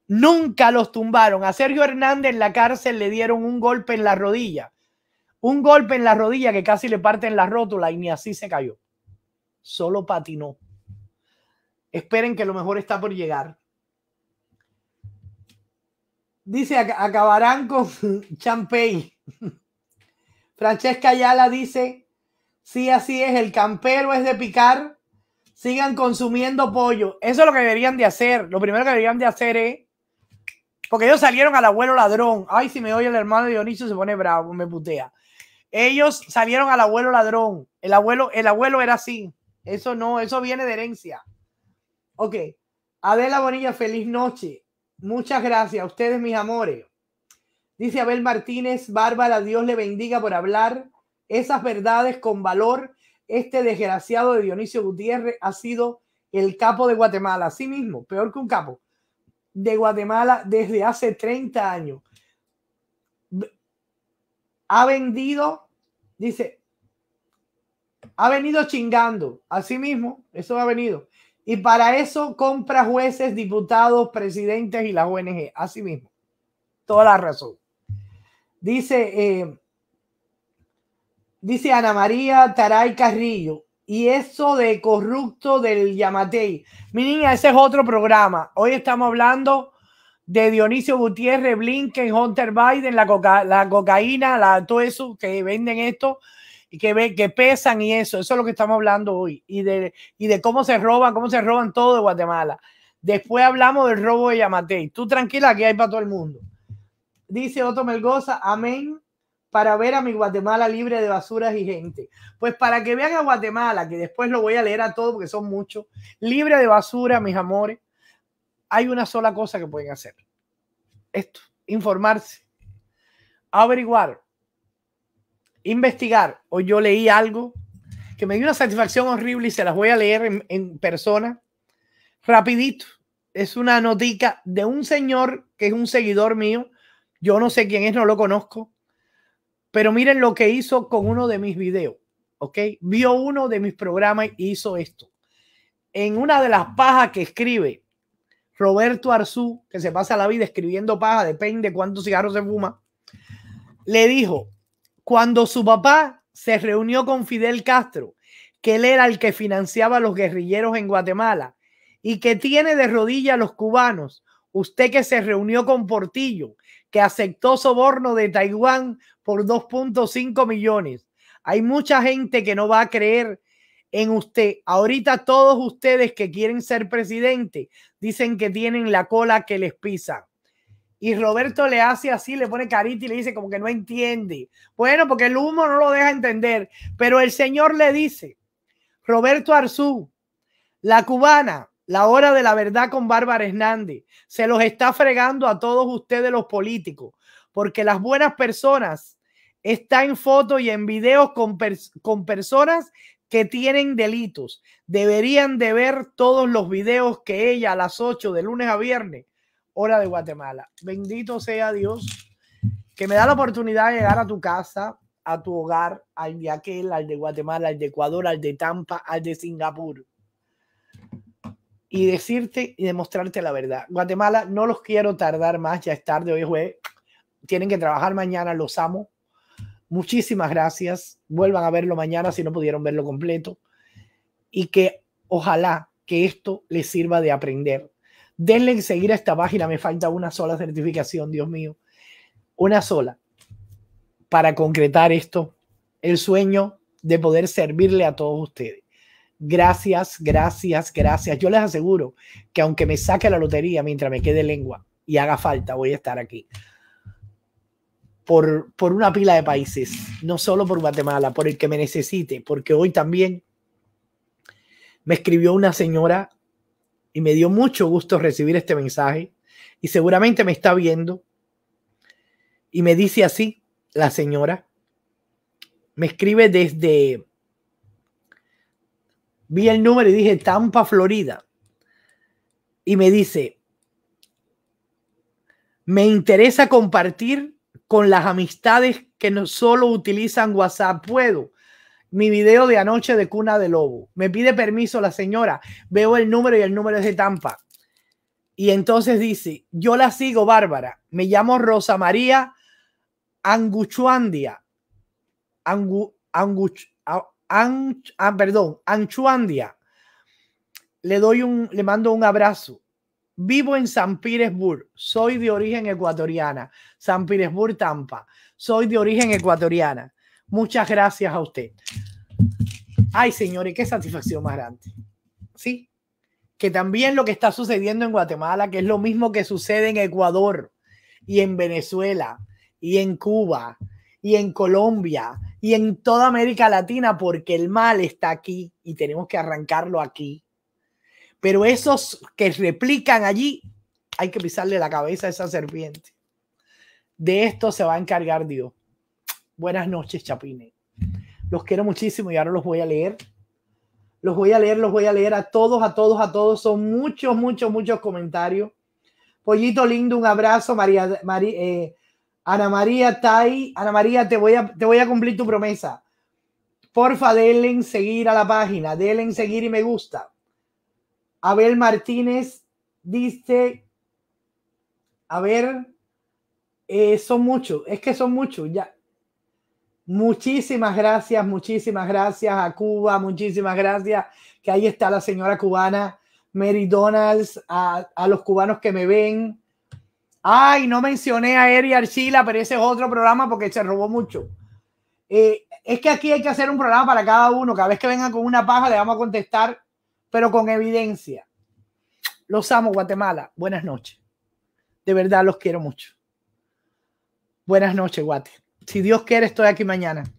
nunca los tumbaron. A Sergio Hernández en la cárcel le dieron un golpe en la rodilla un golpe en la rodilla que casi le parte en la rótula y ni así se cayó. Solo patinó. Esperen que lo mejor está por llegar. Dice, acabarán con (laughs) Champagne. (laughs) Francesca Ayala dice, sí, así es, el campero es de picar, sigan consumiendo pollo. Eso es lo que deberían de hacer. Lo primero que deberían de hacer es, porque ellos salieron al abuelo ladrón. Ay, si me oye el hermano de Dionisio se pone bravo, me putea. Ellos salieron al abuelo ladrón. El abuelo, el abuelo era así. Eso no, eso viene de herencia. Ok. Adela Bonilla, feliz noche. Muchas gracias a ustedes, mis amores. Dice Abel Martínez, Bárbara, Dios le bendiga por hablar esas verdades con valor. Este desgraciado de Dionisio Gutiérrez ha sido el capo de Guatemala, así mismo, peor que un capo de Guatemala desde hace 30 años ha vendido, dice, ha venido chingando, así mismo, eso ha venido. Y para eso compra jueces, diputados, presidentes y las ONG, así mismo. Toda la razón. Dice, eh, dice Ana María Taray Carrillo, y eso de corrupto del Yamatei. Mi niña, ese es otro programa. Hoy estamos hablando de Dionisio Gutiérrez, Blinken, Hunter Biden, la, la cocaína, la, todo eso que venden esto y que, que pesan y eso. Eso es lo que estamos hablando hoy. Y de, cómo se roban, cómo se roban todo de Guatemala. Después hablamos del robo de Yamatei. Tú tranquila, que hay para todo el mundo. Dice Otto Melgoza, amén, para ver a mi Guatemala libre de basuras y gente. Pues para que vean a Guatemala, que después lo voy a leer a todo porque son muchos, libre de basura, mis amores, hay una sola cosa que pueden hacer. Esto, informarse, averiguar, investigar. Hoy yo leí algo que me dio una satisfacción horrible y se las voy a leer en, persona. Rapidito. Es una notica de un señor que es un seguidor mío. Yo no sé quién es, no lo conozco. Pero miren lo que hizo con uno de mis videos. ¿Ok? Vio uno de mis programas y hizo esto. En una de las pajas que escribe Roberto Arzú, que se pasa la vida escribiendo paja, depende cuántos cigarros se fuma, le dijo, cuando su papá se reunió con Fidel Castro, que él era el que financiaba a los guerrilleros en Guatemala y que tiene de rodilla a los cubanos, usted que se reunió con Portillo, que aceptó soborno de Taiwán por 2.5 millones. Hay mucha gente que no va a creer en usted. Ahorita todos ustedes que quieren ser presidente dicen que tienen la cola que les pisa. Y Roberto le hace así, le pone carita y le dice como que no entiende. Bueno, porque el humo no lo deja entender, pero el señor le dice, Roberto Arzú, la cubana, la hora de la verdad con Bárbara Hernández, se los está fregando a todos ustedes los políticos, porque las buenas personas están en fotos y en videos con, con personas que tienen delitos deberían de ver todos los videos que ella a las 8 de lunes a viernes, hora de Guatemala. Bendito sea Dios que me da la oportunidad de llegar a tu casa, a tu hogar, al de aquel, al de Guatemala, al de Ecuador, al de Tampa, al de Singapur. Y decirte y demostrarte la verdad. Guatemala, no los quiero tardar más, ya es tarde, hoy jueves. Tienen que trabajar mañana, los amo. Muchísimas gracias. Vuelvan a verlo mañana si no pudieron verlo completo. Y que ojalá que esto les sirva de aprender. Denle en seguir a esta página. Me falta una sola certificación, Dios mío. Una sola. Para concretar esto, el sueño de poder servirle a todos ustedes. Gracias, gracias, gracias. Yo les aseguro que aunque me saque la lotería mientras me quede lengua y haga falta, voy a estar aquí por, una pila de países, no solo por Guatemala, por el que me necesite, porque hoy también me escribió una señora y me dio mucho gusto recibir este mensaje y seguramente me está viendo y me dice así la señora, me escribe desde, vi el número y dije Tampa, Florida, y me dice, me interesa compartir con las amistades que no solo utilizan WhatsApp. Puedo. Mi video de anoche de cuna de lobo. Me pide permiso la señora. Veo el número y el número es de Tampa. Y entonces dice, yo la sigo, Bárbara. Me llamo Rosa María Anguchuandia. Angu, ah, perdón, Le doy un, le mando un abrazo. Vivo en San Petersburg. Soy de origen ecuatoriana. San Petersburg, Tampa. Soy de origen ecuatoriana. Muchas gracias a usted. Ay, señores, qué satisfacción más grande. Sí, que también lo que está sucediendo en Guatemala, que es lo mismo que sucede en Ecuador y en Venezuela y en Cuba y en Colombia y en toda América Latina, porque el mal está aquí y tenemos que arrancarlo aquí pero esos que replican allí, hay que pisarle la cabeza a esa serpiente. De esto se va a encargar Dios. Buenas noches, chapines. Los quiero muchísimo y ahora los voy a leer. Los voy a leer, los voy a leer a todos, a todos, a todos. Son muchos, muchos, muchos comentarios. Pollito lindo, un abrazo. María, eh, Ana María Tai. Ana María, te voy, a, te voy a cumplir tu promesa. Porfa, denle seguir a la página, denle seguir y me gusta. Abel Martínez dice, a ver, eh, son muchos, es que son muchos, ya. Muchísimas gracias, muchísimas gracias a Cuba, muchísimas gracias, que ahí está la señora cubana, Mary Donalds, a, los cubanos que me ven. Ay, no mencioné a Eri Archila, pero ese es otro programa porque se robó mucho. Eh, es que aquí hay que hacer un programa para cada uno. Cada vez que vengan con una paja, le vamos a contestar pero con evidencia. Los amo, Guatemala. Buenas noches. De verdad los quiero mucho. Buenas noches, Guate. Si Dios quiere, estoy aquí mañana.